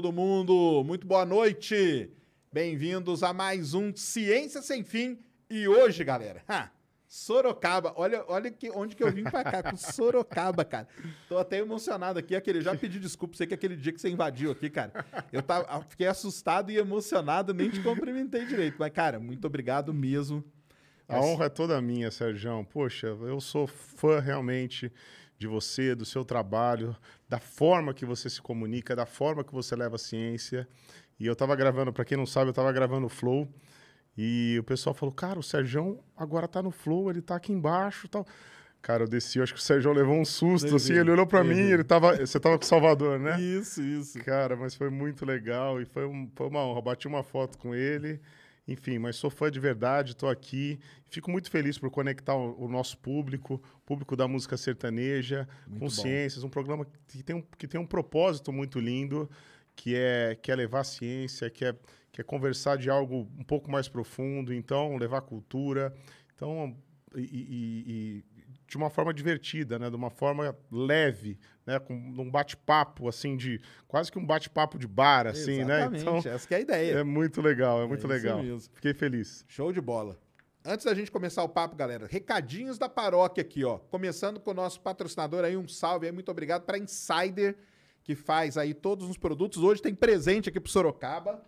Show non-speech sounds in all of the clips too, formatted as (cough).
todo mundo, muito boa noite. Bem-vindos a mais um Ciência Sem Fim. E hoje, galera, ha, Sorocaba. Olha, olha que, onde que eu vim pra cá, com (laughs) Sorocaba, cara. Tô até emocionado aqui. Aquele, já pedi desculpa, sei que aquele dia que você invadiu aqui, cara. Eu tava, fiquei assustado e emocionado, nem te cumprimentei direito. Mas, cara, muito obrigado mesmo. A honra é toda minha, Sérgio. Poxa, eu sou fã realmente de você, do seu trabalho, da forma que você se comunica, da forma que você leva a ciência. E eu estava gravando, para quem não sabe, eu estava gravando o Flow. E o pessoal falou: "Cara, o Serjão agora está no Flow, ele está aqui embaixo", tal. Cara, eu desci, eu acho que o Sérgio levou um susto, Levei. assim, ele olhou para mim, ele tava, você tava com o Salvador, né? Isso, isso. Cara, mas foi muito legal e foi, um, foi uma honra, bati uma foto com ele, enfim, mas sou fã de verdade, estou aqui. Fico muito feliz por conectar o, o nosso público, público da música sertaneja, muito com bom. ciências, um programa que tem um, que tem um propósito muito lindo, que é, que é levar ciência, que é, que é conversar de algo um pouco mais profundo, então, levar cultura. Então, e, e, e de uma forma divertida, né? De uma forma leve, né? Com um bate-papo, assim, de... Quase que um bate-papo de bar, assim, Exatamente, né? Então, essa é a ideia. É muito legal, é, é muito legal. Mesmo. Fiquei feliz. Show de bola. Antes da gente começar o papo, galera, recadinhos da paróquia aqui, ó. Começando com o nosso patrocinador aí, um salve aí, muito obrigado para Insider, que faz aí todos os produtos. Hoje tem presente aqui pro Sorocaba.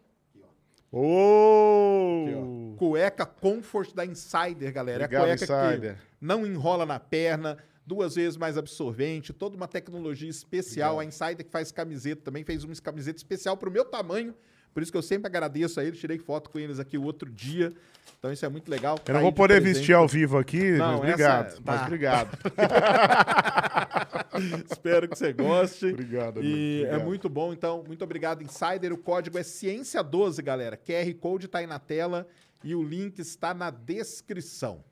Oh! Aqui, cueca Comfort da Insider, galera. Legal, é a cueca Insider. que não enrola na perna, duas vezes mais absorvente, toda uma tecnologia especial. A Insider que faz camiseta também fez uma camiseta especial para o meu tamanho por isso que eu sempre agradeço a eles, tirei foto com eles aqui o outro dia. Então isso é muito legal. Eu não tá vou poder vestir ao vivo aqui, não, mas obrigado. É- mas tá. obrigado. (laughs) Espero que você goste. Obrigado. E é obrigado. é muito bom, então. Muito obrigado, Insider. O código é Ciência12, galera. QR Code está aí na tela e o link está na descrição.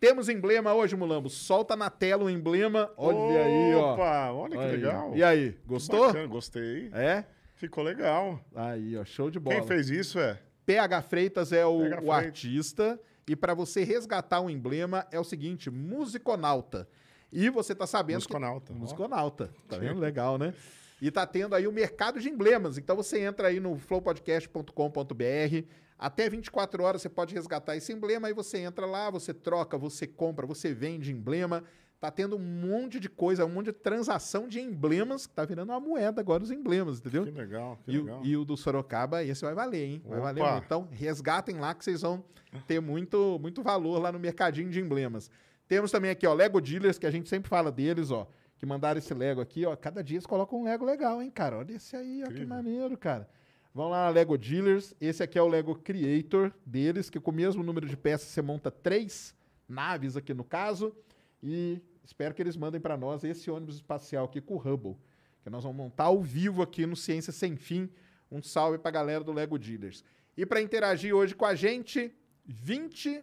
Temos emblema hoje, Mulambo. Solta na tela o emblema. Olha Opa, aí, ó. Opa, olha que legal. E aí, gostou? Bacana, gostei. É? Ficou legal. Aí, ó, show de bola. Quem fez isso é? PH Freitas é o, o artista. E para você resgatar um emblema é o seguinte: musiconauta. E você tá sabendo. Musiconauta. Que... Musiconauta. Tá vendo? Legal, né? E tá tendo aí o mercado de emblemas. Então você entra aí no flowpodcast.com.br. Até 24 horas você pode resgatar esse emblema. Aí você entra lá, você troca, você compra, você vende emblema tá tendo um monte de coisa, um monte de transação de emblemas, que tá virando uma moeda agora os emblemas, entendeu? Que legal, que e, legal. E o do Sorocaba, esse vai valer, hein? Vai Opa. valer. Muito. Então, resgatem lá que vocês vão ter muito, muito valor lá no mercadinho de emblemas. Temos também aqui, ó, Lego Dealers, que a gente sempre fala deles, ó, que mandaram esse Lego aqui, ó. Cada dia eles colocam um Lego legal, hein, cara? Olha esse aí, ó, que maneiro, cara. Vão lá Lego Dealers. Esse aqui é o Lego Creator deles, que com o mesmo número de peças você monta três naves aqui no caso. E espero que eles mandem para nós esse ônibus espacial aqui com o Hubble, que nós vamos montar ao vivo aqui no Ciência Sem Fim. Um salve para a galera do Lego Dealers. E para interagir hoje com a gente, 20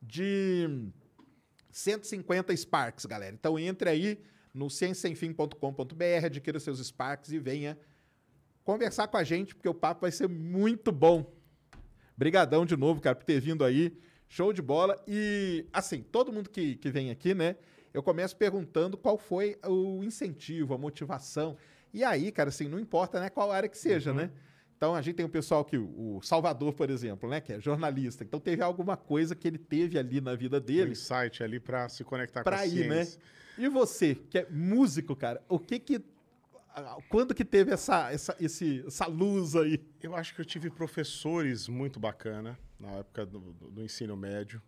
de 150 Sparks, galera. Então entre aí no cienciasemfim.com.br, adquira seus Sparks e venha conversar com a gente, porque o papo vai ser muito bom. Brigadão de novo, cara, por ter vindo aí. Show de bola. E, assim, todo mundo que, que vem aqui, né? Eu começo perguntando qual foi o incentivo, a motivação. E aí, cara, assim, não importa né, qual área que seja, uhum. né? Então, a gente tem o pessoal que, o Salvador, por exemplo, né, que é jornalista. Então, teve alguma coisa que ele teve ali na vida dele. Um insight ali para se conectar pra com a ir, né. ciência. né? E você, que é músico, cara, o que que quando que teve essa, essa, esse, essa luz aí? Eu acho que eu tive professores muito bacana na época do, do ensino médio,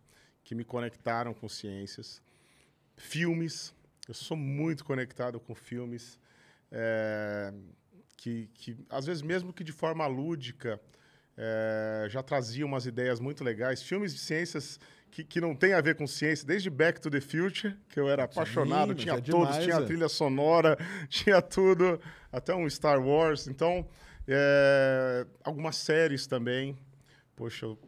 que me conectaram com ciências. Filmes, eu sou muito conectado com filmes, é, que, que às vezes, mesmo que de forma lúdica, é, já trazia umas ideias muito legais. Filmes de ciências que, que, não tem a ver com ciência, desde Back to the Future, que eu era é apaixonado, Sim, tinha é todos, demais, tinha a é. trilha sonora, (laughs) tinha tudo, até um Star Wars. Então, é, algumas séries também. Poxa, eu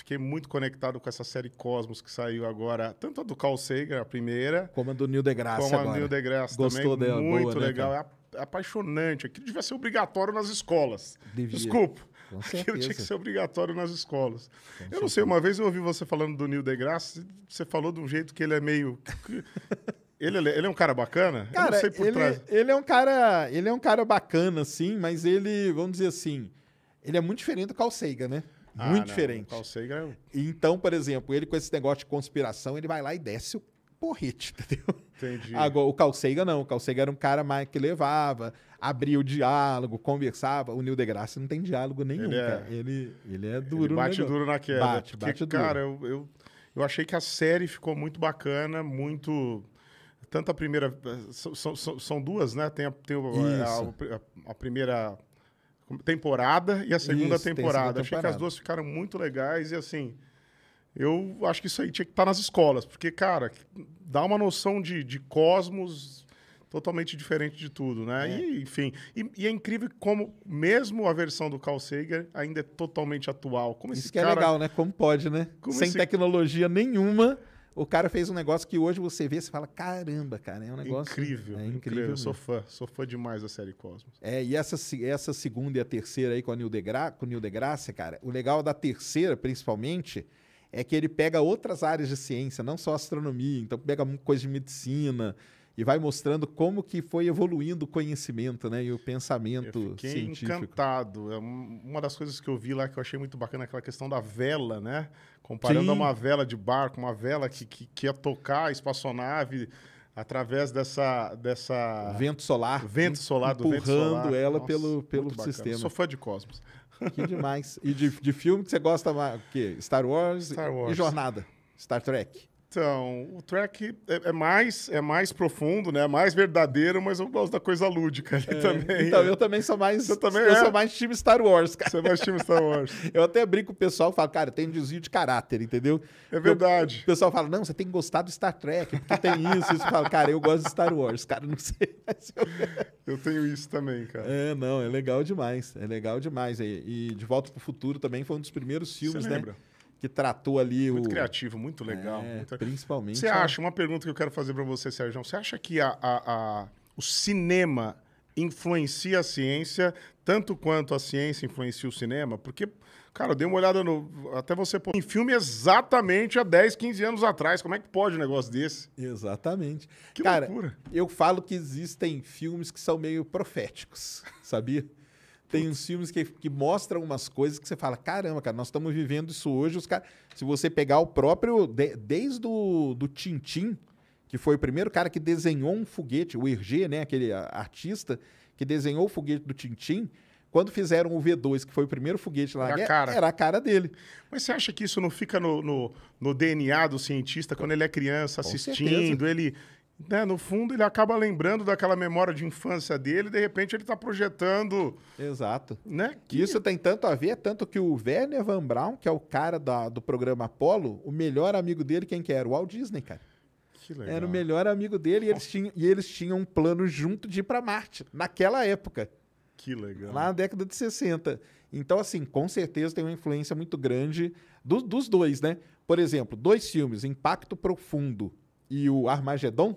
fiquei muito conectado com essa série Cosmos que saiu agora, tanto a do Carl Sagan, a primeira. Como a do Neil deGrasse como agora. Como a Neil deGrasse Gostou também. Dela, muito boa, né, legal. Né, é apaixonante. Aquilo devia ser obrigatório nas escolas. Devia. Desculpa. Aquilo tinha que ser obrigatório nas escolas. Com eu não sei, uma vez eu ouvi você falando do Neil deGrasse, você falou de um jeito que ele é meio... (laughs) Ele, é ele, é um cara bacana? Cara, eu não sei por ele, trás. ele é um cara, ele é um cara bacana, sim, mas ele, vamos dizer assim, ele é muito diferente do Carl Sagan, né? Ah, muito não, diferente. Carl Sagan... É então, por exemplo, ele com esse negócio de conspiração, ele vai lá e desce o porrete, (laughs) entendeu? Entendi. Agora, o Carl Sagan não. O Carl Sagan era um cara mais que levava, abria o diálogo, conversava. O Neil deGrasse não tem diálogo nenhum, ele é... Ele, ele é duro. Ele né, bate duro na queda. Bate, porque, bate duro. Cara, eu, eu, eu achei que a série ficou muito bacana, muito tanto a primeira. São, são, são duas, né? Tem a, tem é, a, a, a, primeira temporada e a segunda isso, temporada. Segunda Achei que as duas ficaram muito legais e assim. Eu acho que isso aí tinha que estar tá nas escolas, porque, cara, dá uma noção de, de cosmos totalmente diferente de tudo, né? É. E, enfim, e, e, é incrível como mesmo a versão do Carl Sager ainda é totalmente atual. Como Isso que é cara... é legal, né? Como pode, né? Como Sem esse... tecnologia nenhuma, o cara fez um negócio que hoje você vê, você fala, caramba, cara, é um negócio... Incrível, é incrível. incrível. Eu sou fã, sou fã demais da série Cosmos. É, e essa, essa segunda e a terceira aí com, a Neil Degra, com o Neil deGrasse, cara, o legal da terceira, principalmente, é que ele pega outras áreas de ciência, não só astronomia, então pega coisa de medicina e vai mostrando como que foi evoluindo o conhecimento, né? E o pensamento eu fiquei científico. encantado. É uma das coisas que eu vi lá que eu achei muito bacana aquela questão da vela, né? Comparando Sim. a uma vela de barco, uma vela que, que, que ia tocar a espaçonave através dessa dessa vento solar, vento solar empurrando vento solar. ela Nossa, pelo pelo sistema. Sou fã de Cosmos. (laughs) Que demais. (laughs) E de, de filme que você gosta mais? O quê? Star Wars, Star Wars. e Jornada. Star Trek. Então, o track é, é, mais, é mais profundo, né? É mais verdadeiro, mas eu gosto da coisa lúdica ali é, também. Então, eu também sou mais. Você também eu é? sou mais time Star Wars, cara. Você é mais time Star Wars. (laughs) eu até brinco com o pessoal e falo, cara, tem um desvio de caráter, entendeu? É verdade. Eu, o pessoal fala, não, você tem que gostar do Star Trek, porque tem isso. Eu falo, cara, eu gosto de Star Wars, cara, não sei. (laughs) Eu... (laughs) eu... tenho isso também, cara. É, não, é legal demais. É legal demais. E, e De Volta pro Futuro também foi um dos primeiros filmes, você né? lembra? né? que tratou ali muito o... criativo, muito legal. É, muito... Principalmente... Você acha, uma pergunta que eu quero fazer para você, Sérgio, você acha que a, a, a, o cinema influencia a ciência tanto quanto a ciência influencia o cinema? Porque, cara, eu dei uma olhada no... Até você pôr em filme exatamente há 10, 15 anos atrás. Como é que pode um negócio desse? Exatamente. Que cara, loucura. eu falo que existem filmes que são meio proféticos, (laughs) sabia? tem uns filmes que, que mostram umas coisas que você fala, caramba, cara, nós estamos vivendo isso hoje. Os cara... Se você pegar o próprio, de, desde o do Tintim, que foi o primeiro cara que desenhou um foguete, o Hergé, né, aquele artista que desenhou o foguete do Tintim, quando fizeram o V2, que foi o primeiro foguete lá, era, a é, cara. era a cara dele. Mas você acha que isso não fica no, no, no DNA do cientista quando ele é criança assistindo? Ele, né, no fundo, ele acaba lembrando daquela memória de infância dele, de repente ele está projetando. Exato. Né, que... Isso tem tanto a ver, é tanto que o Werner Van Braun, que é o cara da, do programa Apollo, o melhor amigo dele, quem que era? O Walt Disney, cara. Era o melhor amigo dele e eles, tinham, e eles tinham um plano junto de ir para Marte, naquela época. Que legal. Lá na década de 60. Então, assim, com certeza tem uma influência muito grande do, dos dois, né? Por exemplo, dois filmes, Impacto Profundo e o Armagedon,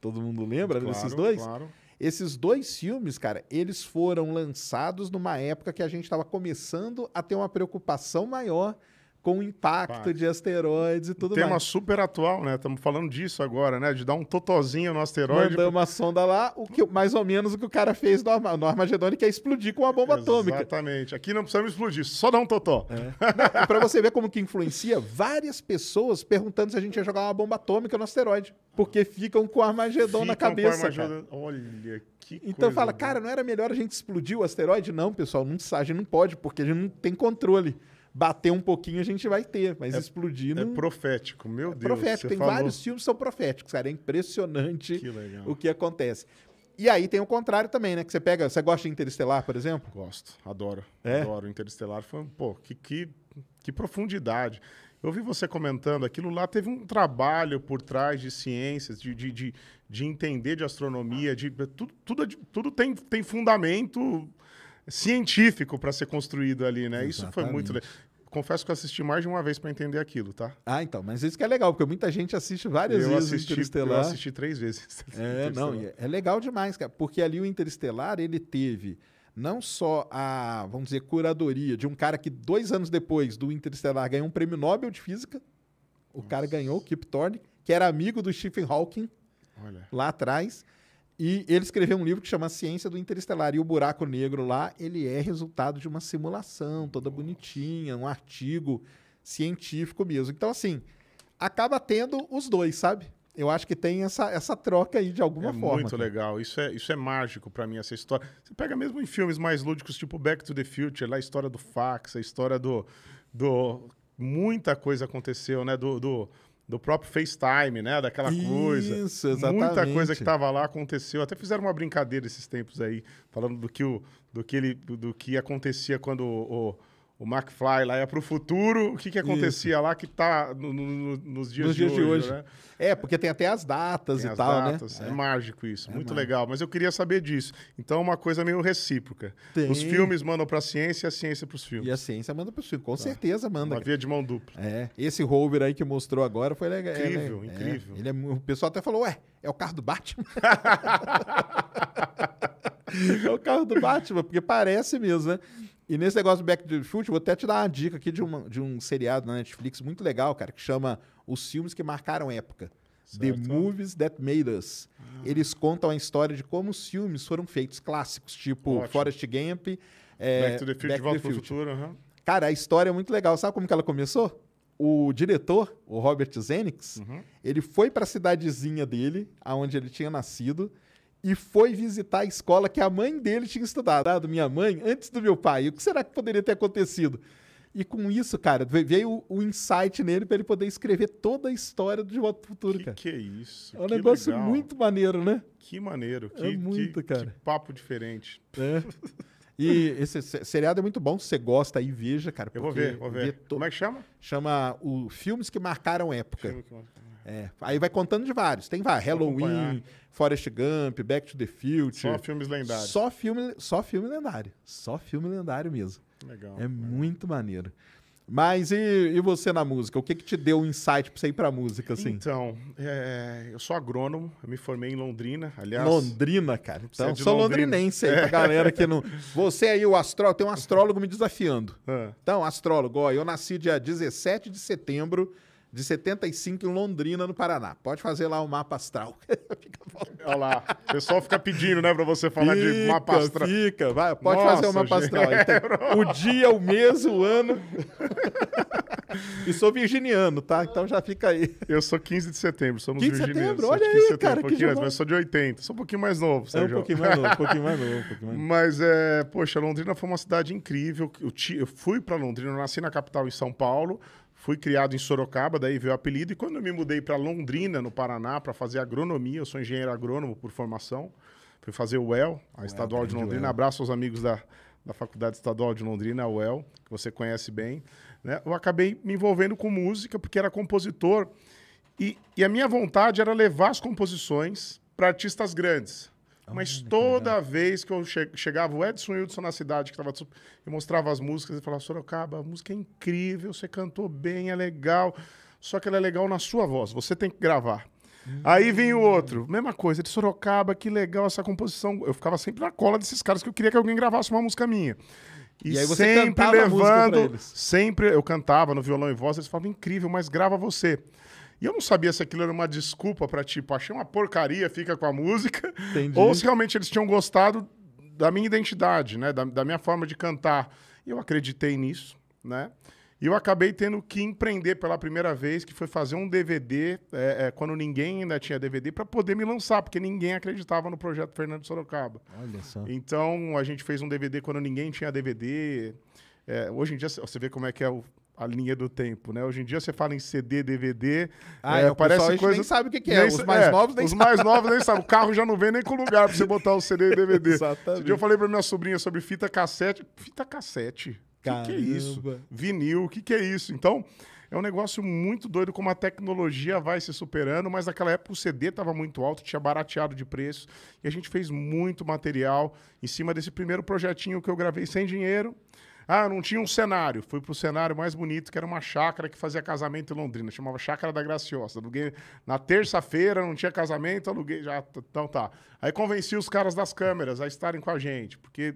todo mundo lembra né, claro, desses dois. Claro. Esses dois filmes, cara, eles foram lançados numa época que a gente estava começando a ter uma preocupação maior com o impacto Pai. de asteroides e tudo tema mais. Tema super atual, né? Estamos falando disso agora, né? De dar um totozinho no asteroide. Mandar uma sonda lá, o que, mais ou menos o que o cara fez no, no Armagedone, que é explodir com uma bomba Exatamente. atômica. Exatamente. Aqui não precisamos explodir, só dar um totó. É. Para você ver como que influencia, várias pessoas perguntando se a gente ia jogar uma bomba atômica no asteroide, porque ficam com o Armagedon na cabeça. Armagedon. Olha que Então fala, boa. cara, não era melhor a gente explodir o asteroide? Não, pessoal, não, a gente não pode, porque a gente não tem controle bater um pouquinho a gente vai ter, mas é, explodir. É profético, meu é Deus. Profético, tem falou. vários filmes que são proféticos, cara. É impressionante que o que acontece. E aí tem o contrário também, né? Que você pega. Você gosta de Interestelar, por exemplo? Gosto, adoro. É? Adoro. Interestelar foi, pô, que, que, que profundidade. Eu vi você comentando, aquilo lá teve um trabalho por trás de ciências, de, de, de, de entender de astronomia, de tudo, tudo, tudo tem, tem fundamento científico para ser construído ali, né? Exatamente. Isso foi muito legal. Confesso que eu assisti mais de uma vez para entender aquilo, tá? Ah, então, mas isso que é legal, porque muita gente assiste várias eu vezes assisti, Interestelar. Eu assisti três vezes. (laughs) É, não, é legal demais, cara, porque ali o Interestelar, ele teve não só a, vamos dizer, curadoria de um cara que dois anos depois do Interestelar ganhou um prêmio Nobel de Física, o Nossa. cara ganhou, Kip Thorne, que era amigo do Stephen Hawking Olha. lá atrás, e ele escreveu um livro que chama Ciência do Interestelar. E o buraco negro lá, ele é resultado de uma simulação toda bonitinha, um artigo científico mesmo. Então, assim, acaba tendo os dois, sabe? Eu acho que tem essa, essa troca aí de alguma é forma. Muito legal. Isso é, isso é mágico para mim, essa história. Você pega mesmo em filmes mais lúdicos, tipo Back to the Future, lá a história do fax, a história do. do muita coisa aconteceu, né? do, do do próprio FaceTime, né? Daquela Isso, coisa. Isso, exatamente. Muita coisa que estava lá aconteceu. Até fizeram uma brincadeira esses tempos aí, falando do que, o, do que, ele, do que acontecia quando o, o o McFly lá ia para o futuro, o que, que acontecia Isso. lá que está no, no, nos dias, nos de, dias hoje, de hoje, né? É, porque tem até as datas tem e as tal, né? datas, né? É. é mágico isso, é muito mágico. legal. Mas eu queria saber disso. Então é uma coisa meio recíproca. Tem. Os filmes mandam para a ciência e a ciência para os filmes. E a ciência manda para os filmes, com tá. certeza manda. Uma via de mão dupla. É, esse rover aí que mostrou agora foi legal. Incrível, é, né? incrível. É. Ele é, o pessoal até falou, ué, é o carro do Batman? (laughs) (laughs) é o carro do Batman, porque parece mesmo, né? E nesse negócio do back to the future, vou até te dar uma dica aqui de, uma, de um seriado na Netflix muito legal, cara, que chama Os Filmes que Marcaram Época. Certo. The Movies That Made Us. Ah. Eles contam a história de como os filmes foram feitos, clássicos, tipo Ótimo. Forrest Gump, é, Back to the Future, Volta para o Futuro. Uhum. Cara, a história é muito legal. Sabe como que ela começou? O diretor, o Robert Zemeckis, uhum. ele foi para a cidadezinha dele, aonde ele tinha nascido, e foi visitar a escola que a mãe dele tinha estudado, minha mãe, antes do meu pai. o que será que poderia ter acontecido? E com isso, cara, veio o, insight nele para ele poder escrever toda a história do De Volta Futuro, que cara. Que é isso? É um que negócio legal. muito maneiro, né? Que maneiro. É que, é muito, que, cara. Que papo diferente. É. E esse seriado é muito bom. Se você gosta aí, veja, cara. Eu vou ver, vou ver. Como é que chama? Chama o Filmes que Marcaram Época. Filme que marcaram. É, aí vai contando de vários. Tem vários. Halloween, Forest Gump, Back to the Future. Só filmes lendários. Só filme, só filme lendário. Só filme lendário mesmo. Legal. É, é. muito maneiro. Mas e, e, você na música? O que, que te deu o um insight para você ir para música, assim? Então, é, eu sou agrônomo, eu me formei em Londrina, aliás. Londrina, cara. É então, é sou Londrina. londrinense aí, é. pra galera que não. Você aí, o astrólogo, tem um astrólogo me desafiando. É. Então, astrólogo, ó, eu nasci dia 17 de setembro de 75 em Londrina, no Paraná. Pode fazer lá o um mapa astral. (laughs) Olha lá. O pessoal fica pedindo, né, pra você falar fica, de mapa astral. Fica, vai, pode Nossa, fazer o mapa gente. astral. Então, (laughs) o dia, o mês, o ano. (laughs) e sou virginiano, tá? Então já fica aí. Eu sou 15 de setembro, somos 15 virginianos. Setembro, olha aí, de setembro, cara, um pouquinho mais, mas sou de 80, sou um pouquinho mais novo, Sérgio. É um pouquinho mais novo, um pouquinho mais novo. Um pouquinho mais... Mas, é, poxa, Londrina foi uma cidade incrível. Eu, eu fui para Londrina, eu nasci na capital, em São Paulo, Fui criado em Sorocaba, daí veio o apelido. E quando eu me mudei para Londrina, no Paraná, para fazer agronomia, eu sou engenheiro agrônomo por formação. Fui fazer o UEL, a UEL, Estadual de Londrina. UEL. Abraço aos amigos da, da Faculdade Estadual de Londrina, a UEL, que você conhece bem. Né? Eu acabei me envolvendo com música, porque era compositor. E, e a minha vontade era levar as composições para artistas grandes. Mas toda vez que eu che chegava, o Edson Hildson na cidade, que tava, eu mostrava as músicas e falava, Sorocaba, a música é incrível, você cantou bem, é legal. Só que ela é legal na sua voz, você tem que gravar. Hum. Aí vem o outro, hum. mesma coisa, de Sorocaba, que legal essa composição. Eu ficava sempre na cola desses caras que eu queria que alguém gravasse uma música minha. E, e sempre levando, sempre eu cantava no violão e voz, eles falavam incrível, mas grava você. E eu não sabia se aquilo era uma desculpa para tipo, achei uma porcaria, fica com a música. Entendi. Ou se realmente eles tinham gostado da minha identidade, né? Da, da minha forma de cantar. E eu acreditei nisso, né? E eu acabei tendo que empreender pela primeira vez, que foi fazer um DVD, é, é, quando ninguém ainda tinha DVD, para poder me lançar, porque ninguém acreditava no projeto Fernando Sorocaba. Olha só. Então, a gente fez um DVD quando ninguém tinha DVD. É, hoje em dia, você vê como é que é o, a linha do tempo, né? Hoje em dia você fala em CD, DVD, ah, é, é, parece pessoal, coisa. nem sabe o que, que é. Nem, os mais é, novos nem Os sabe. mais novos nem sabem. O carro já não vem nem com lugar para você botar o CD e DVD. Exatamente. Esse dia eu falei para minha sobrinha sobre fita cassete. Fita cassete. O que, que, é isso? Vinil, o que, que é isso? Então, é um negócio muito doido como a tecnologia vai se superando, mas naquela época o CD estava muito alto, tinha barateado de preço, e a gente fez muito material em cima desse primeiro projetinho que eu gravei sem dinheiro. Ah, não tinha um cenário. Fui pro cenário mais bonito, que era uma chácara que fazia casamento em Londrina. Chamava Chácara da Graciosa. Aluguei na terça-feira, não tinha casamento, aluguei já. Então tá. Aí convenci os caras das câmeras a estarem com a gente, porque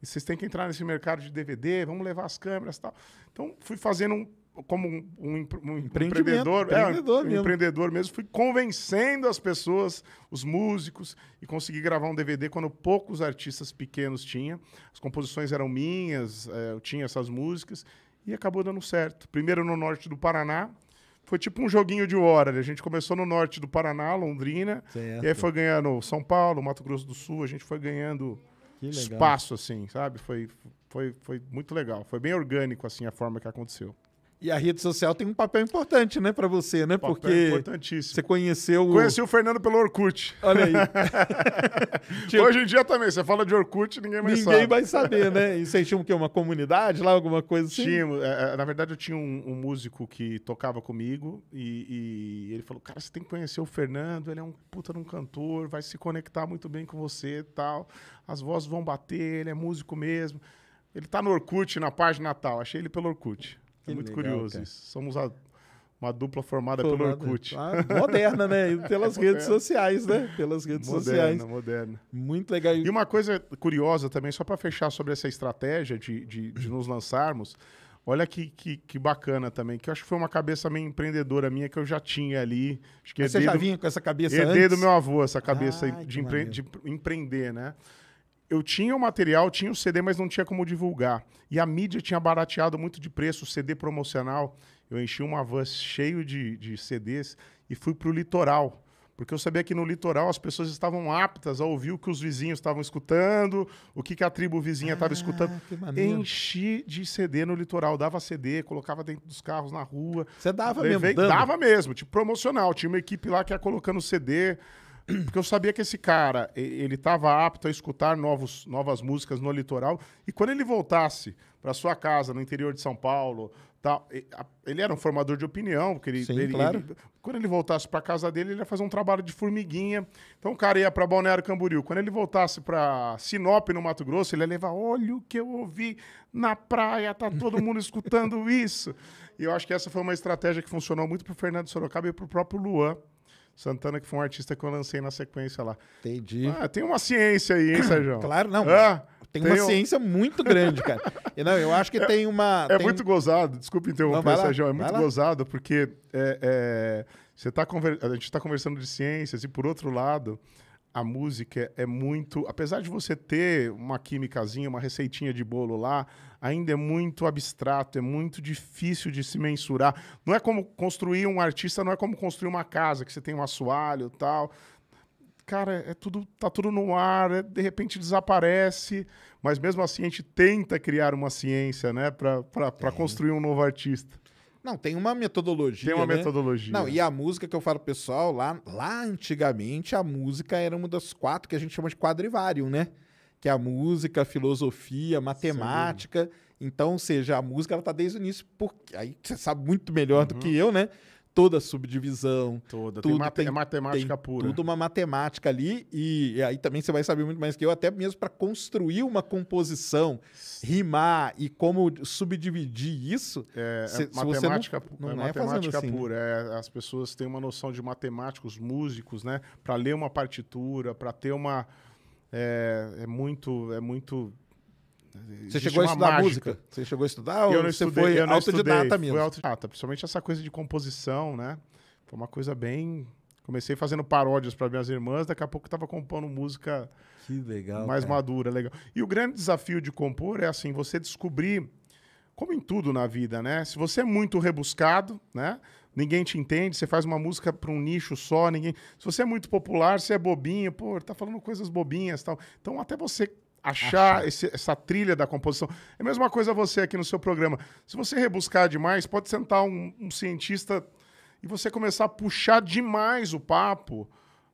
vocês têm que entrar nesse mercado de DVD, vamos levar as câmeras e tal. Então fui fazendo um como um, um, um empreendedor, empreendedor, é, mesmo. Um empreendedor mesmo, fui convencendo as pessoas, os músicos, e consegui gravar um DVD quando poucos artistas pequenos tinham. As composições eram minhas, é, eu tinha essas músicas, e acabou dando certo. Primeiro no norte do Paraná, foi tipo um joguinho de hora. Né? A gente começou no norte do Paraná, Londrina, certo. e aí foi ganhando São Paulo, Mato Grosso do Sul, a gente foi ganhando espaço, assim, sabe? Foi, foi, foi muito legal. Foi bem orgânico, assim, a forma que aconteceu. E a rede social tem um papel importante, né, para você, né? Papel Porque importantíssimo. você conheceu o... Conheci o Fernando pelo Orkut. Olha aí. (laughs) tipo, Hoje em dia também, você fala de Orkut, ninguém mais ninguém sabe. Ninguém vai saber, né? E vocês tinham o quê? Uma comunidade lá, alguma coisa assim? Tínhamos. É, é, na verdade, eu tinha um, um músico que tocava comigo e, e, ele falou, cara, você tem que conhecer o Fernando, ele é um puta de um cantor, vai se conectar muito bem com você e tal. As vozes vão bater, ele é músico mesmo. Ele tá no Orkut, na página tal. Achei ele pelo Orkut. É que é muito legal, curioso cara. isso. Somos a, uma dupla formada, formada pelo Orkut. Ah, moderna, né? (laughs) Pelas é redes sociais, né? Pelas redes moderna, sociais. Moderna, Muito legal. E uma coisa curiosa também, só para fechar sobre essa estratégia de, de, de nos lançarmos, Olha que, que, que, bacana também, que eu acho que foi uma cabeça meio empreendedora minha que eu já tinha ali. Acho que Mas ah, você já do, vinha com essa cabeça herdei antes? do meu avô, essa cabeça Ai, ah, de, empre, de, empreender, né? eu tinha o material, tinha o CD, mas não tinha como divulgar. E a mídia tinha barateado muito de preço o CD promocional. Eu enchi uma van cheio de, de CDs e fui para o litoral. Porque eu sabia que no litoral as pessoas estavam aptas a ouvir o que os vizinhos estavam escutando, o que, que a tribo vizinha estava ah, escutando. Enchi de CD no litoral, dava CD, colocava dentro dos carros na rua. Você dava levei, mesmo? Dava mesmo, tipo promocional. Tinha uma equipe lá que ia colocando CD. Porque eu sabia que esse cara, ele estava apto a escutar novos, novas músicas no litoral. E quando ele voltasse para sua casa, no interior de São Paulo, tal, ele era um formador de opinião. Porque ele, Sim, ele, claro. Ele, quando ele voltasse para casa dele, ele ia fazer um trabalho de formiguinha. Então o cara ia para Balneário Camboriú. Quando ele voltasse para Sinop, no Mato Grosso, ele ia levar: olha o que eu ouvi na praia, tá todo mundo escutando isso. E eu acho que essa foi uma estratégia que funcionou muito para o Fernando Sorocaba e para o próprio Luan Santana, que foi um artista que eu lancei na sequência lá. Entendi. Ah, tem uma ciência aí, hein, Sérgio? (coughs) claro, não. Ah, tem, tem uma um... ciência muito grande, cara. E, não, eu acho que (laughs) é, tem uma. É tem... muito gozado, desculpa interromper, Sérgio. É muito gozado, porque é, é, você tá conver... a gente está conversando de ciências e, por outro lado, a música é muito. Apesar de você ter uma químicazinha, uma receitinha de bolo lá, ainda é muito abstrato, é muito difícil de se mensurar. Não é como construir um artista, não é como construir uma casa, que você tem um assoalho tal. Cara, é tudo, tá tudo no ar, é, de repente desaparece, mas mesmo assim a gente tenta criar uma ciência, né, para construir um novo artista. Não, tem uma metodologia. Tem uma né? metodologia. Não, e a música que eu falo pessoal, lá, lá antigamente a música era uma das quatro que a gente chama de quadrivário, né? Que é a música, a filosofia, a matemática. Sim. Então, ou seja, a música ela tá desde o início, porque aí você sabe muito melhor uhum. do que eu, né? toda a subdivisão. Toda, tudo, tem, mate, tem, é matemática tem pura. Tudo uma matemática ali, e, e, aí também você vai saber muito mais que eu, até mesmo para construir uma composição, rimar e como subdividir isso. É, é cê, é matemática, não, não é, é matemática assim. pura. É, as pessoas têm uma noção de matemáticos, músicos, né? Para ler uma partitura, para ter uma. É, é muito. É muito você chegou a estudar mágica. música? Você chegou a estudar eu ou você estudei, foi eu autodidata estudei, mesmo? Foi autodidata, ah, tá, principalmente essa coisa de composição, né? Foi uma coisa bem... Comecei fazendo paródias para minhas irmãs, daqui a pouco estava compondo música legal, mais cara. madura, legal. E o grande desafio de compor é assim, você descobrir, como em tudo na vida, né? Se você é muito rebuscado, né? ninguém te entende, você faz uma música para um nicho só, ninguém. Se você é muito popular, você é bobinho, pô, tá falando coisas bobinhas, tal. Então até você achar esse, essa trilha da composição. É a mesma coisa você aqui no seu programa. Se você rebuscar demais, pode sentar um, um cientista e você começar a puxar demais o papo.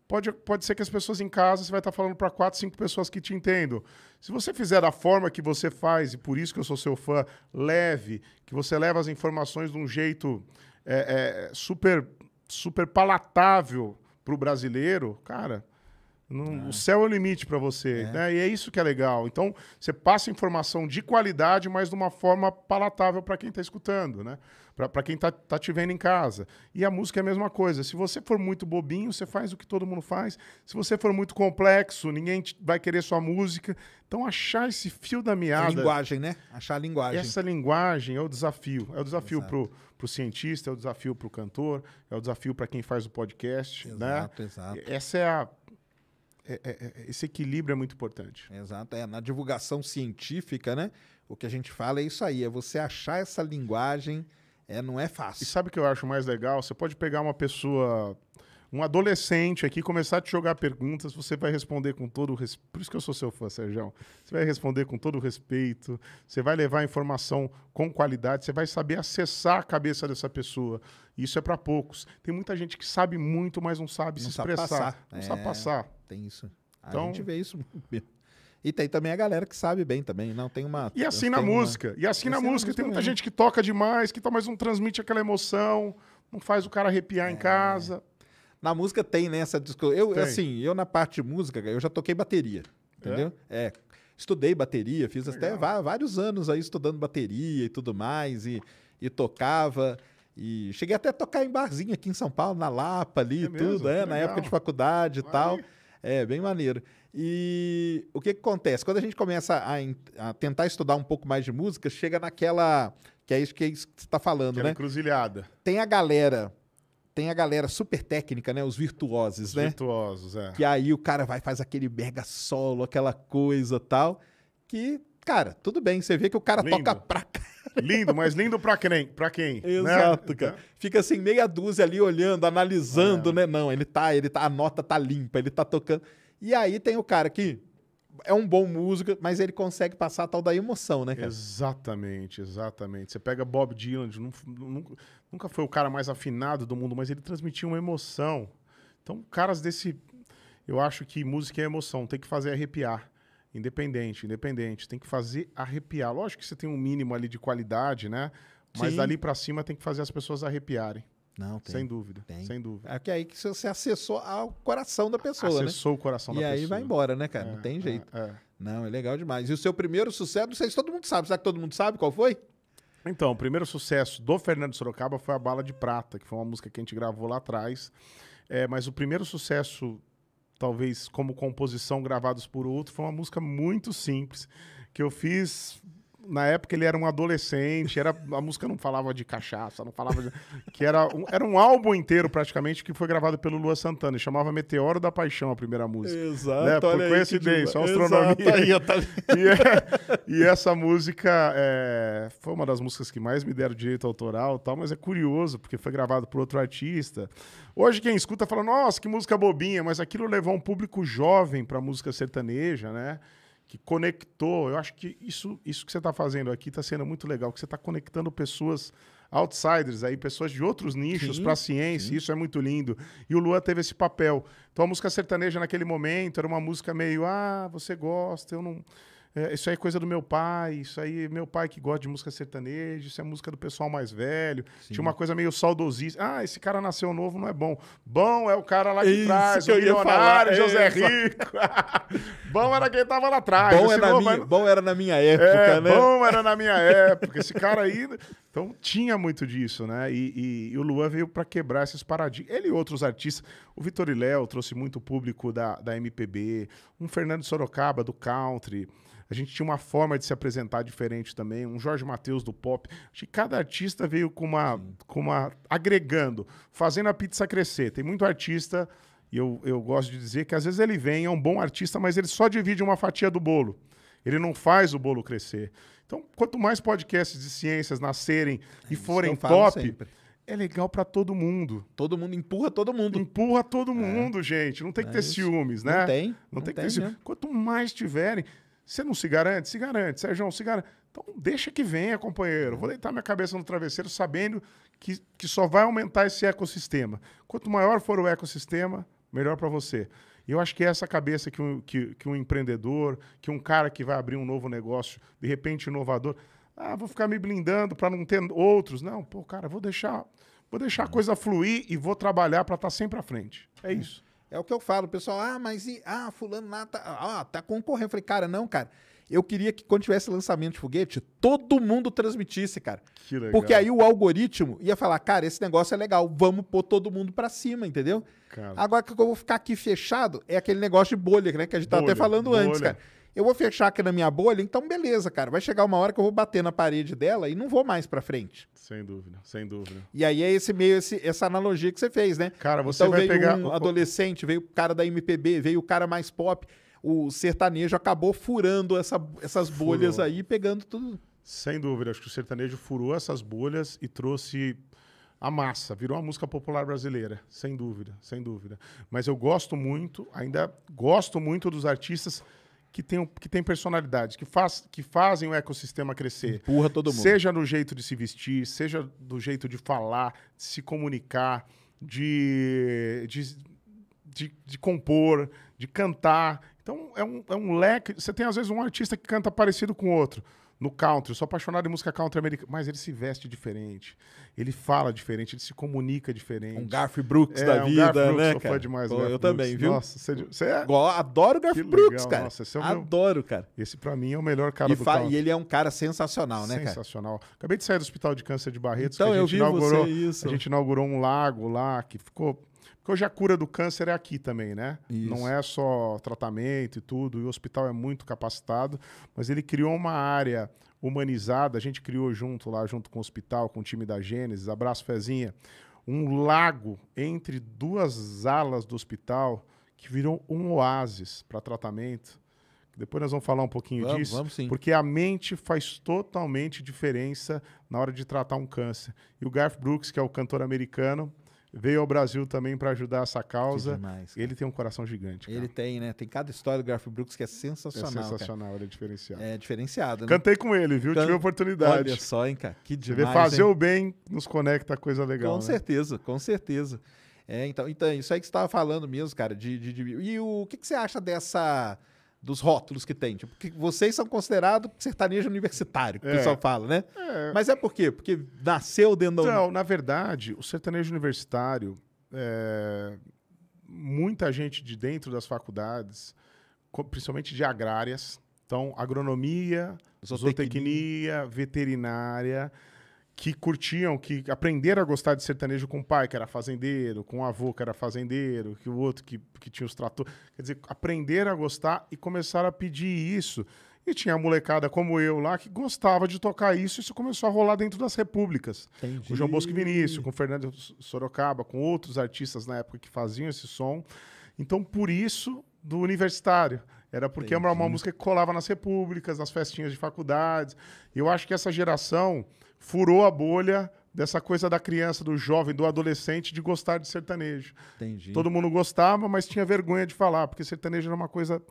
Pode, pode ser que as pessoas em casa, você vai estar falando para quatro, cinco pessoas que te entendam. Se você fizer da forma que você faz, e por isso que eu sou seu fã, leve, que você leva as informações de um jeito é, é, super, super palatável para o brasileiro, cara, ah. O céu é o limite para você. É. Né? E é isso que é legal. Então, você passa informação de qualidade, mas de uma forma palatável para quem está escutando, né? para quem está tá te vendo em casa. E a música é a mesma coisa. Se você for muito bobinho, você faz o que todo mundo faz. Se você for muito complexo, ninguém vai querer sua música. Então, achar esse fio da meada. A linguagem, né? Achar a linguagem. Essa linguagem é o desafio. É o desafio para o cientista, é o desafio para o cantor, é o desafio para quem faz o podcast. Né? Exato, né? exato. Essa é a é é, é, é, esse equilíbrio é muito importante. Exato. É, na divulgação científica, né? O que a gente fala é isso aí, é você achar essa linguagem, é, não é fácil. E sabe o que eu acho mais legal? Você pode pegar uma pessoa, um adolescente aqui, começar a te jogar perguntas, você vai responder com todo o respeito. Por isso que eu sou seu fã, Sérgio. Você vai responder com todo o respeito, você vai levar a informação com qualidade, você vai saber acessar a cabeça dessa pessoa. Isso é para poucos. Tem muita gente que sabe muito, mas não sabe não se expressar. Sabe passar. Não é. sabe passar tem isso. Então... A gente vê isso. (laughs) E tem também a galera que sabe bem também, não tem uma. E assim na música. Uma... E assim, na, na música. música tem muita gente que toca demais, que talvez não transmite aquela emoção, não faz o cara arrepiar é... em casa. Na música tem, né, discussão. Eu, tem. assim, eu na parte de música, eu já toquei bateria. É? Entendeu? É. é. Estudei bateria, fiz Legal. até vários anos aí estudando bateria e tudo mais, e, e tocava. E cheguei até a tocar em barzinho aqui em São Paulo, na Lapa ali, é tudo, mesmo? Legal. É, na época de faculdade e tal. Aí. É, bem maneiro. E o que, que acontece? Quando a gente começa a, a, tentar estudar um pouco mais de música, chega naquela. Que é isso que é você está falando, Aquela né? encruzilhada. Tem a galera tem a galera super técnica, né? Os virtuosos, Os né? Virtuosos, é. Que aí o cara vai faz aquele mega solo, aquela coisa tal, que cara, tudo bem. Você vê que o cara lindo. toca pra Lindo, mas lindo pra quem? Pra quem? Né? Exato, né? cara. Fica assim, meia dúzia ali olhando, analisando, é. né? Não, ele tá, ele tá, a nota tá limpa, ele tá tocando. E aí tem o cara que é um bom músico, mas ele consegue passar a tal da emoção, né, cara? Exatamente, exatamente. Você pega Bob Dylan, nunca, nunca foi o cara mais afinado do mundo, mas ele transmitia uma emoção. Então, caras desse. Eu acho que música é emoção, tem que fazer arrepiar. Independente, independente. Tem que fazer arrepiar. Lógico que você tem um mínimo ali de qualidade, né? Mas Sim. dali para cima tem que fazer as pessoas arrepiarem. Não, tem. Sem dúvida, tem. sem dúvida. É que é aí que você acessou ao coração da pessoa, né? Acessou né? o coração e da pessoa. E aí vai embora, né, cara? É, Não tem é, jeito. É, é. Não, é legal demais. E o seu primeiro sucesso, não sei se todo mundo sabe. Será que todo mundo sabe qual foi? Então, o primeiro sucesso do Fernando Sorocaba foi a Bala de Prata, que foi uma música que a gente gravou lá atrás. É, mas o primeiro sucesso talvez como composição gravados por outro. Foi uma música muito simples que eu fiz na época ele era um adolescente, era, a música não falava de cachaça, não falava de, que era um, era um álbum inteiro praticamente que foi gravado pelo Lua Santana, chamava Meteoro da Paixão a primeira música. Né? Exato. Né? Por coincidência, uma astronomia. Exato, aí, tá... (laughs) e, é, e, essa música é, foi uma das músicas que mais me deram direito autoral, tal, mas é curioso porque foi gravado por outro artista. Hoje quem escuta fala: "Nossa, que música bobinha", mas aquilo levou um público jovem para música sertaneja, né? que conectou. Eu acho que isso, isso que você está fazendo aqui está sendo muito legal, que você está conectando pessoas outsiders aí, pessoas de outros nichos para a ciência, sim. isso é muito lindo. E o Luan teve esse papel. Então a música sertaneja naquele momento era uma música meio, ah, você gosta, eu não, é, isso aí é coisa do meu pai, isso aí é meu pai que gosta de música sertaneja, isso é música do pessoal mais velho. Sim. Tinha uma coisa meio saudosista. Ah, esse cara nasceu novo, não é bom. Bom é o cara lá de isso trás, ia o milionário, José Essa. É, Rico. (laughs) bom era quem tava lá atrás. Bom, era, novo, minha, mas... bom era na minha é, época, é, né? Bom era na minha época. Esse cara aí... Então tinha muito disso, né? E, e, e o Luan veio para quebrar esses paradigmas. Ele e outros artistas, o Vitor e Léo trouxe muito público da, da MPB, um Fernando Sorocaba do country, a gente tinha uma forma de se apresentar diferente também, um Jorge Matheus do pop. Acho que cada artista veio com uma, com uma agregando, fazendo a pizza crescer. Tem muito artista e eu, eu gosto de dizer que às vezes ele vem, é um bom artista, mas ele só divide uma fatia do bolo. Ele não faz o bolo crescer. Então, quanto mais podcasts de ciências nascerem é, e forem top, sempre. é legal para todo mundo. Todo mundo empurra todo mundo. Empurra todo é. mundo, é. gente. Não tem que é ter isso. ciúmes, né? Não tem. Não, não tem, tem que ter ciúmes. Quanto mais tiverem, você não se garante? Se garante. Sérgio, se garante. Então deixa que venha, companheiro. Vou deitar minha cabeça no travesseiro sabendo que, que só vai aumentar esse ecossistema. Quanto maior for o ecossistema, melhor para você. E eu acho que é essa cabeça que um, que, que um empreendedor, que um cara que vai abrir um novo negócio, de repente inovador, ah, vou ficar me blindando para não ter outros. Não, pô, cara, vou deixar, vou deixar a coisa fluir e vou trabalhar para estar tá sempre à frente. É isso. É o que eu falo, pessoal. Ah, mas e, ah, fulano lá tá, ah, tá concorrendo. Eu falei, cara, não, cara. Eu queria que quando tivesse lançamento de foguete, todo mundo transmitisse, cara. Que legal. Porque aí o algoritmo ia falar, cara, esse negócio é legal, vamos pôr todo mundo para cima, entendeu? Cara. Agora que eu vou ficar aqui fechado, é aquele negócio de bolha, né? Que a gente bolha, tá até falando bolha. antes, cara eu vou fechar aqui na minha bolha, então beleza, cara. Vai chegar uma hora que eu vou bater na parede dela e não vou mais para frente. Sem dúvida, sem dúvida. E aí é esse meio esse, essa analogia que você fez, né? Cara, você então, vai veio pegar um adolescente, veio o cara da MPB, veio o cara mais pop, o sertanejo acabou furando essa, essas bolhas furou. aí, pegando tudo. Sem dúvida, acho que o sertanejo furou essas bolhas e trouxe a massa, virou a música popular brasileira, sem dúvida, sem dúvida. Mas eu gosto muito, ainda gosto muito dos artistas que tem, que tem personalidade, que, faz, que fazem o ecossistema crescer. Empurra todo mundo. Seja no jeito de se vestir, seja do jeito de falar, de se comunicar, de, de, de, de compor, de cantar. Então, é um, é um leque. Você tem, às vezes, um artista que canta parecido com outro no country. Eu sou apaixonado em música country americana. Mas ele se veste diferente. Ele fala diferente. Ele se comunica diferente. Um Garth Brooks é, da um vida, Garth Brooks, né, cara? demais, Pô, Garth eu Brooks. também, viu? Nossa, você, é você é... Adoro Garth que Brooks, legal. cara. Nossa, esse é o Adoro, cara. Esse pra mim é o melhor cara e do country. E ele é um cara sensacional, né, cara? Sensacional. Acabei de sair do Hospital de Câncer de Barretos. Então, eu vi inaugurou, você isso. A gente inaugurou um lago lá que ficou porque hoje a cura do câncer é aqui também, né? Isso. Não é só tratamento e tudo, e o hospital é muito capacitado, mas ele criou uma área humanizada, a gente criou junto lá, junto com o hospital, com o time da Gênesis, abraço Fezinha, um lago entre duas alas do hospital que virou um oásis para tratamento. Depois nós vamos falar um pouquinho vamos, disso, vamos porque a mente faz totalmente diferença na hora de tratar um câncer. E o Garth Brooks, que é o cantor americano, veio ao Brasil também para ajudar essa causa. Demais, ele tem um coração gigante. Cara. Ele tem, né? Tem cada história do Garfield Brooks que é sensacional. É sensacional, cara. ele é diferenciado. É diferenciado, né? Cantei com ele, viu? Can... Tive oportunidade. Olha só, hein, cara? Que demais. fazer hein? o bem nos conecta a coisa legal. Com né? certeza, com certeza. É, então, então, isso aí que você estava falando mesmo, cara. De, de, de... E o que, que você acha dessa dos rótulos que tem. Tipo, que vocês são considerados sertanejo universitário, que é. o pessoal é. fala, né? É. Mas é por quê? Porque nasceu dentro então, da. Não, na verdade, o sertanejo universitário, é... muita gente de dentro das faculdades, principalmente de agrárias, então agronomia, zootecnia, zootecnia veterinária que curtiam, que aprenderam a gostar de sertanejo com o pai, que era fazendeiro, com o avô, que era fazendeiro, que o outro que, que tinha os tratores. Quer dizer, aprenderam a gostar e começaram a pedir isso. E tinha a molecada como eu lá que gostava de tocar isso, e isso começou a rolar dentro das repúblicas. Entendi. Com o João Bosco Vinícius, com o Fernando Sorocaba, com outros artistas na época que faziam esse som. Então, por isso, do universitário. Era porque Entendi. era uma música que colava nas repúblicas, nas festinhas de faculdades. Eu acho que essa geração furou a bolha dessa coisa da criança, do jovem, do adolescente de gostar de sertanejo. Entendi. Todo mundo gostava, mas tinha vergonha de falar, porque sertanejo era uma coisa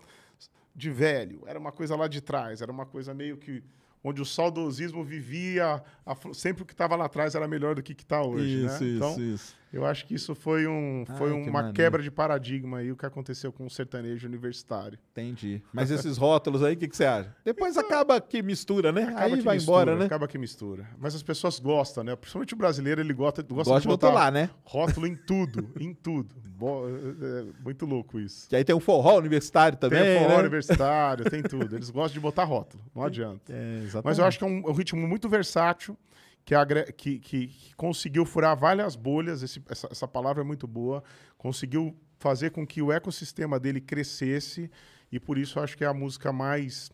de velho, era uma coisa lá de trás, era uma coisa meio que onde o saudosismo vivia, a, sempre o que estava lá atrás era melhor do que está hoje, isso, né? Isso, então, isso. Eu acho que isso foi, um, Ai, foi uma que quebra de paradigma aí, o que aconteceu com o sertanejo universitário. Entendi. Mas esses rótulos aí, o que, que, você acha? Depois então, acaba que mistura, né? Acaba aí que vai mistura, embora, né? Acaba que mistura. Mas as pessoas gostam, né? Principalmente o brasileiro, ele gosta, gosta, gosta de botar, botar lá, né? rótulo em tudo, (laughs) em tudo. Bo é, é muito louco isso. Que aí tem um forró universitário também, Tem forró né? universitário, tem tudo. Eles gostam de botar rótulo, não (laughs) é, adianta. É, exatamente. Mas eu acho que é um, é um ritmo muito versátil que, agre... que, que, que conseguiu furar várias bolhas, esse, essa, essa palavra é muito boa, conseguiu fazer com que o ecossistema dele crescesse e por isso acho que é a música mais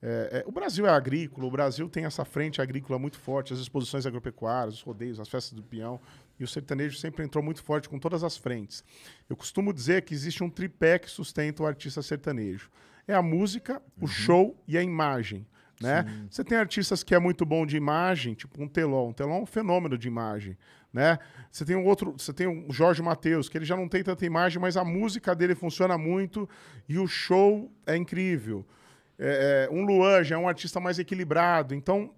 é, é, o Brasil é agrícola, o Brasil tem essa frente agrícola muito forte, as exposições agropecuárias, os rodeios, as festas do peão, e o sertanejo sempre entrou muito forte com todas as frentes. Eu costumo dizer que existe um tripé que sustenta o artista sertanejo: é a música, uhum. o show e a imagem né? Sim. Você tem artistas que é muito bom de imagem, tipo um Teló. Um Teló é um fenômeno de imagem, né? Você tem um outro, você tem um Jorge Mateus que ele já não tem tanta imagem, mas a música dele funciona muito e o show é incrível. É, é um Luan já é um artista mais equilibrado, então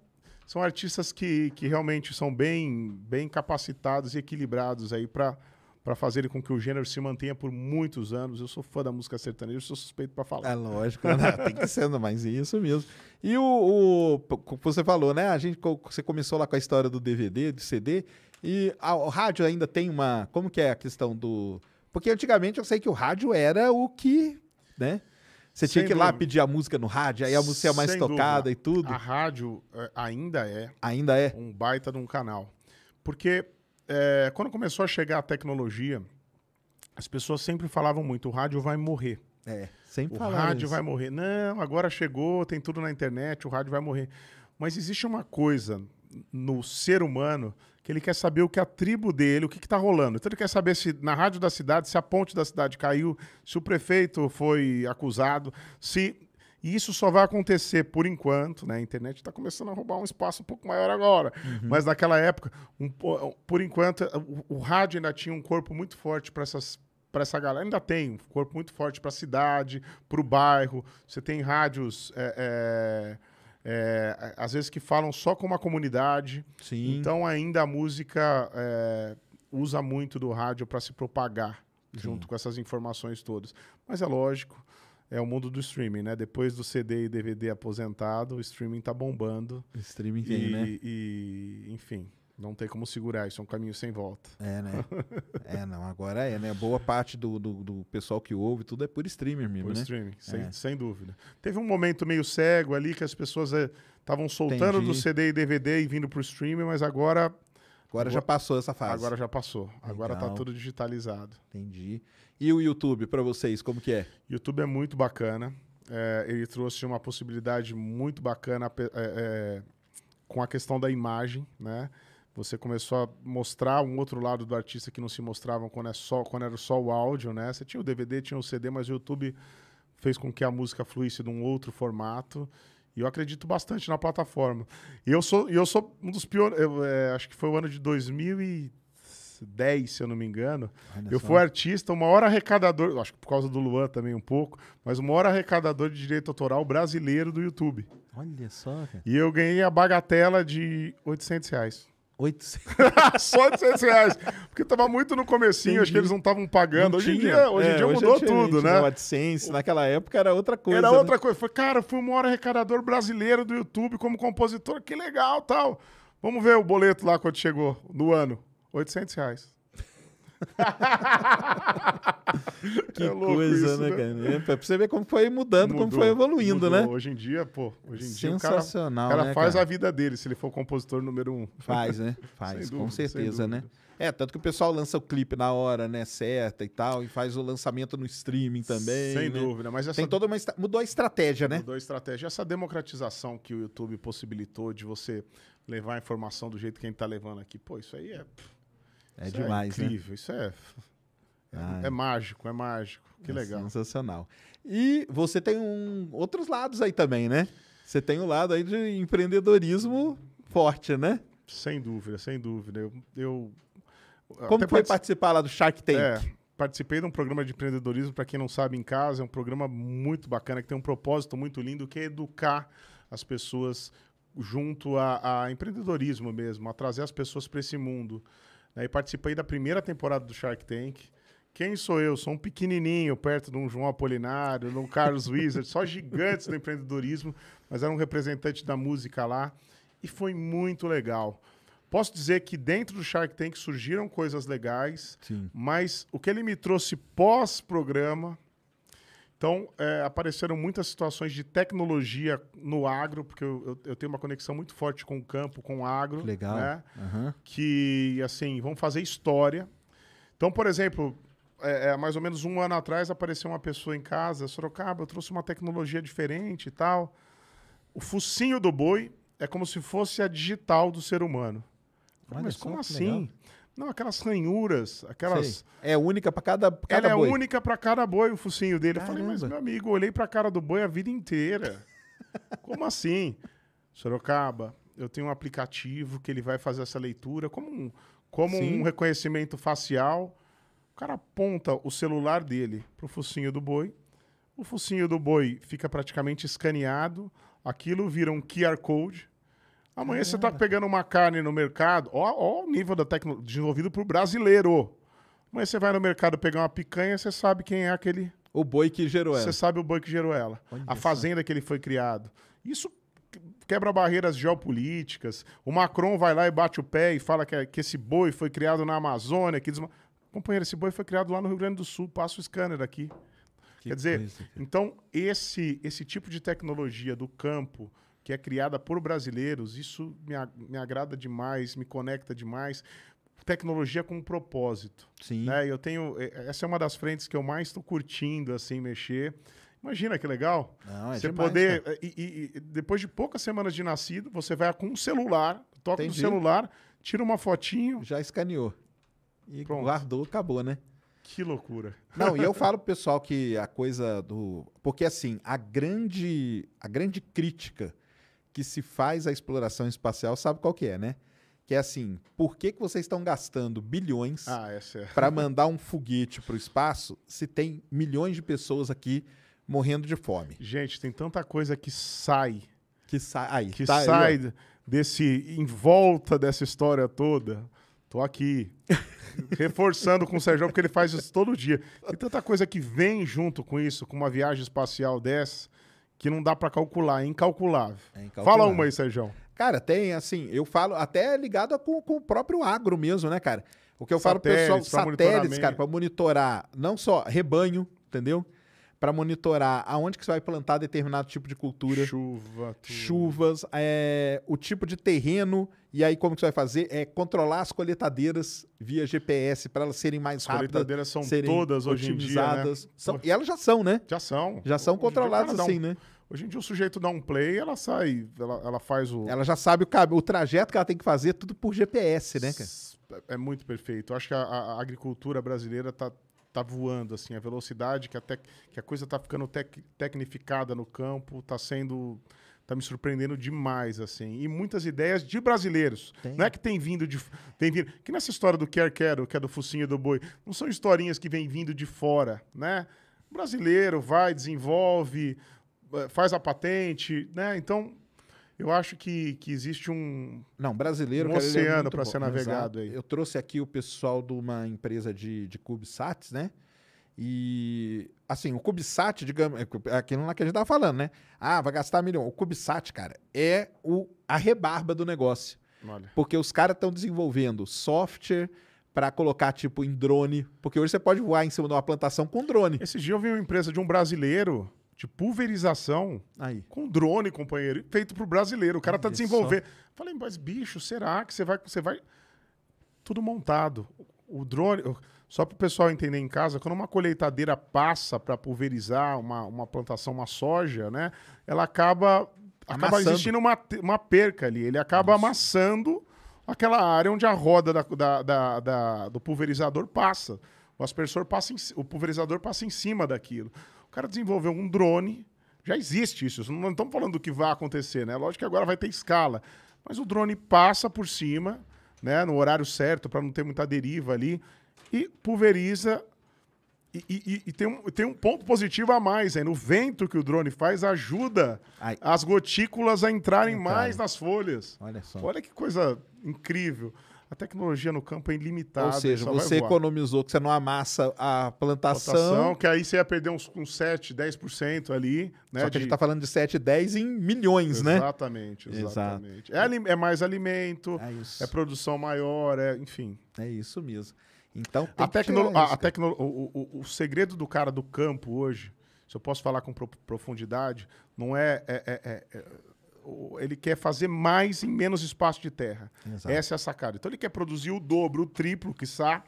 são artistas que, que realmente são bem, bem capacitados e equilibrados aí para para fazer com que o gênero se mantenha por muitos anos. Eu sou fã da música sertaneja, sou suspeito para falar. É lógico, né? (laughs) tem que ser, mas isso mesmo. E o, o você falou, né? A gente você começou lá com a história do DVD, do CD, e a, o rádio ainda tem uma, como que é a questão do Porque antigamente eu sei que o rádio era o que, né? Você tinha Sem que ir lá pedir a música no rádio, aí a música é mais Sem tocada dúvida. e tudo. A rádio eh, ainda é. Ainda é. Um baita de um canal. Porque é, quando começou a chegar a tecnologia, as pessoas sempre falavam muito: o rádio vai morrer. É, sempre O rádio isso. vai morrer. Não, agora chegou, tem tudo na internet, o rádio vai morrer. Mas existe uma coisa no ser humano que ele quer saber o que a tribo dele, o que está rolando. Então ele quer saber se na rádio da cidade, se a ponte da cidade caiu, se o prefeito foi acusado, se e isso só vai acontecer por enquanto, né? A internet está começando a roubar um espaço um pouco maior agora. Uhum. Mas naquela época, um, por enquanto, o, o, rádio ainda tinha um corpo muito forte para essas para essa galera ainda tem um corpo muito forte para a cidade, para o bairro. Você tem rádios é, é, é, às vezes que falam só com uma comunidade. Sim. Então ainda a música é, usa muito do rádio para se propagar Sim. junto com essas informações todas. Mas é lógico, é o mundo do streaming, né? Depois do CD e DVD aposentado, o streaming tá bombando. O streaming tem, e, né? E, enfim, não tem como segurar, isso é um caminho sem volta. É, né? é, não, agora é, né? Boa parte do, do, do, pessoal que ouve tudo é por streamer mesmo, por né? streaming, é. sem, é. sem dúvida. Teve um momento meio cego ali que as pessoas estavam eh, é, soltando Entendi. do CD e DVD e vindo pro streaming, mas agora... Agora já passou essa fase. Agora já passou. Legal. Agora tá tudo digitalizado. Entendi. E o YouTube para vocês, como que é? YouTube é muito bacana. É, ele trouxe uma possibilidade muito bacana é, é, com a questão da imagem, né? Você começou a mostrar um outro lado do artista que não se mostravam quando, é só, quando era só o áudio, né? Você tinha o DVD, tinha o CD, mas o YouTube fez com que a música fluísse de um outro formato. E eu acredito bastante na plataforma. E eu sou, eu sou um dos piores. é, acho que foi o ano de 2013 10, se eu não me engano. Olha eu só. fui artista, o maior arrecadador, acho que por causa do Luan também um pouco, mas o maior arrecadador de direito autoral brasileiro do YouTube. Olha só, cara. E eu ganhei a bagatela de 800 reais. 800. (laughs) Só 800 reais. Porque tava muito no comecinho, Entendi. acho que eles não estavam pagando. Não hoje, em dia, hoje é, em dia hoje mudou é tudo, né? né? AdSense, naquela época era outra coisa. Era né? outra né? coisa. Foi, cara, fui o maior arrecadador brasileiro do YouTube como compositor, que legal tal. Vamos ver o boleto lá quando chegou, no ano. 800 reais. (laughs) que é coisa, isso, né, né? cara? É, pra você ver como foi mudando, mudou, como foi evoluindo, mudou. né? Hoje em dia, pô, hoje em dia o cara, o cara né, faz cara? a vida dele, se ele for compositor número um. Faz, né? (laughs) Faz, dúvida, com certeza, né? É, tanto que o pessoal lança o clipe na hora, né, certa e tal, e faz o lançamento no streaming também. Sem né? dúvida, mas essa... Tem toda uma... Mudou a estratégia, né? Mudou a estratégia. Essa democratização que o YouTube possibilitou de você levar a informação do jeito que a gente tá levando aqui, pô, isso aí é... É isso é demais, é incrível, né? isso é é, é mágico, é mágico. Que é legal. Sensacional. E você tem um, outros lados aí também, né? Você tem o um lado aí de empreendedorismo forte, né? Sem dúvida, sem dúvida. Eu, eu Como foi participar lá do Shark Tank? É, participei de um programa de empreendedorismo, para quem não sabe em casa, é um programa muito bacana, que tem um propósito muito lindo, que é educar as pessoas junto a, a empreendedorismo mesmo, a trazer as pessoas para esse mundo. Né? E participei da primeira temporada do Shark Tank. Quem sou eu? Sou um pequenininho, perto de um João Apolinário, de um Carlos Wizard, só gigantes do empreendedorismo, mas era um representante da música lá. E foi muito legal. Posso dizer que dentro do Shark Tank surgiram coisas legais, Sim. mas o que ele me trouxe pós-programa então, é, apareceram muitas situações de tecnologia no agro, porque eu, eu, eu, tenho uma conexão muito forte com o campo, com o agro. Legal. Né? Uhum. Que, assim, vão fazer história. Então, por exemplo, é, é, mais ou menos um ano atrás apareceu uma pessoa em casa, Sorocaba, eu trouxe uma tecnologia diferente e tal. O focinho do boi é como se fosse a digital do ser humano. Olha, Mas como assim? Legal. Não, aquelas ranhuras, aquelas. Sei. É única para cada, pra cada Ela é boi. é única para cada boi, o focinho dele. Caramba. Eu falei, mas meu amigo, olhei para a cara do boi a vida inteira. (laughs) Como assim? Sorocaba, eu tenho um aplicativo que ele vai fazer essa leitura como um, como um reconhecimento facial. O cara aponta o celular dele pro focinho do boi. O focinho do boi fica praticamente escaneado. Aquilo vira um QR Code. Amanhã Caramba. você tá pegando uma carne no mercado, ó, ó o nível da tecnologia desenvolvido pro brasileiro. Amanhã você vai no mercado pegar uma picanha, você sabe quem é aquele. O boi que gerou ela. Você sabe o boi que gerou ela. Olha a fazenda essa. que ele foi criado. Isso quebra barreiras geopolíticas. O Macron vai lá e bate o pé e fala que, é, que esse boi foi criado na Amazônia. Que desma... Companheiro, esse boi foi criado lá no Rio Grande do Sul. Passa o scanner aqui. Que Quer dizer, então esse, esse tipo de tecnologia do campo que é criada por brasileiros. Isso me, me agrada demais, me conecta demais. Tecnologia com propósito. Sim. Né? Eu tenho. Essa é uma das frentes que eu mais estou curtindo, assim, mexer. Imagina que legal. Não, é você demais, poder. Né? E, e, e, depois de poucas semanas de nascido, você vai com um celular, toca Entendi. no celular, tira uma fotinho. Já escaneou. E Pronto. guardou, acabou, né? Que loucura. Não, e eu (laughs) falo pro pessoal que a coisa do. Porque assim, a grande, a grande crítica que se faz a exploração espacial sabe qual que é, né? Que é assim, por que, que vocês estão gastando bilhões ah, é para (laughs) mandar um foguete para o espaço se tem milhões de pessoas aqui morrendo de fome? Gente, tem tanta coisa que sai. Que sai. Aí, que tá sai aí, desse. em volta dessa história toda. Tô aqui. (laughs) reforçando com o Sérgio, porque ele faz isso todo dia. Tem tanta coisa que vem junto com isso, com uma viagem espacial dessa que não dá para calcular, é incalculável. é incalculável. Fala uma aí, Sérgio. Cara, tem assim, eu falo até ligado com, com o próprio agro mesmo, né, cara? O que eu satélites, falo pro pessoal, satélites, cara, para monitorar não só rebanho, entendeu? Para monitorar aonde que você vai plantar determinado tipo de cultura. Chuva. Tudo. Chuvas, é, o tipo de terreno, e aí, como que você vai fazer? É controlar as coletadeiras via GPS para elas serem mais rápidas. As coletadeiras são todas hoje em dia. Né? São, e elas já são, né? Já são. Já são hoje controladas assim, um, né? Hoje em dia o sujeito dá um play, ela sai, ela, ela faz o. Ela já sabe o, o trajeto que ela tem que fazer, tudo por GPS, né, cara? É muito perfeito. Eu acho que a, a agricultura brasileira está tá voando assim a velocidade que a, tec, que a coisa está ficando tec, tecnificada no campo está sendo tá me surpreendendo demais, assim. E muitas ideias de brasileiros. Tem. Não é que tem vindo de. Tem vindo, que nessa história do Quer Quero, que é do Focinho do Boi, não são historinhas que vêm vindo de fora, né? O brasileiro vai, desenvolve, eh, faz a patente, né? Então, eu acho que, que existe um. Não, brasileiro. Um é oceano é para ser navegado Exato. aí. Eu trouxe aqui o pessoal de uma empresa de, de CubeSats, né? E, assim, o CubeSat, digamos, é, é aquilo lá que a gente tava falando, né? Ah, vai gastar milhão. O CubeSat, cara, é o, a rebarba do negócio. Olha. Porque os caras estão desenvolvendo software para colocar, tipo, em drone. Porque hoje você pode voar em cima de uma plantação com drone. Esse dia eu vi uma empresa de um brasileiro de pulverização Aí. com drone, companheiro, feito pro brasileiro. O cara tá Olha tá desenvolvendo. Só. Falei, mas bicho, será que você vai. Você vai... Tudo montado. O drone. Só para o pessoal entender em casa, quando uma colheitadeira passa para pulverizar uma, uma plantação, uma soja, né? Ela acaba, acaba existindo uma, uma perca ali. Ele acaba Nossa. amassando aquela área onde a roda da, da, da, da, do pulverizador passa. O aspersor passa em, o pulverizador passa em cima daquilo. O cara desenvolveu um drone. Já existe isso. Não estamos falando do que vai acontecer, né? Lógico que agora vai ter escala. Mas o drone passa por cima, né? No horário certo, para não ter muita deriva ali e pulveriza. E, e, e, tem, um, tem um ponto positivo a mais aí O vento que o drone faz ajuda Ai. as gotículas a entrarem mais nas folhas. Olha só. Olha que coisa incrível. A tecnologia no campo é ilimitada. Ou seja, só você economizou, que você não amassa a plantação. que aí você ia perder uns, uns 7, 10% ali. Né, só que a gente tá falando de 7, 10 em milhões, né? Exatamente, exatamente. É, é mais alimento, É isso. é produção maior, é, enfim. É isso mesmo. Então a tecnologia, a, a tecno o, o, o, segredo do cara do campo hoje, se eu posso falar com pro profundidade, não é, é, é, é, é ele quer fazer mais em menos espaço de terra. Exato. Essa é a sacada. Então ele quer produzir o dobro, o triplo, que quiçá,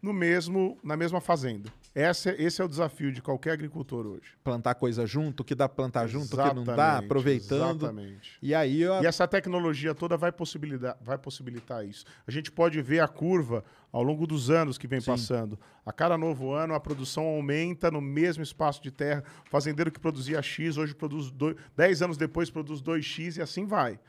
no mesmo, na mesma fazenda. Essa, é, esse é o desafio de qualquer agricultor hoje. Plantar coisa junto, o que dá plantar junto, o que não dá, aproveitando. Exatamente. E aí ó. E essa tecnologia toda vai possibilitar, vai possibilitar isso. A gente pode ver a curva ao longo dos anos que vem Sim. passando. A cada novo ano a produção aumenta no mesmo espaço de terra. O fazendeiro que produzia X hoje produz dois. 10 anos depois produz 2X e assim vai.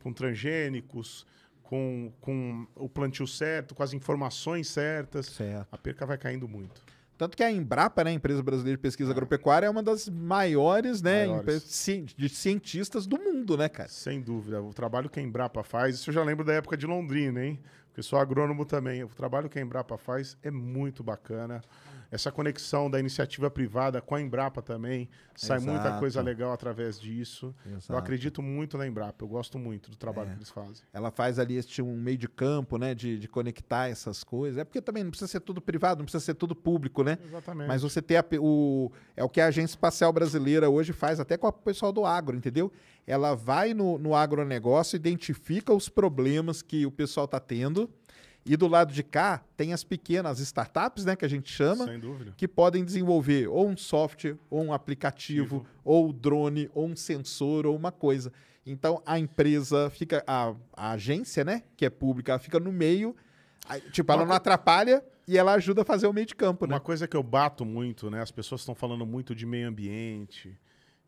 Com transgênicos, com, com o plantio certo, com as informações certas. Certo. A perca vai caindo muito. Tanto que a Embrapa, né, a Empresa Brasileira de Pesquisa ah. Agropecuária, é uma das maiores, né, maiores. de cientistas do mundo, né, cara? Sem dúvida. O trabalho que a Embrapa faz, isso eu já lembro da época de Londrina, hein? Porque sou agrônomo também. O trabalho que a Embrapa faz é muito bacana essa conexão da iniciativa privada com a Embrapa também. Sai Exato. muita coisa legal através disso. Exato. Eu acredito muito na Embrapa, eu gosto muito do trabalho é. que eles fazem. Ela faz ali este um meio de campo, né? De, de conectar essas coisas. É porque também não precisa ser tudo privado, não precisa ser tudo público, né? Exatamente. Mas você ter a, o. É o que a Agência Espacial Brasileira hoje faz, até com o pessoal do agro, entendeu? Ela vai no, no agronegócio, identifica os problemas que o pessoal está tendo e do lado de cá tem as pequenas startups, né, que a gente chama, que podem desenvolver ou um software, ou um aplicativo, Vivo. ou drone, ou um sensor, ou uma coisa. Então a empresa fica, a, a agência, né, que é pública, fica no meio. tipo, ela não atrapalha e ela ajuda a fazer o meio de campo, né? Uma coisa que eu bato muito, né? As pessoas estão falando muito de meio ambiente,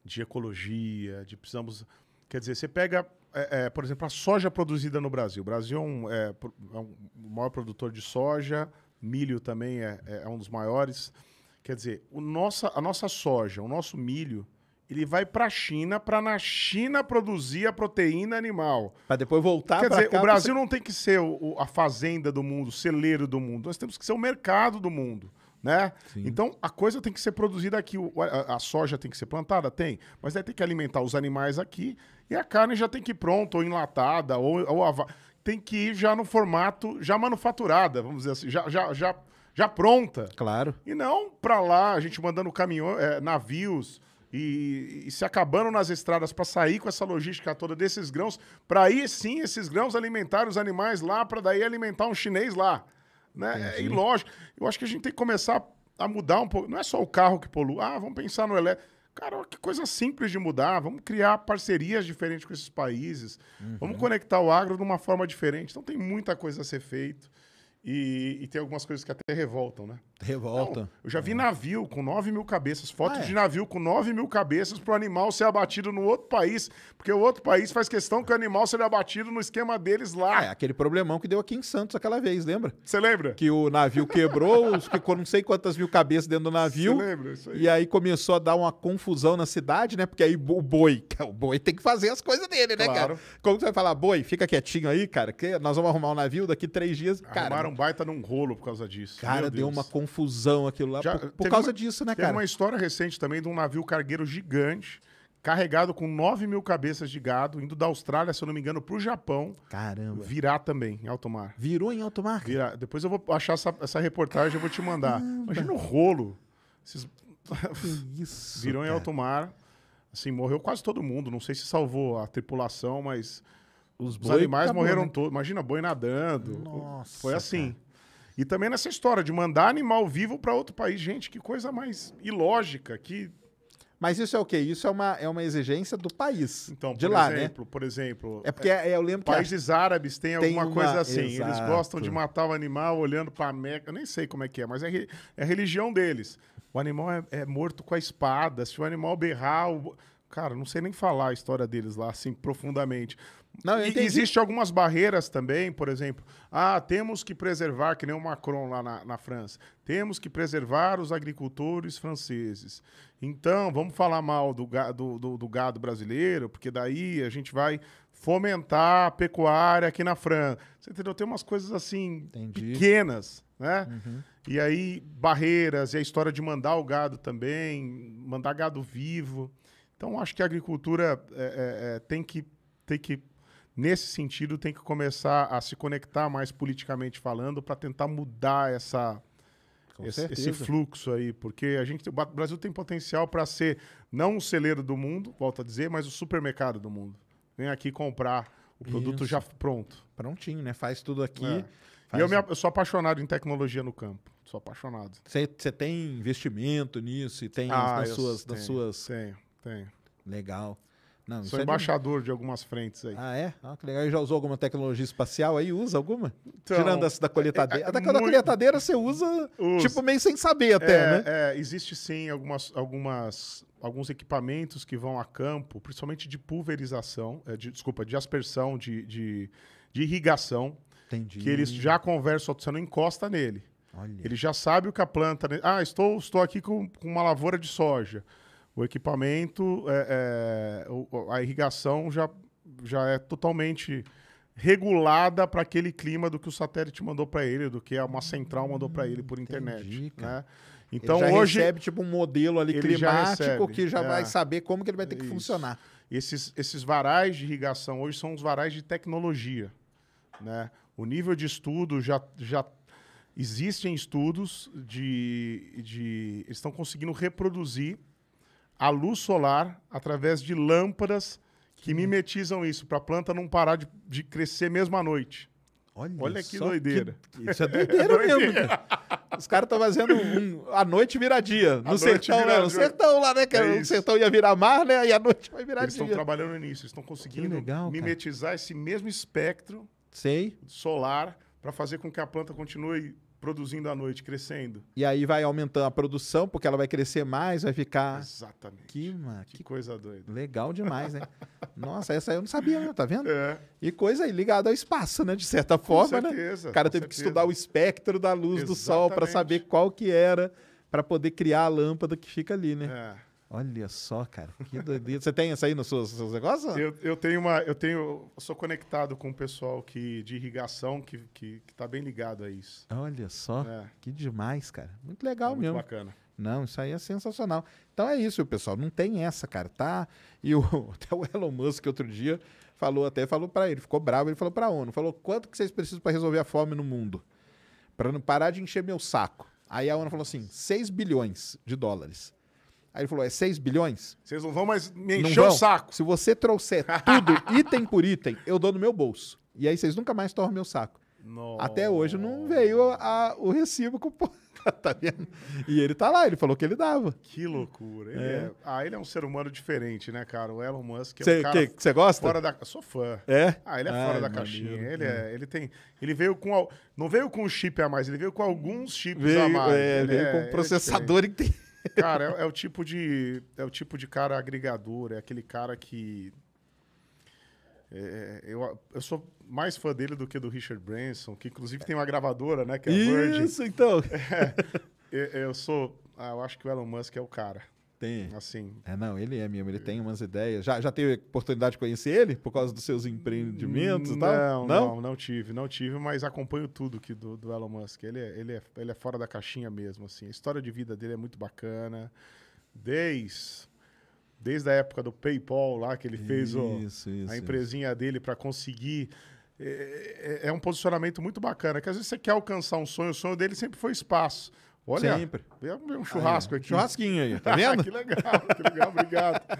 de ecologia, de precisamos. Quer dizer, você pega é, é, por exemplo, a soja produzida no Brasil. O Brasil é um, é, é um, maior produtor de soja, milho também é, é um dos maiores. Quer dizer, o nossa, a nossa soja, o nosso milho, ele vai para a China para na China produzir a proteína animal. Para depois voltar para Quer dizer, cá, o Brasil você... não tem que ser o, a fazenda do mundo, o celeiro do mundo. Nós temos que ser o mercado do mundo né? Sim. Então a coisa tem que ser produzida aqui, a, soja tem que ser plantada, tem, mas aí tem que alimentar os animais aqui e a carne já tem que ir pronta ou enlatada ou, ou av... tem que ir já no formato já manufaturada, vamos dizer assim, já, já, já, já pronta. Claro. E não para lá a gente mandando caminhões, é, navios. E, e, se acabando nas estradas para sair com essa logística toda desses grãos, para aí sim esses grãos alimentar os animais lá, para daí alimentar um chinês lá. Né? É, e lógico, eu acho que a gente tem que começar a mudar um pouco. Não é só o carro que polui. Ah, vamos pensar no elétrico. Cara, que coisa simples de mudar. Vamos criar parcerias diferentes com esses países. Uhum. Vamos conectar o agro de uma forma diferente. Então tem muita coisa a ser feito. E, e tem algumas coisas que até revoltam, né? Revolta. Não, eu já vi é. navio com 9 mil cabeças, fotos ah, é? de navio com 9 mil cabeças para o animal ser abatido no outro país, porque o outro país faz questão que o animal seja abatido no esquema deles lá. Ah, é, aquele problemão que deu aqui em Santos aquela vez, lembra? Você lembra? Que o navio quebrou, ficou (laughs) não sei quantas mil cabeças dentro do navio. Você lembra? Isso aí. E aí começou a dar uma confusão na cidade, né? Porque aí o boi, (laughs) o boi tem que fazer as coisas dele, né, claro. cara? Como você vai falar, boi, fica quietinho aí, cara, que nós vamos arrumar um navio daqui três dias. Arrumaram cara, um baita num rolo por causa disso. Cara, deu uma confusão confusão aquilo lá. Já, por, por causa uma, disso, né, cara? Tem uma história recente também de um navio cargueiro gigante carregado com 9 mil cabeças de gado, indo da Austrália, se eu não me engano, para o Japão. Caramba. Virar também em alto mar. Virou em alto mar? Virar. Depois eu vou achar essa, essa reportagem e vou te mandar. Imagina o rolo. Esses... (laughs) isso. Virou cara. em alto mar. Assim, morreu quase todo mundo. Não sei se salvou a tripulação, mas os, os animais morreram né? todos. Imagina boi nadando. Nossa, Foi assim. Cara. E também nessa história de mandar animal vivo para outro país. Gente, que coisa mais ilógica, que mas isso é o quê? Isso é uma, é uma exigência do país. Então, de lá, né? exemplo, né? por exemplo. É porque é, eu lembro países que. Países árabes têm tem alguma uma... coisa assim. Exato. Eles gostam de matar o animal olhando para a Meca. Eu nem sei como é que é, mas é, é a religião deles. O animal é, é, morto com a espada. Se o animal berrar. O... Cara, não sei nem falar a história deles lá, assim, profundamente. Não, e, existe algumas barreiras também, por exemplo, ah, temos que preservar, que nem o Macron lá na, na França, temos que preservar os agricultores franceses. Então, vamos falar mal do, do, do, do gado brasileiro, porque daí a gente vai fomentar a pecuária aqui na França. Você entendeu? Tem umas coisas assim Entendi. pequenas, né? Uhum. E aí, barreiras, e a história de mandar o gado também, mandar gado vivo. Então, acho que a agricultura é, é, é tem que. Tem que nesse sentido, tem que começar a se conectar mais politicamente falando para tentar mudar essa, esse, esse, fluxo aí, porque a gente, o Brasil tem potencial para ser não o celeiro do mundo, volto a dizer, mas o supermercado do mundo. Vem aqui comprar o produto Isso. já pronto. Prontinho, né? Faz tudo é. aqui. É. Faz... Eu, me, eu sou apaixonado em tecnologia no campo. Sou apaixonado. Você tem investimento nisso e tem ah, nas suas. Tenho, nas suas... Tenho, tenho. Legal. Não, Sou é embaixador de... de algumas frentes aí. Ah, é? Ah, que legal. E já usou alguma tecnologia espacial aí? Usa alguma? Então, Tirando essa da é, é, colheitadeira. É, é, muito... da colheitadeira você usa, tipo, meio sem saber até, é, né? É, existe sim algumas, algumas, alguns equipamentos que vão a campo, principalmente de pulverização, de, desculpa, de aspersão, de, de, de irrigação. Entendi. Que eles já conversam, você não encosta nele. Olha. Ele já sabe o que a planta... Ah, estou, estou aqui com, com uma lavoura de soja o equipamento, é, é, a irrigação já, já é totalmente regulada para aquele clima do que o satélite mandou para ele, do que uma central mandou para ele por hum, internet. Entendi, né? Então ele já hoje recebe tipo um modelo ali climático já recebe, que já é, vai saber como que ele vai ter que funcionar. Esses, esses varais de irrigação hoje são os varais de tecnologia, né? O nível de estudo já já existem estudos de, de eles estão conseguindo reproduzir a luz solar através de lâmpadas que mimetizam isso, para a planta não parar de, de, crescer mesmo à noite. Olha, Olha que doideira. Que, isso é doideira, (laughs) é doideira. mesmo. Cara. Os caras estão fazendo um, a noite virar dia. No sertão, né? No sertão lá, né? Que é o sertão ia virar mar, né? E a noite vai virar eles dia. Eles estão trabalhando nisso. estão conseguindo legal, mimetizar cara. esse mesmo espectro Sei. solar para fazer com que a planta continue produzindo à noite, crescendo. E aí vai aumentando a produção, porque ela vai crescer mais, vai ficar. Exatamente. Que, mano, que, que coisa doida. Legal demais, né? (laughs) Nossa, essa eu não sabia, né? tá vendo? É. E coisa aí ligada ao espaço, né? De certa forma, com né? certeza, né? O cara teve certeza. que estudar o espectro da luz Exatamente. do sol para saber qual que era, para poder criar a lâmpada que fica ali, né? É. Olha só, cara, que doideira. Você tem isso aí nos seus, seus negócios? Eu, eu, tenho uma. Eu tenho. Eu sou conectado com o pessoal que, de irrigação que, que, que tá bem ligado a isso. Olha só, é. que demais, cara. Muito legal é muito mesmo. Muito bacana. Não, isso aí é sensacional. Então é isso, pessoal. Não tem essa, cara, tá? E o, (laughs) até o Elon Musk outro dia falou até, falou para ele, ficou bravo, ele falou para ONU, falou quanto que vocês precisam para resolver a fome no mundo? Para não parar de encher meu saco. Aí a ONU falou assim, 6 bilhões de dólares. Aí ele falou: é 6 bilhões? Vocês não vão mais me encher o saco. Se você trouxer tudo, (laughs) item por item, eu dou no meu bolso. E aí vocês nunca mais torram meu saco. No. Até hoje não veio a, a, o recibo com (laughs) tá vendo? E ele tá lá, ele falou que ele dava. Que loucura. Ele é. É... Ah, ele é um ser humano diferente, né, cara? O Elon Musk é cê, um cara Você gosta? Fora da... Sou fã. É? Ah, ele é Ai, fora da caixinha. Deus. Ele, é, ele tem... Ele veio com... Não veio com um chip a mais, ele veio com alguns chips veio, a mais. É, ele veio é, com um é processador inteiro. Cara, é, é, o tipo de é o tipo de cara agregador, é aquele cara que é, é, eu, eu sou mais fã dele do que do Richard Branson, que inclusive tem uma gravadora, né? Que é a Virgin. Isso, então. (laughs) É, eu sou, ah, eu acho que o Elon Musk é o cara. Tem. Assim. É, não, ele é mesmo, ele é. tem umas ideias. Já, já teve oportunidade de conhecer ele por causa dos seus empreendimentos não, tal? Não, não, não tive, não tive, mas acompanho tudo que do, do Elon Musk. Ele é, ele, é, ele é fora da caixinha mesmo, assim. A história de vida dele é muito bacana. Desde, desde a época do PayPal lá, que ele fez isso, o, isso, a empresinha dele para conseguir é, é, é, um posicionamento muito bacana, que às vezes você quer alcançar um sonho, o sonho dele sempre foi espaço. Olha, Sempre. Vem é um é churrasco aí, aqui. Churrasquinho aí, tá (laughs) ah, vendo? que legal, que legal, obrigado.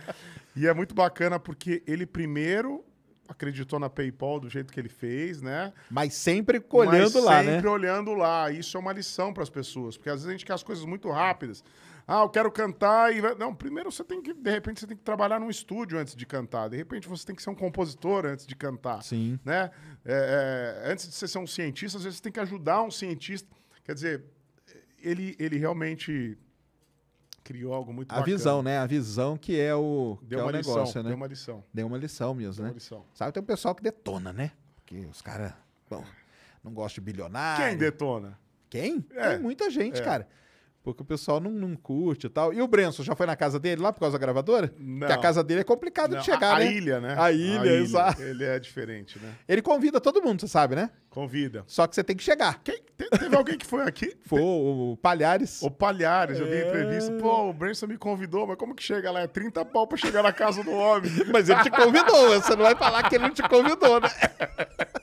E é muito bacana porque ele primeiro acreditou na PayPal do jeito que ele fez, né? Mas sempre olhando Mas lá, sempre né? Sempre olhando lá. Isso é uma lição para as pessoas, porque às vezes a gente quer as coisas muito rápidas. Ah, eu quero cantar e não, primeiro você tem que de repente você tem que trabalhar num estúdio antes de cantar. De repente você tem que ser um compositor antes de cantar. Sim. Né? É, é, antes de você ser um cientista, às vezes você tem que ajudar um cientista. Quer dizer, ele, ele realmente criou algo muito a bacana. visão né a visão que é o deu é uma o negócio lição, né deu uma lição deu uma lição mesmo deu né lição. sabe tem um pessoal que detona né que os caras bom não gosta de bilionário quem detona quem é. tem muita gente é. cara porque o pessoal não, não curte e tal. E o Brenço, já foi na casa dele lá por causa da gravadora? Não. Porque a casa dele é complicado não. de chegar, a, né? A ilha, né? A ilha, a ilha. exato. Ele é diferente, né? Ele convida todo mundo, você sabe, né? Convida. Só que você tem que chegar. Quem, teve alguém que foi aqui? (laughs) Foi o Palhares. O Palhares, eu vi é. entrevista. Pô, o Brenson me convidou, mas como que chega lá? É 30 pau pra chegar na casa do homem. mas ele te convidou, você não vai falar que ele não te convidou, né? (laughs)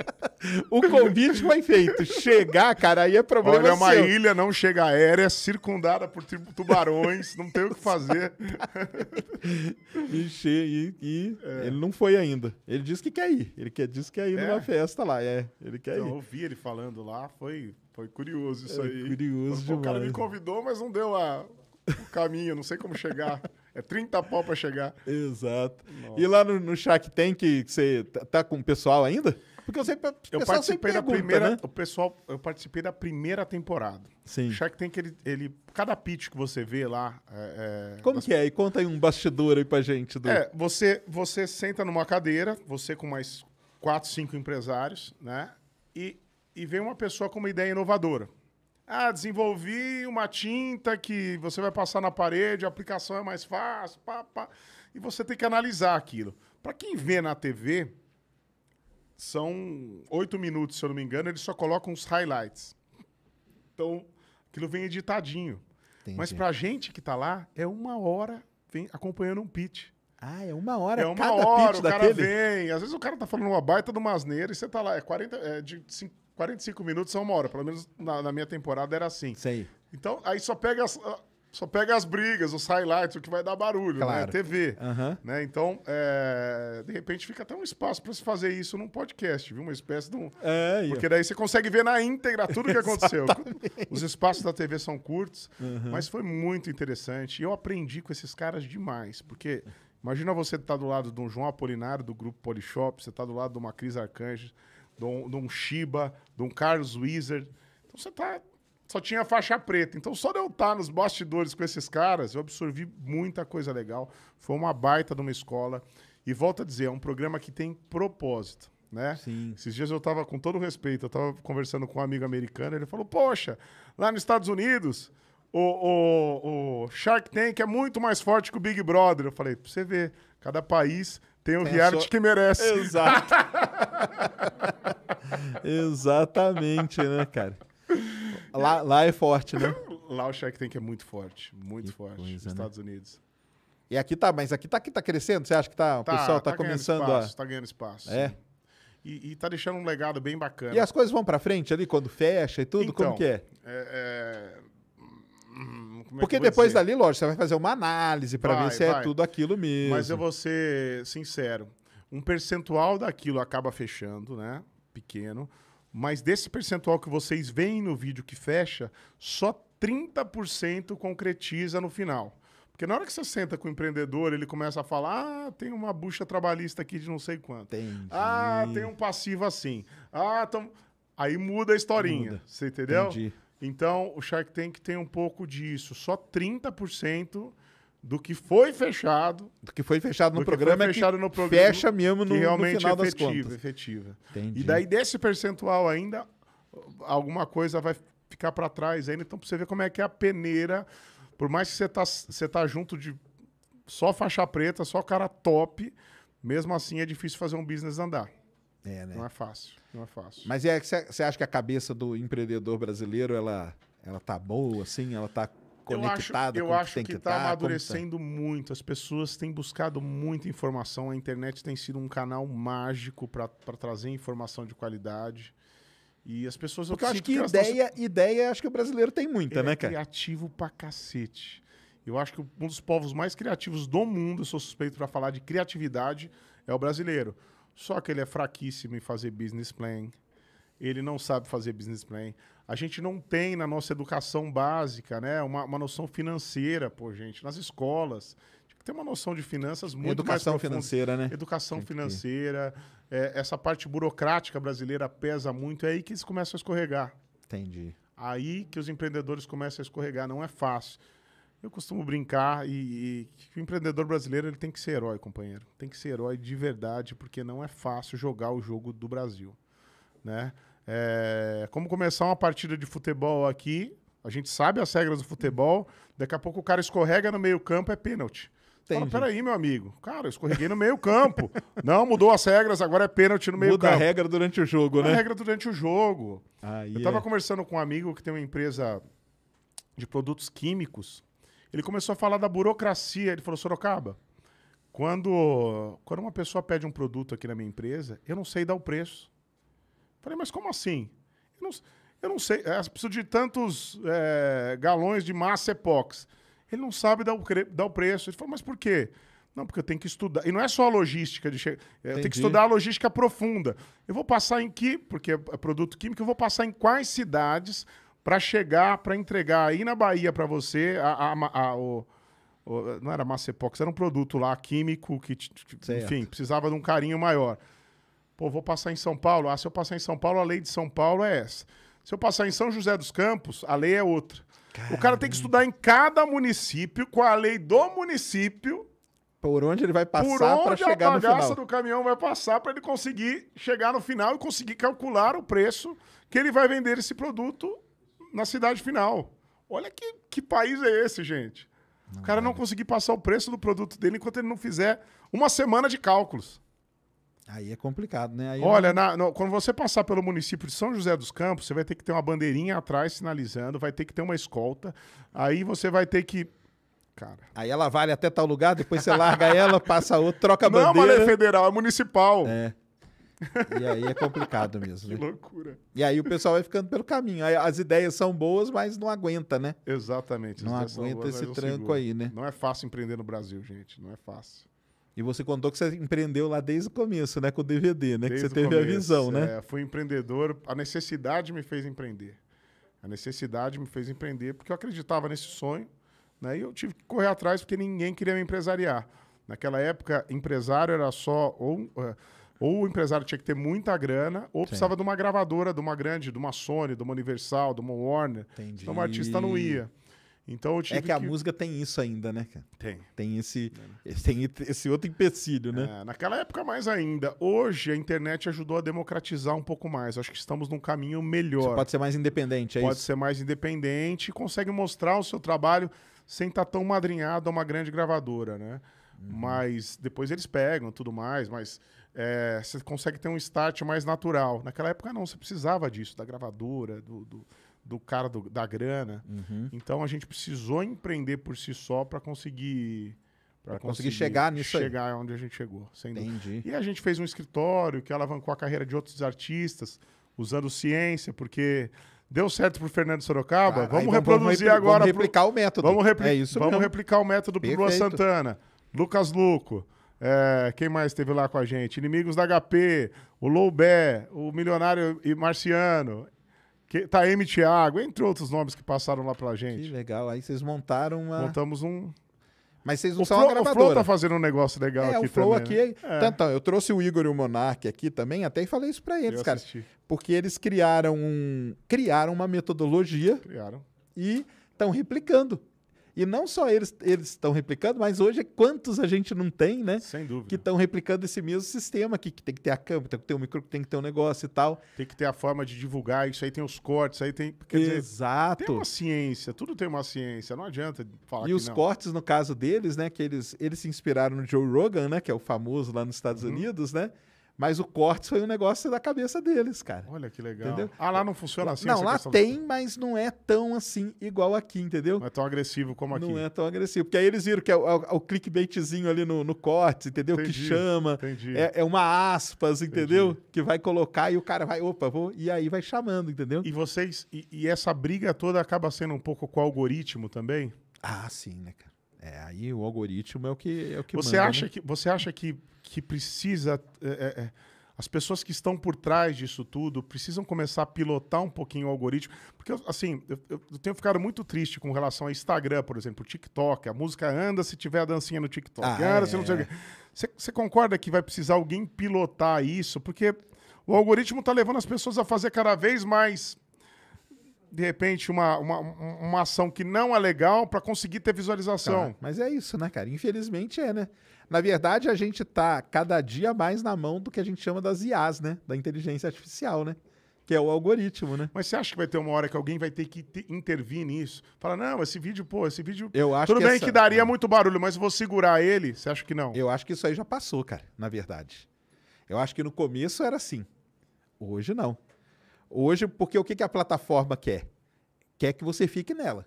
O convite foi feito. Chegar, cara, aí é problema Olha, seu. é uma ilha, não chega aérea, é circundada por tubarões, não tem o que fazer. e, (laughs) e, e é. ele não foi ainda. Ele disse que quer ir. Ele quer, disse que quer ir é. numa festa lá, é. Ele quer então, ir. Eu ouvi ele falando lá, foi, foi curioso isso é, aí. Curioso demais. O cara me convidou, mas não deu a, o caminho, não sei como chegar. É 30 pau pra chegar. Exato. Nossa. E lá no, no Shark Tank, você tá, tá com o pessoal ainda? Porque eu sempre. Eu participei sempre pergunta, da primeira. Né? O pessoal, eu participei da primeira temporada. Sim. O Shark tem aquele. Ele, cada pitch que você vê lá. É, é Como que é? E conta aí um bastidor aí pra gente. Do... É, você, você senta numa cadeira, você com mais quatro, cinco empresários, né? E, e vem uma pessoa com uma ideia inovadora. Ah, desenvolvi uma tinta que você vai passar na parede, a aplicação é mais fácil, pá, pá. E você tem que analisar aquilo. Para quem vê na TV, são oito minutos, se eu não me engano, eles só colocam os highlights. Então, aquilo vem editadinho. Entendi. Mas pra gente que tá lá, é uma hora vem acompanhando um pitch. Ah, é uma hora. É uma cada hora, o cara vem. Às vezes o cara tá falando uma baita do uma e você tá lá. É, 40, é de 45 minutos a é uma hora. Pelo menos na, na minha temporada era assim. Sei. Então, aí só pega as, só pega as brigas, os highlights, o que vai dar barulho, né? claro. né? TV. Uhum. Né? Então, é... de repente fica até um espaço para se fazer isso num podcast, viu? Uma espécie de um. É, Porque daí você consegue ver na íntegra tudo o que (laughs) aconteceu. os espaços da TV são curtos, uhum. mas foi muito interessante. E eu aprendi com esses caras demais, porque. Imagina você estar tá do lado de um João Apolinário, do grupo Polishop, você está do lado de uma Cris Arcanjo, de um, de um Shiba, de um Carlos Wizard. Então você está só tinha faixa preta. Então, só de eu estar nos bastidores com esses caras, eu absorvi muita coisa legal. Foi uma baita de uma escola. E volto a dizer, é um programa que tem propósito, né? Sim. Esses dias eu estava, com todo respeito, eu estava conversando com um amigo americano, ele falou, poxa, lá nos Estados Unidos, o, o, o Shark Tank é muito mais forte que o Big Brother. Eu falei, você ver, cada país tem o reality sua... que merece. Exato. (laughs) Exatamente, né, cara? (laughs) Lá, lá é forte, né? (coughs) lá o Shark Tank é muito forte, muito que forte. Coisa, né? Estados né? Unidos. E aqui tá, mas aqui tá, aqui tá crescendo? Você acha que tá, tá o pessoal tá, tá começando espaço, a. Tá ganhando espaço. É. E, e tá deixando um legado bem bacana. E as coisas vão para frente ali quando fecha e tudo? Então, como que é? é, é... Hum, é Porque depois dizer? dali, lógico, você vai fazer uma análise para ver se é vai. é tudo aquilo mesmo. Mas eu vou ser sincero: um percentual daquilo acaba fechando, né? Pequeno. Mas desse percentual que vocês veem no vídeo que fecha, só 30% concretiza no final. Porque na hora que você senta com o empreendedor, ele começa a falar: ah, tem uma bucha trabalhista aqui de não sei quanto. Entendi. Ah, tem um passivo assim. Ah, então. Aí muda a historinha. Muda. Você entendeu? Entendi. Então, o Shark Tank tem um pouco disso. Só 30% do que foi fechado. Do que foi fechado no programa é fechado é no programa, fecha mesmo no, realmente no final das contas. efetiva. Entendi. E daí desse percentual ainda, alguma coisa vai ficar para trás ainda. Então, para você ver como é que é a peneira, por mais que você tá, você tá junto de só faixa preta, só cara top, mesmo assim é difícil fazer um business andar. É, né? Não é fácil, não é fácil. Mas é que você acha que a cabeça do empreendedor brasileiro, ela, ela tá boa, assim? Ela tá conectado eu acho, eu acho que, que, tá, tá, tá. amadurecendo tá? muito. As pessoas têm buscado muita informação. A internet tem sido um canal mágico para trazer informação de qualidade. E as pessoas... Porque eu, acho que, que ideia, ideia, acho que o brasileiro tem muita, Ele é né, é cara? criativo pra cacete. Eu acho que um dos povos mais criativos do mundo, eu sou suspeito para falar de criatividade, é o brasileiro. Só que ele é fraquíssimo em fazer business plan. Ele não sabe fazer business plan a gente não tem na nossa educação básica, né? Uma, uma noção financeira, pô, gente, nas escolas. Tem uma noção de finanças muito Educação financeira, né? Educação tem financeira. É, essa parte burocrática brasileira pesa muito. É aí que eles começam a escorregar. Entendi. Aí que os empreendedores começam a escorregar. Não é fácil. Eu costumo brincar e, e, o empreendedor brasileiro ele tem que ser herói, companheiro. Tem que ser herói de verdade, porque não é fácil jogar o jogo do Brasil, né? É, como começar uma partida de futebol aqui, a gente sabe as regras do futebol, daqui a pouco o cara escorrega no meio campo, é pênalti. Fala, peraí, meu amigo. Cara, eu escorreguei no meio campo. (laughs) Não, mudou as regras, agora é pênalti no meio campo. Muda a regra durante o jogo, Muda né? a regra durante o jogo. Ah, eu estava é. conversando com um amigo que tem uma empresa de produtos químicos. Ele começou a falar da burocracia. Ele falou, Sorocaba, quando, quando uma pessoa pede um produto aqui na minha empresa, eu não sei dar o preço. Falei, mas como assim? Eu não, eu não sei, eu é, preciso de tantos é, galões de massa epox. Ele não sabe dar o, dar o preço. Ele falou, mas por quê? Não, porque eu tenho que estudar. E não é só a logística de chegar, é, Eu tenho que estudar a logística profunda. Eu vou passar em que, porque é produto químico, eu vou passar em quais cidades para chegar, para entregar aí na Bahia para você a, a, a, o, o, não era Massepox, era um produto lá químico que, enfim, precisava de um carinho maior. Pô, vou passar em São Paulo. Ah, se eu passar em São Paulo, a lei de São Paulo é essa. Se eu passar em São José dos Campos, a lei é outra. Caramba. O cara tem que estudar em cada município, com a lei do município. Por onde ele vai passar para chegar no final. Por onde a bagaça do caminhão vai passar para ele conseguir chegar no final e conseguir calcular o preço que ele vai vender esse produto na cidade final. Olha que, que país é esse, gente. Não o cara não conseguir passar o preço do produto dele enquanto ele não fizer uma semana de cálculos. Aí é complicado, né? Aí Olha, eu... na, no, quando você passar pelo município de São José dos Campos, você vai ter que ter uma bandeirinha atrás sinalizando, vai ter que ter uma escolta. Aí você vai ter que Cara. Aí ela vale até tal lugar, depois você larga ela, passa outro, troca a é bandeira. Não, uma é federal, é municipal. É. E aí é complicado mesmo. (laughs) que né? loucura. E aí o pessoal vai ficando pelo caminho. Aí as ideias são boas, mas não aguenta, né? Exatamente. Não aguenta boas, esse tranco aí, né? Não é fácil empreender no Brasil, gente. Não é fácil. E você contou que você empreendeu lá desde o começo, né? Com o DVD, né? Desde que você teve começo, a visão, né? é, né? Fui empreendedor. A necessidade me fez empreender. A necessidade me fez empreender porque eu acreditava nesse sonho, né? E eu tive que correr atrás porque ninguém queria me empresariar. Naquela época, empresário era só ou eh, ou o empresário tinha que ter muita grana, ou Sim. precisava de uma gravadora, de uma grande, de uma Sony, de uma Universal, de uma Warner. Entendi. Então o artista não ia. Então eu é tive É que a música tem isso ainda, né, cara? Tem. Tem esse, é. Né? tem esse outro empecilho, né? É, naquela época mais ainda. Hoje a internet ajudou a democratizar um pouco mais. Acho que estamos num caminho melhor. Você pode ser mais independente, é pode isso? Pode ser mais independente e consegue mostrar o seu trabalho sem estar tá tão madrinhado a uma grande gravadora, né? Uhum. Mas depois eles pegam tudo mais, mas é, você consegue ter um start mais natural. Naquela época não, você precisava disso, da gravadora, do, do do cara do, da grana. Uhum. Então a gente precisou empreender por si só para conseguir para conseguir, conseguir, chegar nisso chegar aí. onde a gente chegou, sem Entendi. Dúvida. E a gente fez um escritório que alavancou a carreira de outros artistas usando ciência, porque deu certo para o Fernando Sorocaba, ah, vamos então reproduzir vamos agora, vamos replicar pro... o método. Vamos, é isso vamos mesmo. replicar o método para Luan Santana, Lucas Luco. É, quem mais esteve lá com a gente? Inimigos da HP, o Loubé, o Milionário e Marciano, que, tá M Thiago, entre outros nomes que passaram lá pela gente. Que legal. Aí vocês montaram uma. Montamos um. Mas vocês não o são Flo, uma gravadora. O Flow tá fazendo um negócio legal é, aqui o Flow também, aqui. Né? É... é. Então, então, eu trouxe o Igor e o Monark aqui também, até falei isso para eles, eu cara. Assisti. Porque eles criaram um, criaram uma metodologia. Criaram. E estão replicando. E não só eles eles estão replicando, mas hoje é quantos a gente não tem, né? Sem dúvida. Que estão replicando esse mesmo sistema aqui, que tem que ter a câmera, tem que ter o um micro, tem que ter um negócio e tal. Tem que ter a forma de divulgar, isso aí tem os cortes, aí tem. Dizer, Exato. tem uma ciência, tudo tem uma ciência, não adianta falar E os não. cortes, no caso deles, né? Que eles, eles se inspiraram no Joe Rogan, né? Que é o famoso lá nos Estados uhum. Unidos, né? Mas o corte foi um negócio da cabeça deles, cara. Olha que legal. Entendeu? Ah, lá não funciona assim? Não, lá tem, do... mas não é tão assim igual aqui, entendeu? Não é tão agressivo como aqui. Não é tão agressivo. Porque aí eles viram que é o, é é o clickbaitzinho ali no, no corte, entendeu? Entendi, que chama. Entendi. É, é uma aspas, entendeu? Entendi. Que vai colocar e o cara vai, opa, vou. E aí vai chamando, entendeu? E vocês. E, e essa briga toda acaba sendo um pouco com o algoritmo também? Ah, sim, né, cara? É, aí o algoritmo é o que é o que você manda, acha né? que você acha que, que precisa é, é, é as pessoas que estão por trás disso tudo precisam começar a pilotar um pouquinho o algoritmo porque assim eu, eu tenho ficado muito triste com relação ao Instagram por exemplo TikTok a música anda se tiver a dancinha no TikTok ah, anda, é. se não sei é. você, você concorda que vai precisar alguém pilotar isso porque o algoritmo está levando as pessoas a fazer cada vez mais de repente, uma, uma, uma ação que não é legal para conseguir ter visualização. Tá, mas é isso, né, cara? Infelizmente é, né? Na verdade, a gente tá cada dia mais na mão do que a gente chama das IAs, né? Da inteligência artificial, né? Que é o algoritmo, né? Mas você acha que vai ter uma hora que alguém vai ter que te intervir nisso? Fala, não, esse vídeo, pô, esse vídeo. Eu acho Tudo que bem essa... que daria muito barulho, mas vou segurar ele. Você acha que não? Eu acho que isso aí já passou, cara, na verdade. Eu acho que no começo era assim. Hoje não. Hoje, porque o que, que a plataforma quer? Quer que você fique nela.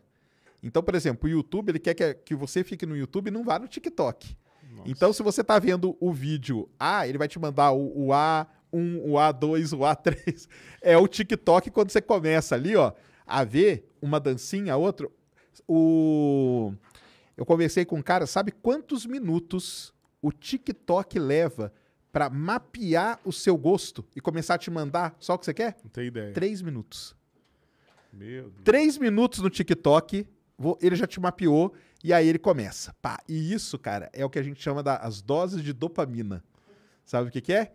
Então, por exemplo, o YouTube, ele quer que, que você fique no YouTube e não vá no TikTok. Nossa. Então, se você está vendo o vídeo A, ele vai te mandar o, o A1, o A2, o A3. (laughs) É o TikTok quando você começa ali, ó, a ver uma dancinha, outra. O... Eu conversei com um cara, sabe quantos minutos o TikTok leva para mapear o seu gosto e começar a te mandar só o que você quer? Não tem ideia. Três minutos. Meu Deus. Três minutos no TikTok, ele já te mapeou e aí ele começa. Pá. E isso, cara, é o que a gente chama das da, doses de dopamina. Sabe o que, que é?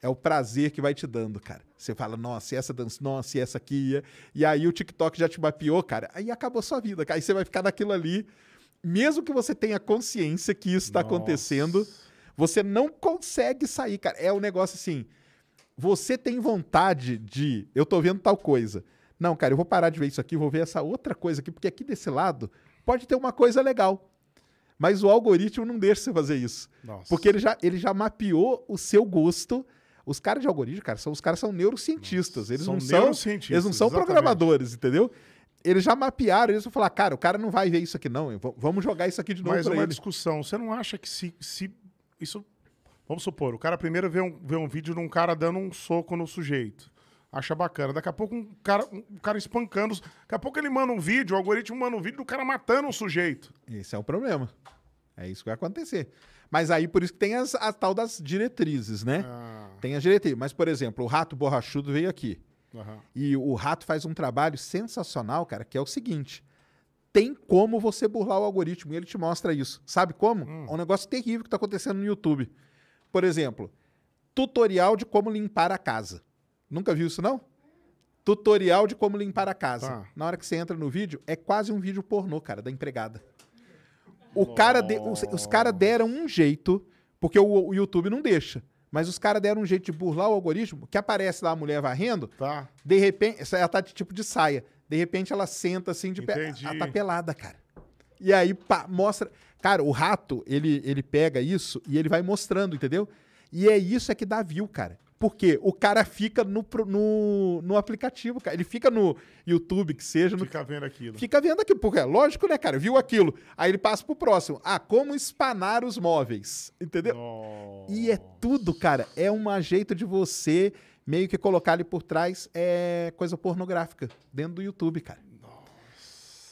É o prazer que vai te dando, cara. Você fala, nossa, e essa dança, nossa, e essa aqui. E aí o TikTok já te mapeou, cara. Aí acabou sua vida, cara. Aí você vai ficar naquilo ali. Mesmo que você tenha consciência que isso está acontecendo, você não consegue sair, cara. É um negócio assim. Você tem vontade de. Eu tô vendo tal coisa. Não, cara, eu vou parar de ver isso aqui, vou ver essa outra coisa aqui, porque aqui desse lado pode ter uma coisa legal. Mas o algoritmo não deixa você fazer isso. Nossa. Porque ele já, ele já mapeou o seu gosto. Os caras de algoritmo, cara, são, os caras são neurocientistas. eles, são não neurocientistas são, eles não são programadores, entendeu? Eles já mapearam, eles e falar, cara, o cara não vai ver isso aqui, não. Vamos jogar isso aqui de novo. Mas é uma ele. discussão. Você não acha que se, se isso. Vamos supor, o cara primeiro vê um, vê um vídeo de um cara dando um soco no sujeito. Acha bacana. Daqui a pouco um cara, um cara espancando. Daqui a pouco ele manda um vídeo, o algoritmo manda um vídeo do cara matando o sujeito. Esse é o problema. É isso que vai acontecer. Mas aí por isso que tem as, a tal das diretrizes, né? Ah. Tem as diretrizes. Mas, por exemplo, o rato borrachudo veio aqui. Uhum. E o rato faz um trabalho sensacional, cara, que é o seguinte: tem como você burlar o algoritmo e ele te mostra isso. Sabe como? Hum. É um negócio terrível que está acontecendo no YouTube. Por exemplo, tutorial de como limpar a casa. Nunca viu isso, não? Tutorial de como limpar a casa. Tá. Na hora que você entra no vídeo, é quase um vídeo pornô, cara, da empregada. O oh. cara de, os, os caras deram um jeito, porque o, o YouTube não deixa. Mas os caras deram um jeito de burlar o algoritmo, que aparece lá a mulher varrendo, tá. de repente, ela tá de tipo de saia. De repente ela senta assim de pé. Ela tá pelada, cara. E aí, pá, mostra. Cara, o rato, ele, ele pega isso e ele vai mostrando, entendeu? E é isso é que dá view, cara. Porque o cara fica no, no, no aplicativo, cara. Ele fica no YouTube, que seja. No... Fica vendo aquilo. Fica vendo aquilo. Porque é lógico, né, cara? Viu aquilo. Aí ele passa pro próximo. Ah, como espanar os móveis. Entendeu? Nossa. E é tudo, cara. É um jeito de você meio que colocar ali por trás é, coisa pornográfica dentro do YouTube, cara.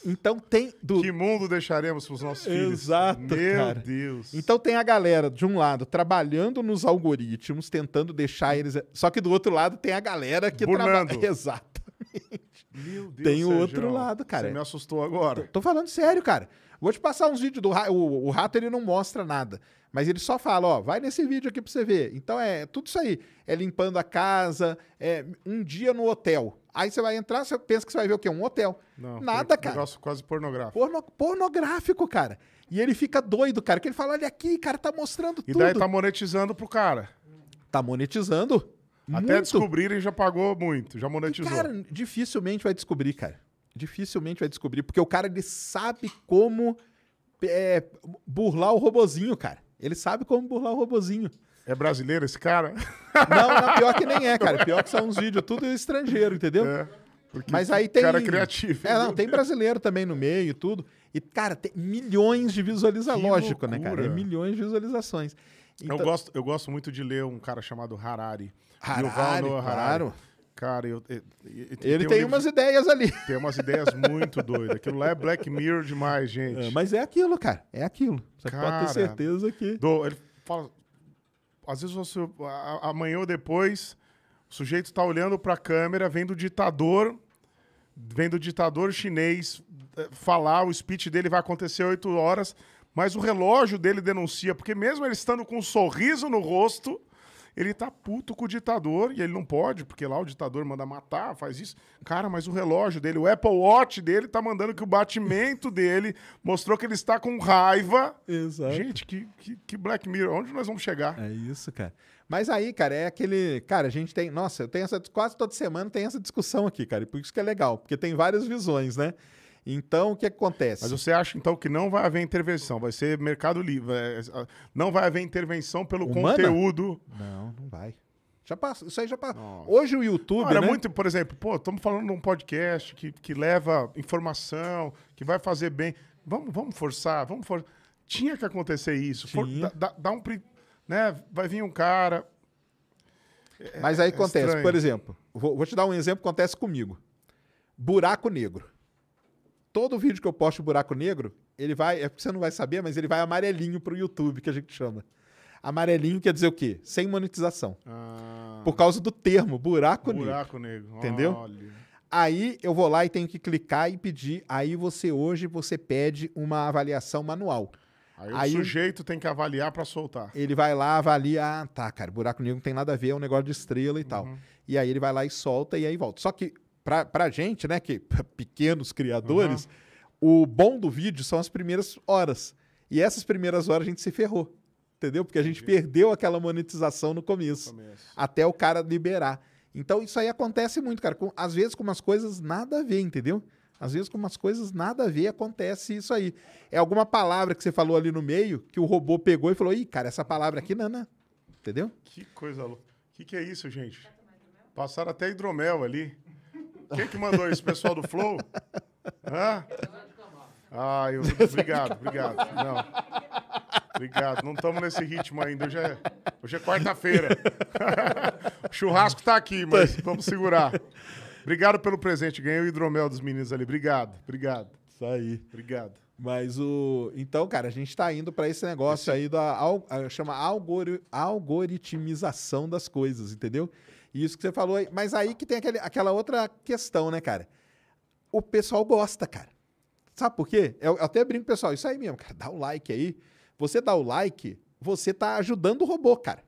Então tem. Do... Que mundo deixaremos para os nossos filhos? Exato. Meu cara. Deus. Então tem a galera, de um lado, trabalhando nos algoritmos, tentando deixar eles. Só que do outro lado tem a galera que trabalha. (laughs) Exatamente. Meu Deus Tem o outro lado, cara. Você me assustou agora. Tô, tô falando sério, cara. Vou te passar uns vídeos do rato. O, o rato ele não mostra nada. Mas ele só fala, ó, vai nesse vídeo aqui pra você ver. Então é, é tudo isso aí. É limpando a casa, é um dia no hotel. Aí você vai entrar, você pensa que você vai ver o quê? Um hotel. Não, Nada, um cara. negócio quase pornográfico. Porno, pornográfico, cara. E ele fica doido, cara, que ele fala, olha aqui, cara, tá mostrando e tudo. E daí tá monetizando pro cara. Tá monetizando. Até muito. descobrirem já pagou muito, já monetizou. E, cara, dificilmente vai descobrir, cara. Dificilmente vai descobrir, porque o cara ele sabe como é, burlar o robozinho, cara. Ele sabe como burlar o robozinho. É brasileiro esse cara? (laughs) Não, não, pior que nem é, cara. Pior que são uns vídeos tudo estrangeiro, entendeu? É, Mas aí tem. Cara criativo. É, não, tem brasileiro também no meio e tudo. E, cara, tem milhões de visualizações. Lógico, né, cara? É milhões de visualizações. Então... Eu, gosto, eu gosto muito de ler um cara chamado Harari. Harari, Harari. Claro. Cara, eu, eu, eu, ele tem, tem um umas livro, ideias ali. (laughs) Tem umas ideias muito doidas. Aquilo lá é Black Mirror demais, é, gente. É, mas é aquilo, cara. É aquilo. Você cara, pode ter certeza que. Do, ele fala. Às vezes você, amanhã ou depois, o sujeito está olhando para a câmera, vendo o ditador, vendo o ditador chinês eh, falar, o speech dele vai acontecer oito horas, mas o relógio dele denuncia, porque mesmo ele estando com um sorriso no rosto, ele tá puto com o ditador e ele não pode, porque lá o ditador manda matar, faz isso. Cara, mas o relógio dele, o Apple Watch dele, tá mandando que o batimento (laughs) dele mostrou que ele está com raiva. Exato. Gente, que, que, que Black Mirror, onde nós vamos chegar? É isso, cara. Mas aí, cara, é aquele. Cara, a gente tem. Nossa, eu tenho essa. Quase toda semana tem essa discussão aqui, cara. E por isso que é legal, porque tem várias visões, né? Então, o que acontece? Mas você acha, então, que não vai haver intervenção? Vai ser mercado livre. É, não vai haver intervenção pelo Humana? conteúdo. Não, não vai. Já passa, isso aí já passa. Nossa. Hoje o YouTube. era né? muito, por exemplo, pô, estamos falando de um podcast que, que leva informação, que vai fazer bem. Vamos, vamos forçar, vamos forçar. Tinha que acontecer isso. For, dá, dá, um. Né? Vai vir um cara. É, Mas aí é acontece, estranho. por exemplo, vou, vou te dar um exemplo que acontece comigo: buraco negro todo vídeo que eu posto buraco negro, ele vai, é porque você não vai saber, mas ele vai amarelinho pro YouTube, que a gente chama. Amarelinho quer dizer o quê? Sem monetização. Ah. Por causa do termo buraco, buraco negro. Buraco negro. Entendeu? Olha. Aí eu vou lá e tenho que clicar e pedir. Aí você hoje você pede uma avaliação manual. Aí, aí o sujeito tem que avaliar para soltar. Ele vai lá, avalia, ah, tá, cara, buraco negro não tem nada a ver, é um negócio de estrela e uhum. tal. E aí ele vai lá e solta e aí volta. Só que pra, a gente, né, que (laughs) pequenos criadores, uhum. o bom do vídeo são as primeiras horas. E essas primeiras horas a gente se ferrou. Entendeu? Porque a gente Entendi. perdeu aquela monetização no começo, no começo. Até o cara liberar. Então isso aí acontece muito, cara. Com, às vezes com umas coisas nada a ver, entendeu? Às vezes com umas coisas nada a ver acontece isso aí. É alguma palavra que você falou ali no meio que o robô pegou e falou: "Ih, cara, essa palavra aqui não, entendeu? Que coisa louca. Que que é isso, gente? Passaram até hidromel ali. Quem que mandou isso? pessoal do Flow? Hã? Ah, eu... obrigado, obrigado. Não. Obrigado. Não estamos nesse ritmo ainda. Hoje é, Hoje é quarta-feira. (laughs) o churrasco está aqui, mas vamos segurar. Obrigado pelo presente. Ganhei o hidromel dos meninos ali. Obrigado, obrigado. Isso aí. Obrigado. Mas o. Então, cara, a gente está indo para esse negócio aí da. Al... Chama algori... algoritmização das coisas, entendeu? Isso que você falou aí. Mas aí que tem aquele, aquela outra questão, né, cara? O pessoal gosta, cara. Sabe por quê? Eu, eu até brinco, pessoal, isso aí mesmo, cara. Dá o um like aí. Você dá o like, você tá ajudando o robô, cara.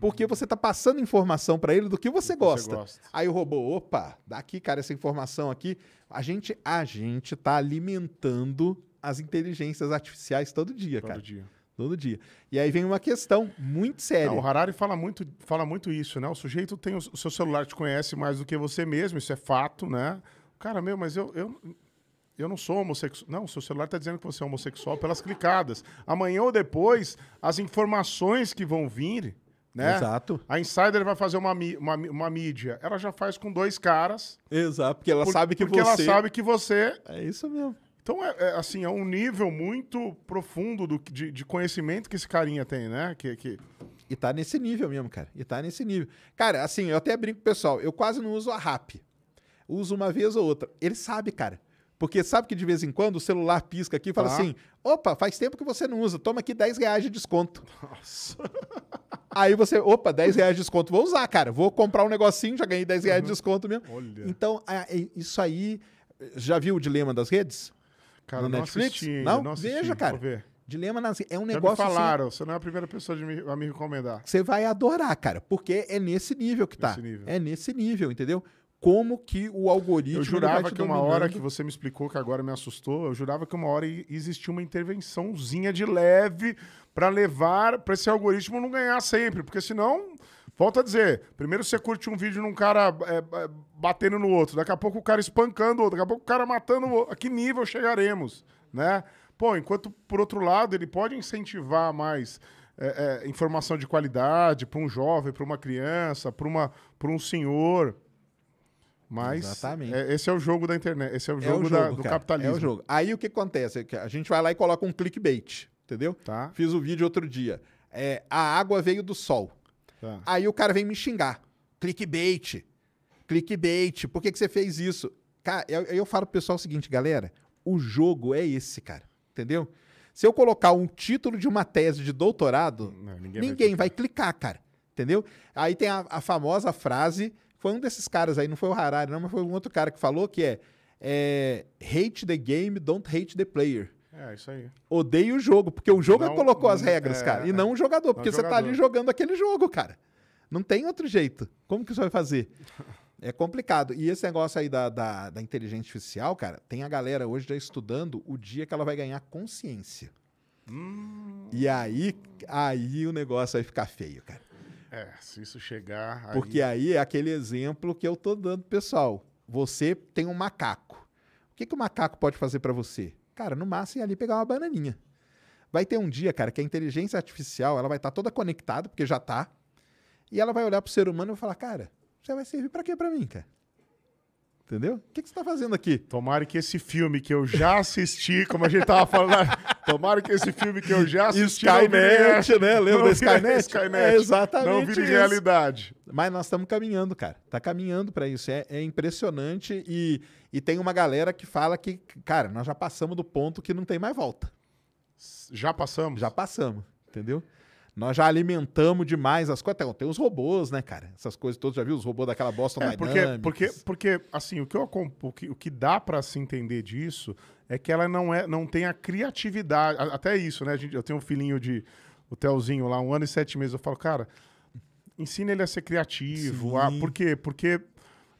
Porque você tá passando informação para ele do que você, que gosta. você gosta. Aí o robô, opa, dá aqui, cara, essa informação aqui. A gente, a gente tá alimentando as inteligências artificiais todo dia, todo cara. Todo dia. Todo dia. E aí vem uma questão muito séria. Não, o Harari fala muito, fala muito isso, né? O sujeito tem o, o seu celular te conhece mais do que você mesmo, isso é fato, né? Cara, meu, mas eu, eu, eu não sou homossexual. Não, o seu celular está dizendo que você é homossexual pelas clicadas. Amanhã ou depois, as informações que vão vir, né? Exato. A Insider vai fazer uma, uma, uma mídia. Ela já faz com dois caras. Exato, porque ela por, sabe que porque você... Porque ela sabe que você... É isso mesmo. Então, é, é, assim, é um nível muito profundo do, de, de, conhecimento que esse carinha tem, né? Que, que... E tá nesse nível mesmo, cara. E tá nesse nível. Cara, assim, eu até brinco, pessoal, eu quase não uso a RAP. Uso uma vez ou outra. Ele sabe, cara. Porque sabe que de vez em quando o celular pisca aqui e fala ah. assim: opa, faz tempo que você não usa, toma aqui 10 reais de desconto. Nossa. (laughs) Aí você, opa, 10 reais de desconto, vou usar, cara. Vou comprar um negocinho, já ganhei 10 reais de uhum. desconto mesmo. Olha. Então, é, é, isso aí. Já viu o dilema das redes? Cara, no não Netflix? Assisti, não, não assisti. veja, cara. ver. Dilema nas... é um negócio. Já me assim falaram, assim, você não é a primeira pessoa de me, a me recomendar. Você vai adorar, cara, porque é nesse nível que tá. Nesse nível. É nesse nível, entendeu? Como que o algoritmo. Eu jurava que uma hora que você me explicou, que agora me assustou, eu jurava que uma hora existia uma intervençãozinha de leve para levar para esse algoritmo não ganhar sempre, porque senão Volto a dizer, primeiro você curte um vídeo num cara é, é, batendo no outro, daqui a pouco o cara espancando o outro, daqui a pouco o cara matando o outro. A que nível chegaremos, né? Pô, enquanto, por outro lado, ele pode incentivar mais é, é, informação de qualidade para um jovem, para uma criança, para um senhor. Mas Exatamente. É, esse é o jogo da internet, esse é o é jogo, o jogo da, do cara, capitalismo. É o jogo. Aí o que acontece? É a gente vai lá e coloca um clickbait, entendeu? Tá. Fiz o vídeo outro dia. a água veio do sol. Tá. Aí o cara vem me xingar. Clickbait. Clickbait. Por que, que você fez isso? Cara, eu, eu falo pro pessoal o seguinte, galera. O jogo é esse, cara. Entendeu? Se eu colocar um título de uma tese de doutorado, Não, ninguém, ninguém vai, clicar. vai, clicar. cara. Entendeu? Aí tem a, a, famosa frase, foi um desses caras aí, não foi o Harari, não, mas foi um outro cara que falou que é, é hate the game, don't hate the player. É, isso aí. Odeio o jogo, porque o jogo não, colocou as regras, é, cara, é, e não o jogador, porque você jogador. tá ali jogando aquele jogo, cara. Não tem outro jeito. Como que você vai fazer? (laughs) É complicado. E esse negócio aí da, da, da, inteligência artificial, cara, tem a galera hoje já estudando o dia que ela vai ganhar consciência. Hum. E aí, aí o negócio vai ficar feio, cara. É, se isso chegar. Aí... Porque aí é aquele exemplo que eu tô dando, pessoal. Você tem um macaco. O que, que o macaco pode fazer para você? Cara, no máximo ia ali pegar uma bananinha. Vai ter um dia, cara, que a inteligência artificial ela vai estar tá toda conectada, porque já está, e ela vai olhar pro ser humano e vai falar, cara, você vai servir para quê para mim, cara? Entendeu? O que, que você está fazendo aqui? Tomara que esse filme que eu já assisti, como a gente estava falando, né? tomara que esse filme que eu já assisti. Skynet, né? Lembra da Skynet? Skynet? É exatamente. Não vire isso. realidade. Mas nós estamos caminhando, cara. Tá caminhando para isso. É, é impressionante. E, e tem uma galera que fala que, cara, nós já passamos do ponto que não tem mais volta. Já passamos? Já passamos, entendeu? Nós já alimentamos demais as coisas. Tem os robôs, né, cara? Essas coisas todas, já viu os robôs daquela bosta é, Porque, porque, porque, assim, o que, eu, o que, o que dá pra se entender disso é que ela não, é, não tem a criatividade. Até isso, né? Gente, eu tenho um filhinho de. O Telzinho lá, um ano e sete meses. Eu falo, cara, ensina ele a ser criativo. Sim. por quê? Porque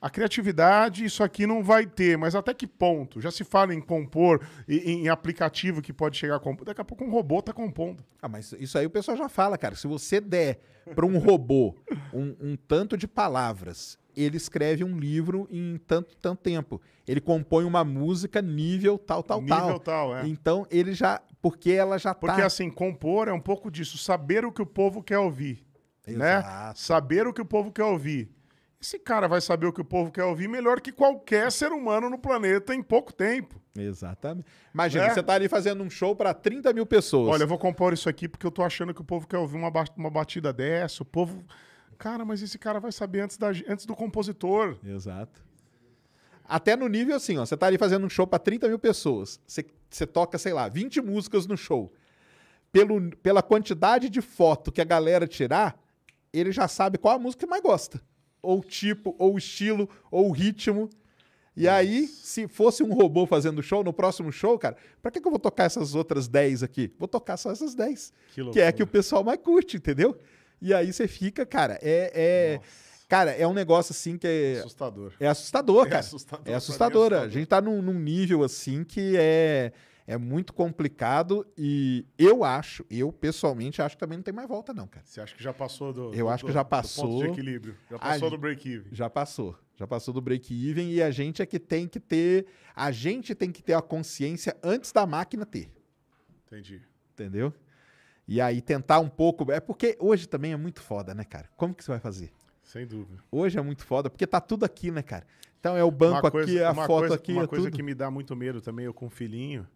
a criatividade isso aqui não vai ter, mas até que ponto? Já se fala em compor, em, em aplicativo que pode chegar a compor. Daqui a pouco um robô está compondo. Ah, mas isso aí o pessoal já fala, cara. Se você der para um robô um, um, tanto de palavras, ele escreve um livro em tanto, tanto tempo. Ele compõe uma música nível tal, tal, nível tal. Nível tal, é. Então ele já. Porque ela já tá Porque tá... assim, compor é um pouco disso, saber o que o povo quer ouvir. Né? Exato. Né? Saber o que o povo quer ouvir esse cara vai saber o que o povo quer ouvir melhor que qualquer ser humano no planeta em pouco tempo. Exatamente. Imagina, né? você tá ali fazendo um show para 30 mil pessoas. Olha, eu vou compor isso aqui porque eu tô achando que o povo quer ouvir uma, uma batida dessa, o povo. Cara, mas esse cara vai saber antes, da, antes do compositor. Exato. Até no nível assim, ó. Você tá ali fazendo um show para 30 mil pessoas. Você, você toca, sei lá, 20 músicas no show. Pelo, pela quantidade de foto que a galera tirar, ele já sabe qual a música que mais gosta ou tipo, ou estilo, ou ritmo. E Nossa. aí, se fosse um robô fazendo show, no próximo show, cara, pra que, que eu vou tocar essas outras 10 aqui? Vou tocar só essas 10. Que, que é que o pessoal mais curte, entendeu? E aí você fica, cara, é. é cara, é um negócio assim que é. Assustador. É assustador, é cara. É assustador. É tá assustador. assustador. A gente tá num, num nível assim que é é muito complicado e eu acho, eu pessoalmente acho que também não tem mais volta não, cara. Você acha que já passou do Eu do, acho que já passou ponto de equilíbrio, já passou do break even. Já passou. Já passou do break even e a gente é que tem que ter, a gente tem que ter a consciência antes da máquina ter. Entendi. Entendeu? E aí tentar um pouco, é porque hoje também é muito foda, né, cara? Como que você vai fazer? Sem dúvida. Hoje é muito foda, porque tá tudo aqui, né, cara? Então é o banco coisa, aqui, é a foto coisa, aqui. Uma é coisa tudo. que me dá muito medo também, eu com o filhinho,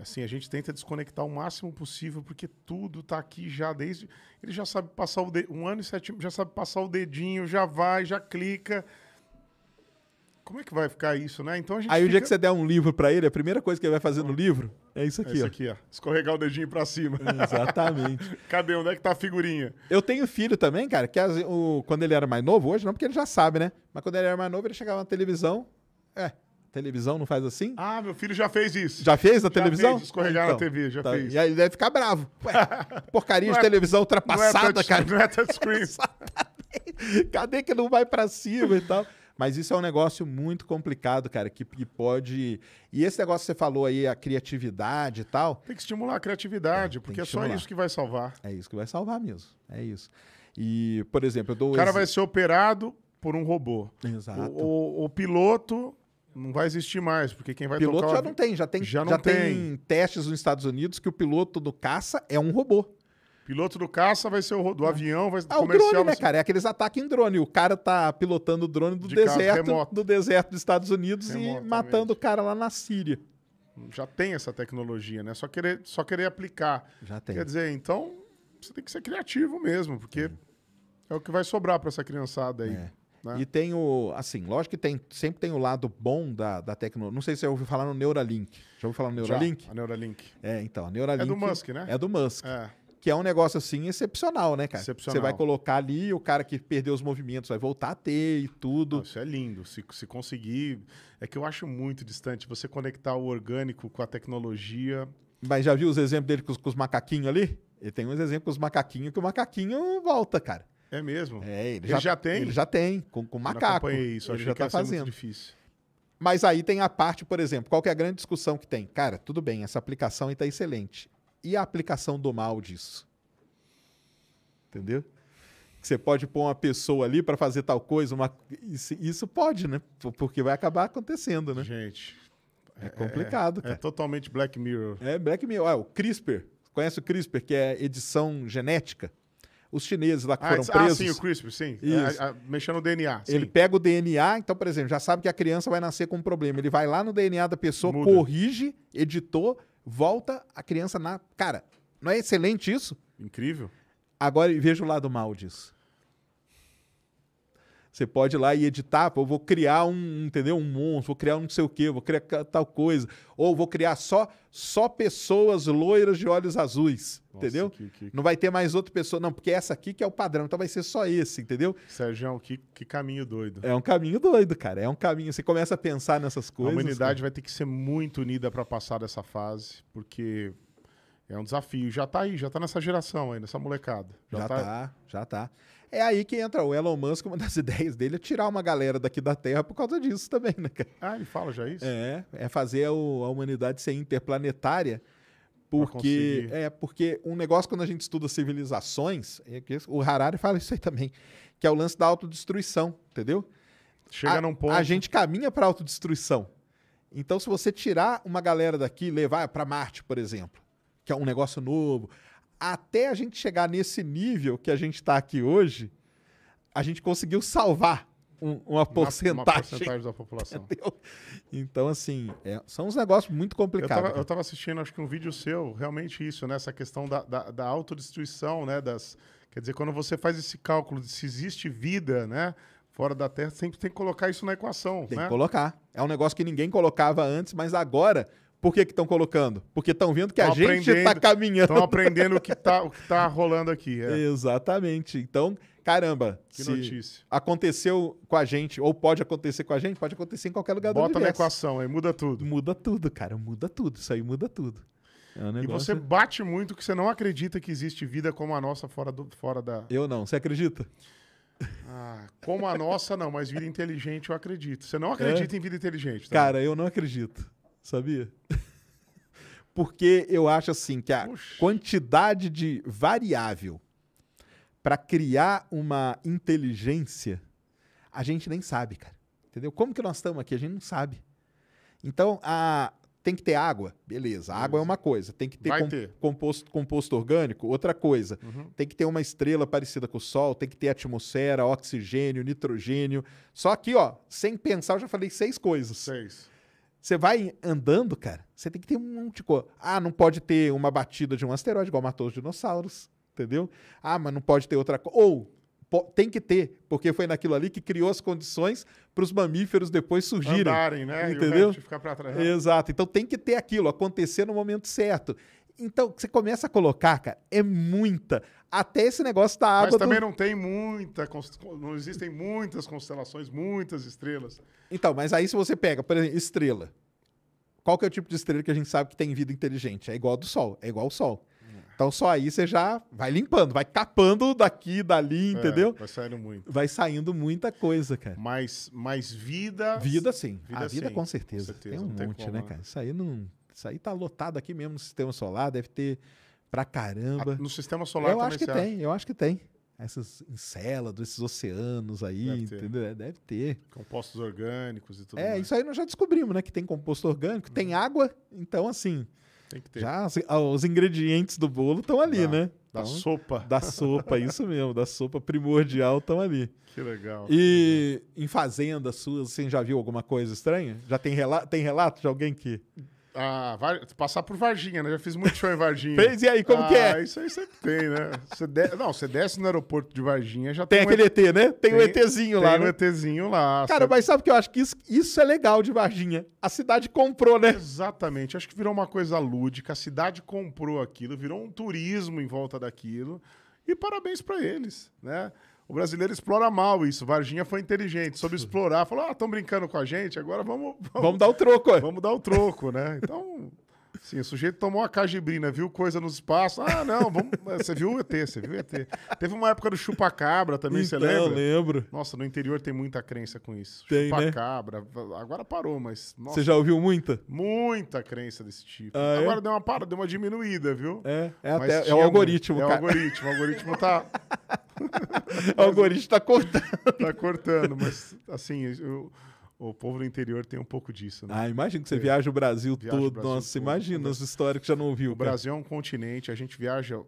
Assim, a gente tenta desconectar o máximo possível, porque tudo está aqui já desde. Ele já sabe passar o de... um ano e sete já sabe passar o dedinho, já vai, já clica. Como é que vai ficar isso, né? Então a gente Aí fica... o dia que você der um livro para ele, a primeira coisa que ele vai fazer no livro é isso é aqui, é isso ó. aqui, ó. Escorregar o dedinho para cima. Exatamente. (laughs) Cadê? Onde é que tá a figurinha? Eu tenho filho também, cara, que as, o, quando ele era mais novo, hoje não, porque ele já sabe, né? Mas quando ele era mais novo, ele chegava na televisão, é, televisão não faz assim? Ah, meu filho já fez isso. Já fez na já televisão? Fez, escorregar então, na TV, já tá. fez. E aí ele deve ficar bravo. (laughs) Ué, porcaria de é- televisão ultrapassada, não é cara. Não é touchscreen. (laughs) Cadê que não vai para cima e tal? Mas isso é um negócio muito complicado, cara, que, que, pode. E esse negócio que você falou aí, a criatividade e tal. Tem que estimular a criatividade, é, porque é só isso que vai salvar. É isso que vai salvar mesmo. É isso. E, por exemplo, eu dou. O cara ex... vai ser operado por um robô. Exato. O, o, o piloto não vai existir mais, porque quem vai piloto tocar... Piloto já não tem, já tem, já, já tem. tem. testes nos Estados Unidos que o piloto do caça é um robô. Piloto do caça vai ser o do é. avião, vai ah, o drone, né, cara? É aqueles ataques em drone. O cara tá pilotando o drone do de deserto, do deserto dos Estados Unidos e matando o cara lá na Síria. Já tem essa tecnologia, né? Só querer, só querer aplicar. Já tem. Quer dizer, então você tem que ser criativo mesmo, porque é, é o que vai sobrar para essa criançada aí. É. Né? E tem o, assim, lógico que tem, sempre tem o lado bom da, da tecnologia. Não sei se você ouviu falar no Neuralink. Já ouviu falar no Neuralink? Já, a Neuralink. É, então, a Neuralink. É do Musk, né? É do Musk. É. Que é um negócio assim excepcional, né, cara? Excepcional. Você vai colocar ali, o cara que perdeu os movimentos vai voltar a ter e tudo. Não, isso é lindo. Se, se conseguir. É que eu acho muito distante você conectar o orgânico com a tecnologia. Mas já viu os exemplos dele com os, com os macaquinhos ali? Ele tem uns exemplos com os macaquinhos que o macaquinho volta, cara. É mesmo? É, ele, ele já, já, tem? Ele já tem, com, com macaco. Eu isso, ele achei já que tá fazendo. difícil. Mas aí tem a parte, por exemplo, qual que é a grande discussão que tem? Cara, tudo bem, essa aplicação está excelente. E a aplicação do mal disso? Entendeu? Que você pode pôr uma pessoa ali para fazer tal coisa, uma... isso, isso pode, né? Porque vai acabar acontecendo, né? Gente, é complicado, é, é cara. É totalmente Black Mirror. É Black Mirror. Ah, o CRISPR. Conhece o CRISPR, que é edição genética? os chineses lá que ah, foram ah, presos. Ah, sim, o CRISPR, sim. É, mexendo no DNA. Sim. Ele pega o DNA, então, por exemplo, já sabe que a criança vai nascer com um problema. Ele vai lá no DNA da pessoa, Muda. corrige, editou, volta, a criança na. Cara, não é excelente isso? Incrível. Agora veja o lado mal disso. Você pode ir lá e editar, pô, eu vou criar um, entendeu? Um monstro, vou criar um não sei o quê, vou criar tal coisa. Ou vou criar só só pessoas loiras de olhos azuis, Nossa, entendeu? Que, que... Não vai ter mais outra pessoa, não, porque essa aqui que é o padrão, então vai ser só esse, entendeu? Sérgio, que, que caminho doido. É um caminho doido, cara. É um caminho. Você começa a pensar nessas coisas. A humanidade cara. vai ter que ser muito unida para passar dessa fase, porque é um desafio. Já tá aí, já tá nessa geração aí, nessa molecada. Já, já tá, tá, já tá. É aí que entra o Elon Musk, uma das (laughs) ideias dele é tirar uma galera daqui da Terra por causa disso também, né, cara? Ah, ele fala já isso? É, é fazer a, a humanidade ser interplanetária. Porque é porque um negócio quando a gente estuda civilizações, é o Harari fala isso aí também, que é o lance da autodestruição, entendeu? Chega a, num ponto. A gente caminha para autodestruição. Então, se você tirar uma galera daqui, levar para Marte, por exemplo, que é um negócio novo, até a gente chegar nesse nível que a gente está aqui hoje, a gente conseguiu salvar um, uma porcentagem. Uma, uma porcentagem da população. Entendeu? Então, assim, é, são uns negócios muito complicados. Eu estava assistindo, acho que um vídeo seu, realmente isso, né? Essa questão da, da, da autodestruição, né? Das, quer dizer, quando você faz esse cálculo de se existe vida, né? Fora da Terra, sempre tem que colocar isso na equação. Tem né? que colocar. É um negócio que ninguém colocava antes, mas agora por que estão colocando? Porque estão vendo que tão a gente está caminhando. Estão aprendendo o que está tá rolando aqui. É. Exatamente. Então, caramba. Que notícia. Aconteceu com a gente, ou pode acontecer com a gente, pode acontecer em qualquer lugar Bota do mundo. Bota na equação aí, muda tudo. Muda tudo, cara, muda tudo. Isso aí muda tudo. É um negócio... E você bate muito que você não acredita que existe vida como a nossa fora, do, fora da. Eu não. Você acredita? Ah, como a nossa, não, mas vida inteligente eu acredito. Você não acredita é? em vida inteligente? Tá? Cara, eu não acredito sabia? (laughs) Porque eu acho assim que a quantidade de variável para criar uma inteligência, a gente nem sabe, cara. Entendeu? Como que nós estamos aqui? A gente não sabe. Então, a, tem que ter água, beleza. Água é uma coisa. Tem que ter, com, ter. Composto, composto, orgânico, outra coisa. Uhum. Tem que ter uma estrela parecida com o Sol, tem que ter atmosfera, oxigênio, nitrogênio. Só que, ó, sem pensar, eu já falei seis coisas. Seis. Você vai andando, cara, você tem que ter um monte de coisa. Ah, não pode ter uma batida de um asteroide, igual matou os dinossauros, entendeu? Ah, mas não pode ter outra coisa. Ou tem que ter, porque foi naquilo ali que criou as condições para os mamíferos depois surgirem. Andarem, né? Entendeu? E o ficar para trás. Exato. Então tem que ter aquilo, acontecer no momento certo. Então, você começa a colocar, cara, é muita. Até esse negócio da água. Mas também do... não tem muita. Não existem muitas constelações, muitas estrelas. Então, mas aí se você pega, por exemplo, estrela. Qual que é o tipo de estrela que a gente sabe que tem vida inteligente? É igual ao do Sol, é igual ao Sol. Então só aí você já vai limpando, vai capando daqui, dali, é, entendeu? É, vai saindo muito. Vai saindo muita coisa, cara. Mas, mais vida. Vida sim. Vida, a ah, vida sim. com certeza. Com certeza tem um monte, né, como, né, cara? Isso aí não isso aí tá lotado aqui mesmo no sistema solar, deve ter pra caramba. Ah, no sistema solar eu acho que tem, acha? eu acho que tem. Essas encéladas, esses oceanos aí, deve entendeu? Ter. É, deve ter. Compostos orgânicos e tudo. É, mais. isso aí nós já descobrimos, né? Que tem composto orgânico, hum. tem uhum. água, então assim. Tem que ter. Já assim, os ingredientes do bolo estão ali, né? Da então, sopa. Da sopa, (laughs) isso mesmo, da sopa primordial estão ali. Que legal. E que legal. em fazendas suas, você já viu alguma coisa estranha? Já tem, rela tem relato de alguém que. Ah, passar por Varginha, né? Já fiz muito show em Varginha. (laughs) Fez? E aí, como ah, que é? Ah, isso aí sempre tem, né? Você de... Não, você desce no aeroporto de Varginha, já tem. Tem aquele ET, né? Tem, o um ETzinho tem lá. Tem um né? ETzinho lá. Cara, sabe? mas sabe que eu acho que isso, isso é legal de Varginha? A cidade comprou, né? Exatamente. Acho que virou uma coisa lúdica. A cidade comprou aquilo, virou um turismo em volta daquilo. E parabéns para eles, né? O brasileiro explora mal isso. Varginha foi inteligente, soube explorar. Falou, ah, estão brincando com a gente, agora vamos... Vamos, vamos dar o troco. É. Vamos dar o troco, né? Então, Sim, o sujeito tomou a cajibrina, viu coisa no espaço. Ah, não, vamos... você viu o ET, você viu o ET. Teve uma época do chupa-cabra também, então, você lembra? Eu lembro. Nossa, no interior tem muita crença com isso. Né? chupa-cabra. Né? Agora parou, mas. Nossa, você já ouviu muita? Muita crença desse tipo. Ah, é? Agora é? deu uma parada, deu uma diminuída, viu? É, é, até, é o algoritmo. Um... É o algoritmo. O algoritmo tá. (laughs) o algoritmo tá cortando. tá cortando, mas assim, eu o povo do interior tem um pouco disso, né? Ah, imagina que você é, viaja o Brasil viaja todo. O Brasil Nossa, todo. imagina as histórias que já não ouviu. O cara. Brasil é um continente, a gente viaja.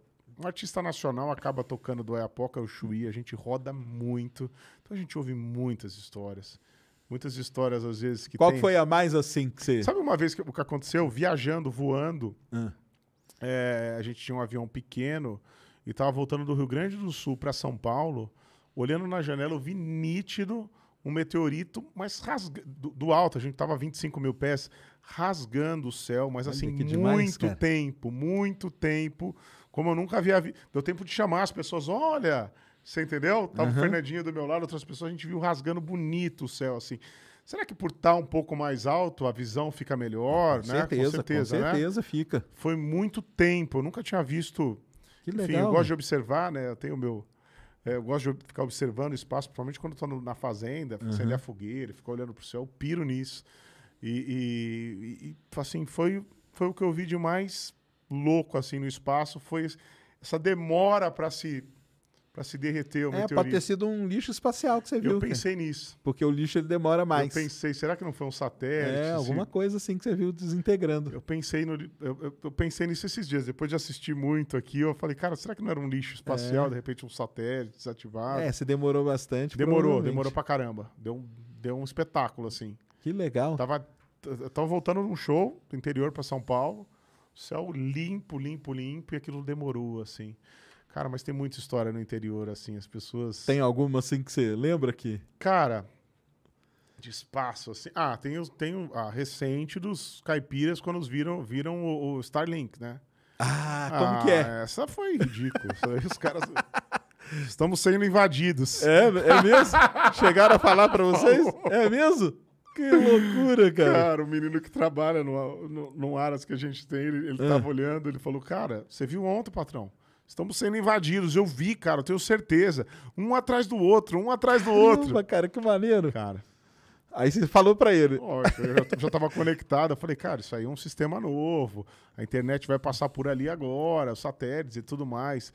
Um artista nacional acaba tocando do Oiapoca ao Chuí, a gente roda muito. Então a gente ouve muitas histórias. Muitas histórias, às vezes, que Qual tem... foi a mais assim que você... Sabe uma vez que, o que aconteceu? Viajando, voando, ah. é, a gente tinha um avião pequeno e estava voltando do Rio Grande do Sul para São Paulo. Olhando na janela, eu vi nítido um meteorito, mas rasga, do, do, alto, a gente estava a 25 mil pés, rasgando o céu, mas Olha assim, muito demais, tempo, muito tempo, como eu nunca havia visto. Deu tempo de chamar as pessoas, olha, você entendeu? Tava uhum. o Fernandinho do meu lado, outras pessoas, a gente viu rasgando bonito o céu, assim. Será que por estar tá um pouco mais alto a visão fica melhor, com né? Certeza, com certeza, com certeza né? fica. Foi muito tempo, eu nunca tinha visto. Que legal. Enfim, eu né? gosto de observar, né? Eu tenho meu é, eu gosto de ficar observando o espaço, principalmente quando estou na fazenda, uhum. acender a fogueira, ficar olhando para o céu, piro nisso. E, e, e, assim, foi, foi o que eu vi de mais louco assim no espaço, foi essa demora para se para se derreter o é, meteorito. Pode ter sido um lixo espacial que você viu. Eu pensei nisso. Porque o lixo ele demora mais. Eu pensei, será que não foi um satélite? É, alguma assim? coisa assim que você viu desintegrando. Eu pensei, no, eu, eu, pensei nisso esses dias. Depois de assistir muito aqui, eu falei, cara, será que não era um lixo espacial, é. de repente um satélite desativado? É, você demorou bastante. Demorou, demorou pra caramba. Deu um, deu um espetáculo, assim. Que legal. Tava, tava voltando num show do interior para São Paulo. Céu limpo, limpo, limpo, e aquilo demorou, assim. Cara, mas tem muita história no interior, assim, as pessoas. Tem alguma assim que você lembra que Cara, de espaço, assim. Ah, tem, tem a ah, recente dos caipiras quando os viram, viram o, o Starlink, né? Ah, como ah, que é? Ah, essa foi ridícula. os caras. (laughs) Estamos sendo invadidos. É, é mesmo? Chegaram a falar para (laughs) vocês? É mesmo? Que loucura, cara. Cara, o menino que trabalha no, no, no Aras que a gente tem, ele, ele é. tava ah. olhando, ele falou: Cara, você viu ontem, patrão? Estamos sendo invadidos. Eu vi, cara, eu tenho certeza. Um atrás do outro, um atrás do Caramba, outro. cara, que maneiro. Cara. Aí você falou para ele. eu já estava conectado. Eu falei, cara, isso aí é um sistema novo. A internet vai passar por ali agora, satélites e tudo mais.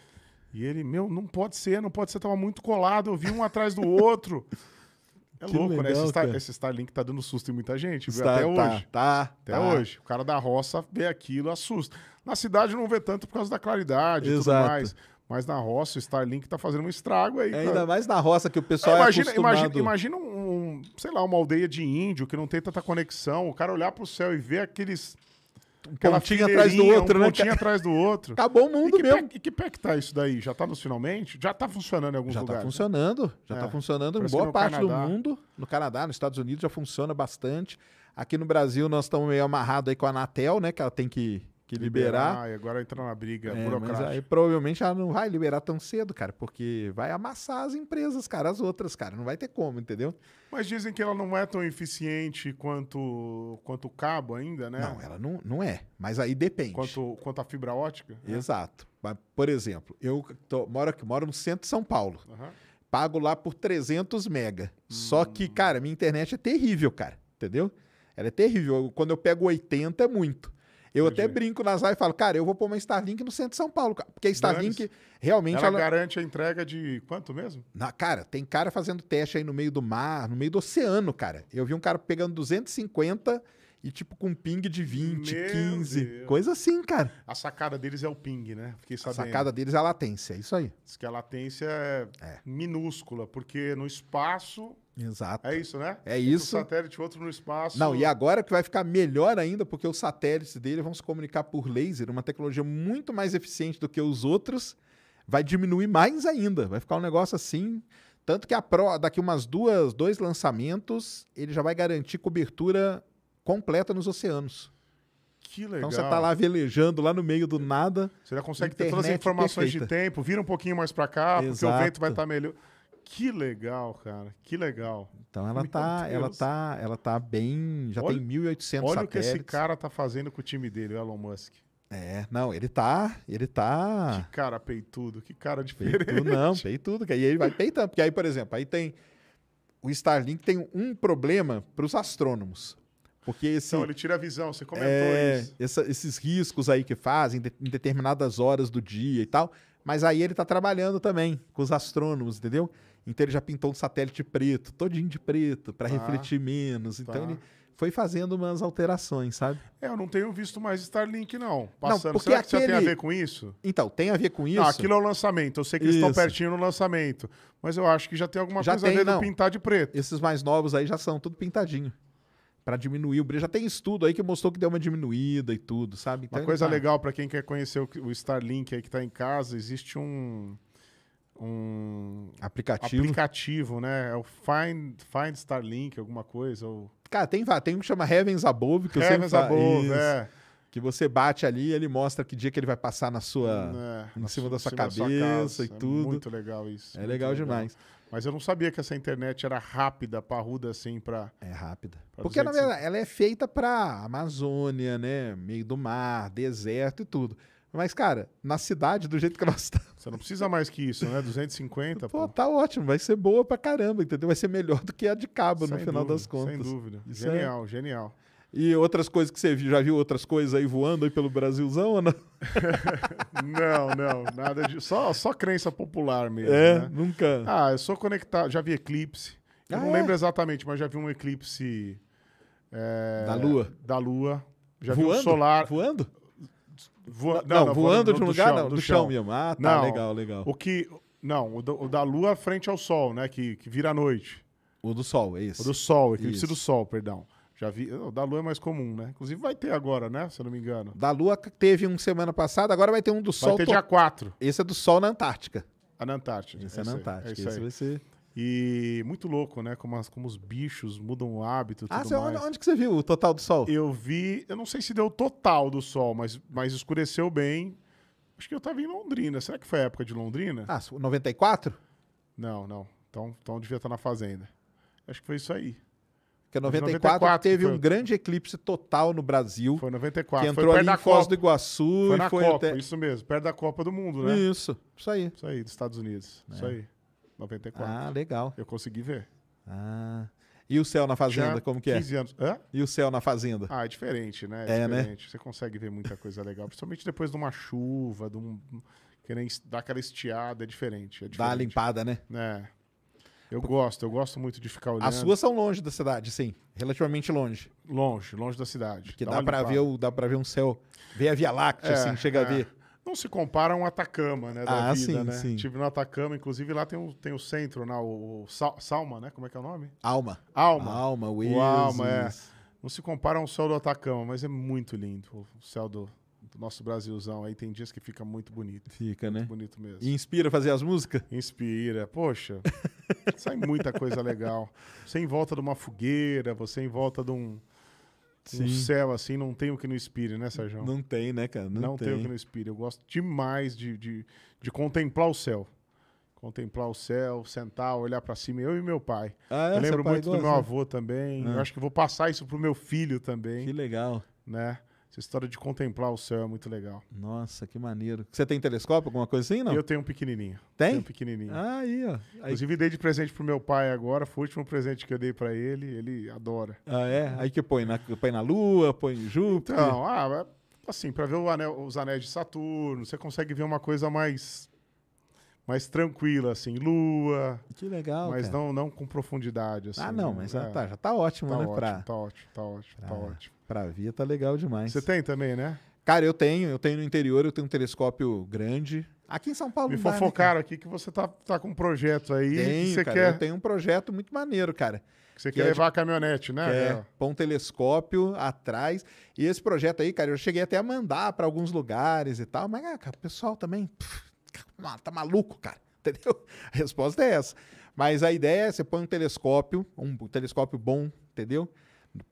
E ele, meu, não pode ser, não pode ser. Tava muito colado, eu vi um atrás do outro. É (laughs) que louco, legal, né? Esse, Star, esse Starlink tá dando susto em muita gente, Até tá, hoje. Tá, Até tá. hoje. O cara da roça vê aquilo, assusta. Na cidade não vê tanto por causa da claridade Exato. e tudo mais. Mas na roça, o Starlink está fazendo um estrago aí. É, Ainda mais na roça que o pessoal é, imagina, é acostumado... Imagina, imagina um, sei lá, uma aldeia de índio que não tem tanta conexão. O cara olhar para o céu e ver aqueles... Um pontinho atrás do outro, um né? atrás do outro. (laughs) Acabou o mundo e mesmo. Pé, e que pé que tá isso daí? Já tá nos finalmente? Já tá funcionando em alguns já tá lugares? Tá funcionando, já tá é. tá funcionando em boa parte Canadá... do mundo. No Canadá, nos Estados Unidos já funciona bastante. Aqui no Brasil nós estamos meio amarrados aí com a Anatel, né? Que ela tem que que liberar. liberar. Ah, e agora entra na briga é, burocrática. Mas aí provavelmente ela não vai liberar tão cedo, cara, porque vai amassar as empresas, cara, as outras, cara. Não vai ter como, entendeu? Mas dizem que ela não é tão eficiente quanto quanto o cabo ainda, né? Não, ela não, não é. Mas aí depende. Quanto, quanto a fibra ótica? Né? Exato. Por exemplo, eu tô, moro, moro no centro de São Paulo. Uhum. Pago lá por 300 mega. Hum. Só que, cara, minha internet é terrível, cara. Entendeu? Ela é terrível. Quando eu pego 80 é muito. Eu Entendi. até brinco nas lives e falo, cara, eu vou pôr uma Starlink no centro de São Paulo, porque a Starlink realmente. Ela, ela, garante a entrega de quanto mesmo? Na, cara, tem cara fazendo teste aí no meio do mar, no meio do oceano, cara. Eu vi um cara pegando 250 e tipo com ping de 20, Meu 15, Deus. coisa assim, cara. A sacada deles é o ping, né? Fiquei sabendo. A sacada deles é a latência, é isso aí. Diz que a latência é, é. minúscula, porque no espaço Exato. É isso, né? É isso. Um satélite, outro no espaço. Não, e agora que vai ficar melhor ainda, porque os satélites dele vão se comunicar por laser, uma tecnologia muito mais eficiente do que os outros, vai diminuir mais ainda. Vai ficar um negócio assim. Tanto que a Pro, daqui umas duas, dois lançamentos, ele já vai garantir cobertura completa nos oceanos. Que legal. Então você tá lá velejando, lá no meio do nada. Você já consegue ter todas as informações perfeita. de tempo, vira um pouquinho mais para cá, Exato. porque o vento vai estar tá melhor. Que legal, cara. Que legal. Então ela Meu tá, Deus. ela tá, ela tá bem, já olha, tem 1800 olha satélites. Olha o que esse cara tá fazendo com o time dele, o Elon Musk. É, não, ele tá, ele tá. Que cara peitudo, que cara diferente. Peitudo, não, peitudo, que aí ele vai peitando, porque aí, por exemplo, aí tem o Starlink tem um problema para os astrônomos. Porque esse, então, ele tira a visão, você comentou é, isso. Essa, esses riscos aí que fazem de, em determinadas horas do dia e tal. Mas aí ele está trabalhando também com os astrônomos, entendeu? Então ele já pintou um satélite preto, todinho de preto, para tá, refletir menos. Então tá. ele foi fazendo umas alterações, sabe? É, eu não tenho visto mais Starlink, não. Passando. Não, porque Será aquele... que isso tem a ver com isso? Então, tem a ver com ah, isso. aquilo é o lançamento. Eu sei que eles isso. estão pertinho no lançamento. Mas eu acho que já tem alguma já coisa tem, a ver não. pintar de preto. Esses mais novos aí já são tudo pintadinho. Para diminuir o brilho. Já tem estudo aí que mostrou que deu uma diminuída e tudo, sabe? Então, uma coisa tá... legal para quem quer conhecer o Starlink aí que está em casa, existe um um aplicativo. Aplicativo, né? É o Find, Find Starlink, alguma coisa. Ou... Cara, tem, tem um que chama Heavens Above, que Heavens eu sempre Above, isso, é. Que você bate ali ele mostra que dia que ele vai passar na sua, hum, é, em, na cima sua, da sua, cima cabeça, da sua e é tudo. É muito legal isso. É legal demais. Legal. Mas eu não sabia que essa internet era rápida, parruda assim para. É rápida. Porque na verdade, ela é feita para Amazônia, né? Meio do mar, deserto e tudo. Mas, cara, na cidade, do jeito que nós está. Você não precisa mais que isso, né? 250, pô. pô. tá ótimo, vai ser boa pra caramba, entendeu? Vai ser melhor do que a de cabo sem no final dúvida, das contas. Sem dúvida. Isso é genial, é... genial. E outras coisas que você já viu outras coisas aí voando aí pelo Brasilzão ou não? (laughs) não, não, nada de. Só, só crença popular mesmo. É, né? nunca. Ah, eu sou conectado, já vi eclipse. Eu ah, não é? lembro exatamente, mas já vi um eclipse. É, da Lua? Da Lua. Já voando? vi um solar. Voando? Voa... Não, não, não, voando de um lugar, chão, não, do, do chão. chão. mesmo. Ah, tá, não, legal, legal. O que. Não, o, do, o, da lua frente ao é sol, né? Que, que vira à noite. O do sol, é isso. O do sol, eclipse isso. do sol, perdão. Já vi. O da lua é mais comum, né? Inclusive vai ter agora, né? Se eu não me engano. Da lua teve um semana passada, agora vai ter um do sol. Vai ter dia 4. Esse é do sol na Antártica. na Antártica. Esse é, é na Antártica. É esse vai ser. E muito louco, né? Como, as, como os bichos mudam o hábito. ah, você, onde, onde, que você viu o total do sol? Eu vi, eu não sei se deu o total do sol, mas, mas escureceu bem. Acho que eu estava em Londrina. Será que foi a época de Londrina? Ah, 94? Não, não. Então, então devia estar na fazenda. Acho que foi isso aí. Porque 94, 94 teve foi... um grande eclipse total no Brasil. Foi 94. Que entrou ali em Foz do Iguaçu. Foi na foi Copa, até... isso mesmo. Perto da Copa do Mundo, né? Isso, isso aí. Isso aí, dos Estados Unidos. É. Isso aí. 94. Ah, legal. Eu consegui ver. Ah. E o céu na fazenda, Já como que é? 15 anos. Hã? E o céu na fazenda? Ah, é diferente, né? É, é né? diferente. Né? Você consegue ver muita coisa legal, principalmente depois de uma chuva, de um que nem dá aquela estiada, é diferente, é diferente. Dá a limpada, né? É. Eu gosto, eu gosto muito de ficar olhando. As suas são longe da cidade, sim. Relativamente longe. Longe, longe da cidade. Que dá, dá para ver, dá ver um céu, ver a Via Láctea, é, assim, chega é. a ver não se compara a um Atacama, né? Da ah, vida, sim, né? sim. Estive no Atacama, inclusive lá tem o, tem o centro, né? o, o Salma, né? Como é que é o nome? Alma. Alma. Alma, O Alma, é. Não se compara ao céu do Atacama, mas é muito lindo o céu do, do nosso Brasilzão. Aí tem dias que fica muito bonito. Fica, né? muito né? Bonito mesmo. E inspira a fazer as músicas? Inspira. Poxa, sai muita coisa legal. (laughs) Você em volta de uma fogueira, você em volta de um Sim. céu, assim, não tem o que não inspire, né, Sérgio? Não tem, né, cara? Não, não tem. tem. o que não inspire. Eu gosto demais de, de, de contemplar o céu. Contemplar o céu, sentar, olhar para cima, eu e meu pai. Ah, é? Eu lembro muito do meu avô também. Ah. Eu acho que vou passar isso pro meu filho também. Que legal. Né? Essa história de contemplar o céu é muito legal. Nossa, que maneiro. Você tem telescópio, alguma coisa assim, não? Eu tenho um pequenininho. Tem? Tenho um pequenininho. Ah, aí, ó. Aí... Inclusive, dei de presente pro meu pai agora. Foi o último presente que eu dei para ele. Ele adora. Ah, é? Aí que põe na, põe na Lua, põe em Júpiter. Então, ah, assim, para ver anel, os anéis de Saturno, você consegue ver uma coisa mais mais tranquila, assim, lua. Que legal. Mas cara. Não, não com profundidade, ah, assim. Ah, não, né? mas é, já, tá, já tá ótimo, tá né? Ótimo, pra... Tá ótimo, tá ótimo, tá pra... tá ótimo. Pra via tá legal demais. Você tem também, né? Cara, eu tenho, eu tenho no interior, eu tenho um telescópio grande. Aqui em São Paulo. Me dá, né, fofocaram né, aqui que você tá, tá com um projeto aí. Tenho, você cara, quer... eu tenho um projeto muito maneiro, cara. Que você que quer é levar de... a caminhonete, né? É, pôr um telescópio atrás. E esse projeto aí, cara, eu cheguei até a mandar para alguns lugares e tal, mas ah, cara, o pessoal também pff, tá, tá maluco, cara. (laughs) Entendeu? A resposta é essa. Mas a ideia é você põe um telescópio, um telescópio bom, entendeu?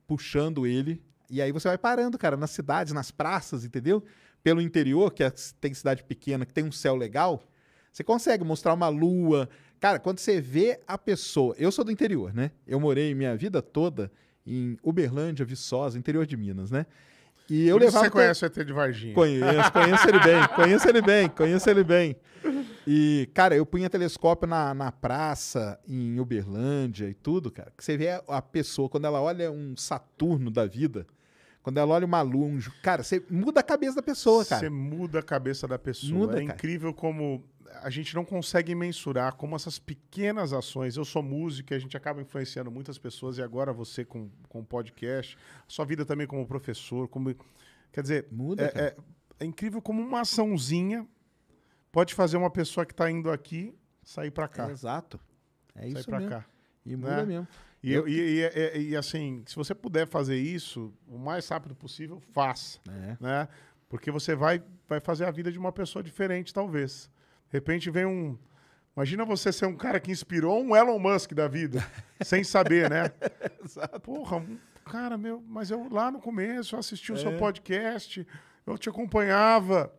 Puxando ele e aí você vai parando, cara, nas cidades, nas praças, entendeu? Pelo interior, que é, tem cidade pequena, que tem um céu legal, você consegue mostrar uma lua. Cara, quando você vê a pessoa. Eu sou do interior, né? Eu morei minha vida toda em Uberlândia, Viçosa, interior de Minas, né? E eu Por levava. Você conhece o ET de Varginha? Conheço, conheço ele bem, conheço ele bem, conheço ele bem. E, cara, eu punha telescópio na, na praça, em Uberlândia e tudo, cara. Que você vê a pessoa, quando ela olha um Saturno da vida, quando ela olha uma luz, cara, você muda a cabeça da pessoa, cara. Você muda a cabeça da pessoa. Muda, é cara. incrível como a gente não consegue mensurar como essas pequenas ações. Eu sou músico e a gente acaba influenciando muitas pessoas, e agora você com o podcast, sua vida também como professor, como. Quer dizer, muda, é, é, é incrível como uma açãozinha pode fazer uma pessoa que está indo aqui sair para cá. É exato. É sair isso mesmo. Cá. E muda né? mesmo. E, eu, e, e, e, assim, se você puder fazer isso o mais rápido possível, faça. É. Né? Porque você vai, vai fazer a vida de uma pessoa diferente, talvez. De repente vem um. Imagina você ser um cara que inspirou um Elon Musk da vida, (laughs) sem saber, né? (laughs) Exato. Porra, cara, meu, mas eu lá no começo eu assisti o seu é. podcast, eu te acompanhava.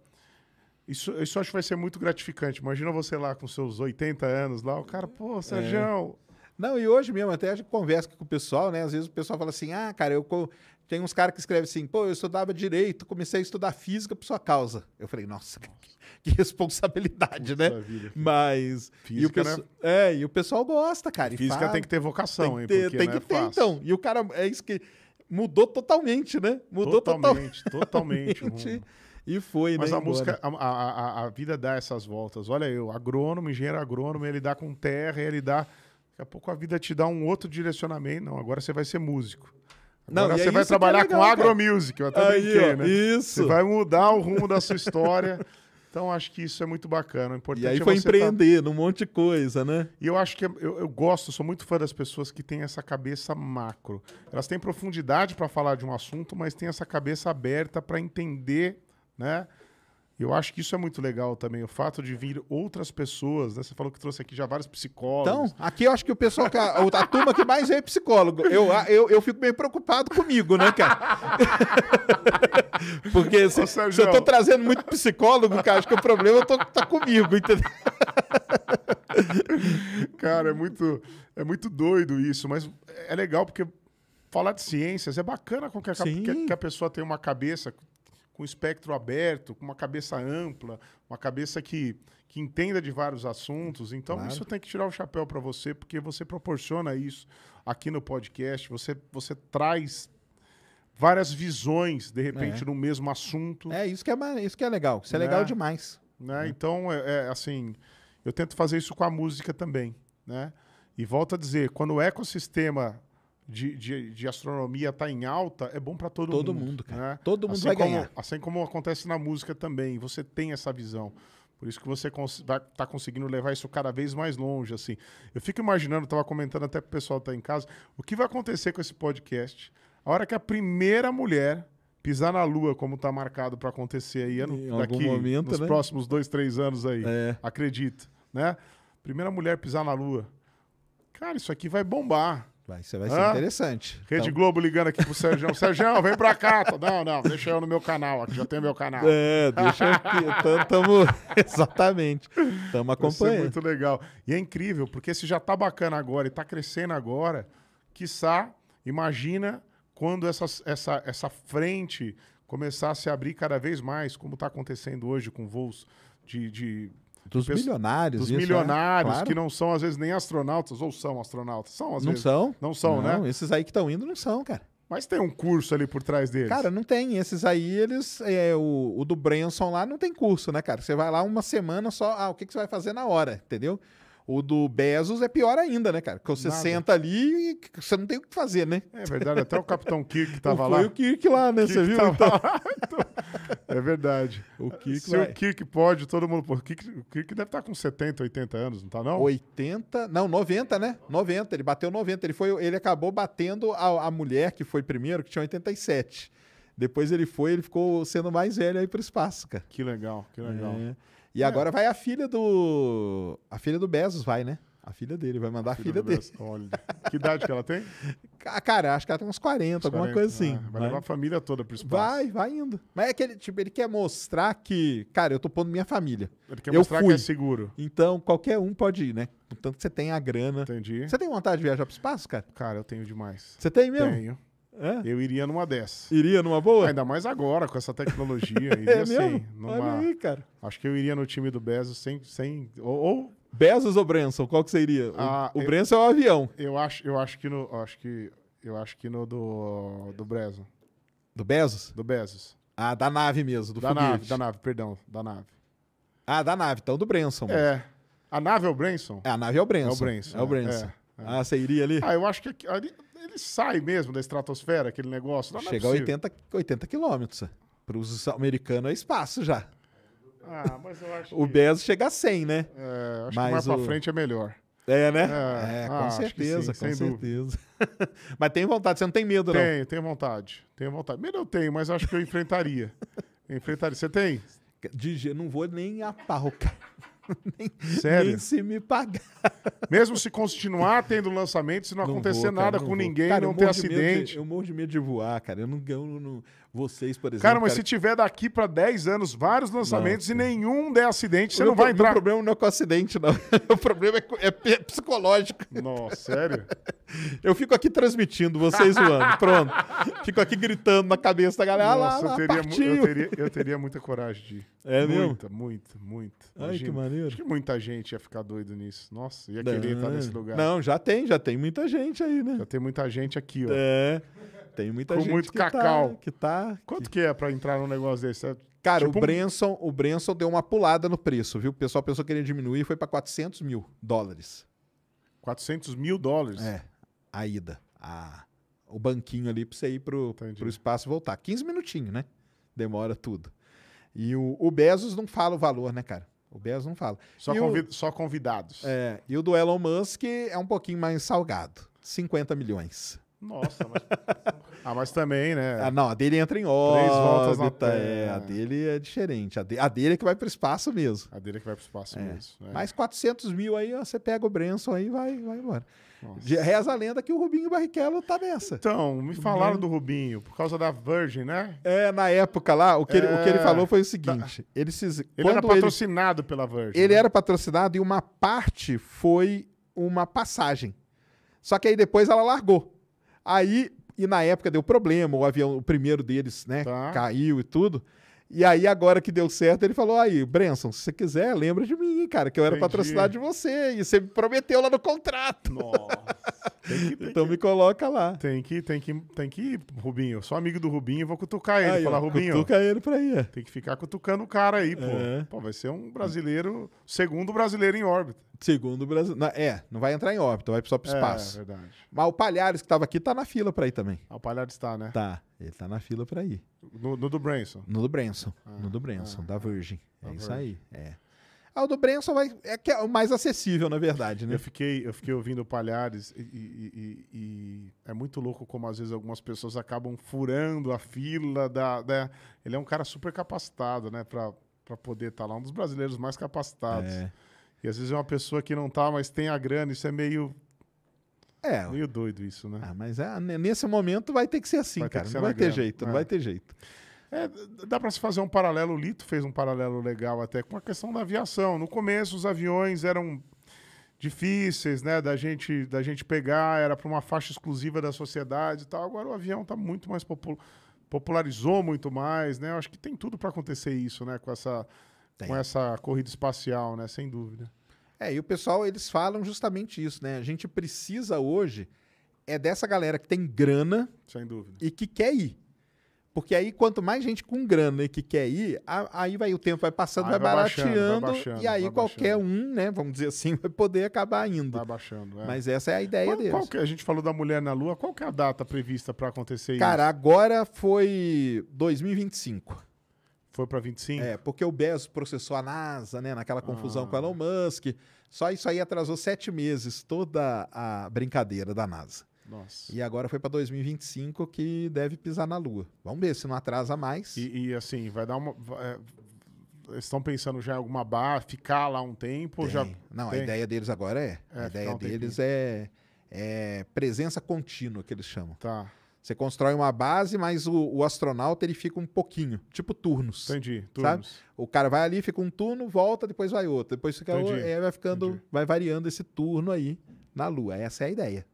Isso, isso acho que vai ser muito gratificante. Imagina você lá com seus 80 anos lá, o cara, pô, é. Sérgio. É. Não, e hoje mesmo, até a gente conversa com o pessoal, né? Às vezes o pessoal fala assim, ah, cara, eu. Tem uns caras que escrevem assim, pô, eu estudava direito, comecei a estudar física por sua causa. Eu falei, nossa, nossa. Que, que, responsabilidade, né? Vida, Mas. Física, e o pessoal, né? É, e o pessoal gosta, cara. Física fala, tem que ter vocação, tem hein? Ter, porque tem né, que é ter, então. E o cara, é isso que. Mudou totalmente, né? Mudou totalmente. Totalmente, totalmente. (laughs) E foi, Mas né? Mas a música, a, a, a, vida dá essas voltas. Olha eu, agrônomo, engenheiro agrônomo, ele dá com terra, ele dá Daqui a pouco a vida te dá um outro direcionamento. Não, agora você vai ser músico. Agora não, você é vai trabalhar é legal, com agromusic, eu até aí, brinquei, ó, né? Isso. Você vai mudar o rumo da sua história. (laughs) Então, acho que isso é muito bacana. O importante e aí é foi tá empreender tá... num monte de coisa, né? E eu acho que é, eu, eu gosto, sou muito fã das pessoas que têm essa cabeça macro. Elas têm profundidade para falar de um assunto, mas têm essa cabeça aberta para entender, né? Eu acho que isso é muito legal também, o fato de vir outras pessoas, né? Você falou que trouxe aqui já vários psicólogos. Então, aqui eu acho que o pessoal, a, a turma que mais é psicólogo. Eu, eu, eu fico meio preocupado comigo, né, cara? (laughs) Porque se, Ô, se eu tô trazendo muito psicólogo, cara, acho que o problema tô, tá, tá comigo, entendeu? (laughs) Cara, é muito, é muito doido isso, mas é legal porque falar de ciências é bacana qualquer que, que a pessoa tenha uma cabeça com espectro aberto, com uma cabeça ampla, uma cabeça que, que entenda de vários assuntos. Então, claro. isso tem que tirar o chapéu para você, porque você proporciona isso aqui no podcast, você, você traz várias visões, de repente, é. no mesmo assunto. É, isso que é, isso que é legal. Isso é né? legal demais. Né? né? Então, é, é, assim, eu tento fazer isso com a música também, né? E volto a dizer, quando o ecossistema de, de, de astronomia está em alta, é bom para todo, todo mundo. mundo cara. Né? Todo mundo assim vai como, ganhar. Assim como acontece na música também, você tem essa visão. Por isso que você está tá conseguindo levar isso cada vez mais longe, assim. Eu fico imaginando, estava comentando até para o pessoal que tá em casa, o que vai acontecer com esse podcast a hora que a primeira mulher pisar na lua, como está marcado para acontecer aí ano, em daqui, momento, nos né? próximos dois, três anos aí, é. acredito, né? Primeira mulher pisar na lua. Cara, isso aqui vai bombar. Vai, você vai ser interessante. Rede então... Globo ligando aqui pro Sérgio. (laughs) Sérgio, vem pra cá. Tá, não, não, deixa eu no meu canal aqui, já tem meu canal. É, deixa aqui. Então, tamo, (laughs) exatamente. Tamo acompanhando. Isso é muito legal. E é incrível, porque se já tá bacana agora e tá crescendo agora, quiçá, imagina quando essa, essa, essa frente começar a se abrir cada vez mais, como está acontecendo hoje com voos de, de dos Pesso... milionários. Dos isso, é, milionários, é? claro. que não são, às vezes, nem astronautas, ou são astronautas. São, às não vezes. São. Não são, né? não, né? Esses aí que estão indo não são, cara. Mas tem um curso ali por trás deles. Cara, não tem. Esses aí, eles. É, o, o do Branson lá não tem curso, né, cara? Você vai lá uma semana só. Ah, o que, que você vai fazer na hora, entendeu? O do Bezos é pior ainda, né, cara? Que você Nada. senta ali e você não tem o que fazer, né? É verdade, até o Capitão Kirk (laughs) tava lá. Foi o Kirk lá, né? Kirk você viu? Então. então... é verdade. O Kirk Se vai... o Kirk pode, todo mundo. O Kirk, o Kirk deve estar tá com 70, 80 anos, não tá, não? 80. Não, 90, né? 90. Ele bateu 90. Ele, foi, ele acabou batendo a, a mulher que foi primeiro, que tinha 87. Depois ele foi, ele ficou sendo mais velho aí pro espaço, cara. Que legal, que legal. É. E ah. agora vai a filha do. A filha do Bezos, vai, né? A filha dele, vai mandar a, a filha, dele. Olha, que idade que ela tem? (laughs) Ah, cara, acho que ela tem uns 40, uns alguma 40. coisa né? assim. Ah, vai, vai né? levar a família toda pro espaço. Vai, vai indo. Mas é que ele, tipo, ele quer mostrar que, cara, eu tô pondo minha família. Ele quer eu mostrar fui. que é seguro. Então, qualquer um pode ir, né? Tanto que você tem a grana. Entendi. Você tem vontade de viajar pro espaço, cara? Cara, eu tenho demais. Você tem mesmo? Tenho. É? Eu iria numa dessa. Iria numa boa? Ainda mais agora, com essa tecnologia. Iria (laughs) é assim, mesmo? Sim, numa... Olha aí, cara. Acho que eu iria no time do Bezos sem. sem... Ou, ou... Bezos ou Branson? Qual que seria? Ah, o, o Branson é o avião. Eu acho, eu acho que no. Acho que, eu acho que no do. Do Branson. Do Bezos? Do Bezos. Ah, da nave mesmo, do da foguete. nave, da nave, perdão, da nave. Ah, da nave, então do Branson. É. A nave é o Branson? É, a nave é o Branson. É o Branson. É o é. Branson. É, é, Ah, você iria ali? Ah, eu acho que ali, ele sai mesmo da estratosfera, aquele negócio. Não, não é Chega é a 80, 80 quilômetros. Para os americanos é espaço já. Ah, mas eu acho (laughs) o que... Bezos chega a 100, né? É, acho mas que mais o... para frente é melhor. É, né? É, é ah, com ah, certeza, sim, com certeza. (laughs) mas tem vontade, você não tem medo, tenho, não? Tenho, tenho vontade. Tenho vontade. Medo eu tenho, mas acho que eu enfrentaria. (laughs) enfrentaria. Você tem? De, não vou nem a parroca (laughs) nem, Sério? Nem se me pagar. Mesmo se continuar tendo lançamento, se não, não acontecer vou, cara, nada não com vou. ninguém, cara, não ter acidente. De, eu morro de medo de voar, cara. Eu não, eu não, vocês, por exemplo. Cara, mas cara... se tiver daqui para 10 anos vários lançamentos não, e nenhum der acidente, você não vai entrar. O problema não é com acidente, não. o (laughs) problema é, é, psicológico. Nossa, sério? (laughs) Eu fico aqui transmitindo, vocês zoando. Pronto. Fico aqui gritando na cabeça da galera. Ah, Nossa, lá, lá, eu, teria, eu, teria, eu teria muita coragem de ir. É muita, mesmo? Muita, muita. Ai, que maneiro. Acho que muita gente ia ficar doido nisso. Nossa, ia não, querer estar é. nesse lugar. Não, já tem, já tem muita gente aí, né? Já tem muita gente aqui, ó. É. Tem muita com gente muito que tá, cacau. Tá, que tá. Quanto que, que é para entrar num negócio desse? É, Cara, tipo o, Branson, um... o Branson deu uma pulada no preço, viu? O pessoal pensou que ele ia diminuir e foi para 400 mil dólares. 400 mil dólares? É, a ida. A, o banquinho ali para você ir pro, pro espaço e voltar. 15 minutinhos, né? Demora tudo. E o, o Bezos não fala o valor, né, cara? O Bezos não fala. Só, convid o, só, convidados. É, e o do Elon Musk é um pouquinho mais salgado. 50 milhões. Nossa, mas. (laughs) ah, mas também, né? Ah, não, a dele entra em órbita. Três voltas na é, Terra. É, a dele é diferente. A, de, a dele é que vai para o espaço mesmo. A dele é que vai para o espaço é. mesmo. É. Mais 400 mil aí, você pega o Branson aí e vai, vai embora. Nossa. Reza a lenda que o Rubinho Barrichello tá nessa. Então, me falaram do Rubinho, por causa da Virgin, né? É, na época lá, o que, é... ele, o que ele é, falou foi o tá. seguinte: tá. ele, se, ele era patrocinado ele, pela Virgin. Ele né? era patrocinado e uma parte foi uma passagem. Só que aí depois ela largou. Aí, e na época deu problema, o avião, o primeiro deles, né, tá. caiu e tudo. E aí, agora que deu certo, ele falou: aí, Branson, se você quiser, lembra de mim, cara, que eu era Entendi. patrocinado de você. E você me prometeu lá no contrato. Tem que, tem então que... me coloca lá. Tem que, tem que, tem que ir, Rubinho. Eu sou amigo do Rubinho, vou cutucar ele. Aí, falar, ó, Rubinho. Cutuca ele pra ir. Tem que ficar cutucando o cara aí, pô. É. Pô, vai ser um brasileiro, segundo brasileiro em órbita. Segundo o Brasil. Não, é, não vai entrar em órbita, vai só para o é, espaço. É, verdade. Mas o Palhares que estava aqui está na fila para ir também. Ah, o Palhares está, né? Tá. Ele está na fila para ir. No, no, do Branson? No do Branson. Ah, no do Branson, ah, da ah. Virgin. Da é isso Virgin. aí. É. Ah, o do Branson vai, é, que é o mais acessível, na verdade, né? Eu fiquei, eu fiquei ouvindo o Palhares e, e, e, e, é muito louco como às vezes algumas pessoas acabam furando a fila da. da... Né? Ele é um cara super capacitado, né? Para poder estar tá lá, um dos brasileiros mais capacitados. É. E às vezes é uma pessoa que não tá, mas tem a grana, isso é meio. É. Meio doido isso, né? Ah, mas é, nesse momento vai ter que ser assim, vai cara. Ser não é. vai ter jeito, é. não vai ter jeito. dá para se fazer um paralelo, o Lito fez um paralelo legal até com a questão da aviação. No começo os aviões eram difíceis, né, da gente, da gente pegar, era para uma faixa exclusiva da sociedade e tal. Agora o avião está muito mais popular popularizou muito mais, né? Eu acho que tem tudo para acontecer isso, né? Com essa tem. com essa corrida espacial, né? Sem dúvida. É, e o pessoal, eles falam justamente isso, né? A gente precisa hoje é dessa galera que tem grana Sem dúvida. e que quer ir. Porque aí, quanto mais gente com grana e que quer ir, aí vai, o tempo vai passando, vai, vai, barateando, baixando, vai baixando, e aí qualquer um, né, vamos dizer assim, (laughs) vai poder acabar indo. Vai baixando, é. Mas essa é a ideia qual, deles. Qual que, é, a gente falou da Mulher na Lua, qual que é a data prevista para acontecer Cara, isso? Cara, agora foi 2025. Foi para 25? É, porque o Bezos processou a NASA, né, naquela confusão ah. com o Elon Musk. Só isso aí atrasou sete meses toda a brincadeira da NASA. Nossa. E agora foi para 2025 que deve pisar na Lua. Vamos ver se não atrasa mais. E, e assim, vai dar uma. É, estão pensando já em alguma barra, ficar lá um tempo? Tem. Já... Não, Tem. a ideia deles agora é. é a ideia um deles é, é presença contínua, que eles chamam. Tá. Você constrói uma base, mas o, o, astronauta ele fica um pouquinho, tipo turnos. Entendi, turnos. Sabe? O cara vai ali, fica um turno, volta, depois vai outro, depois fica Entendi. é, vai ficando, Entendi. vai variando esse turno aí na Lua. Essa é a ideia.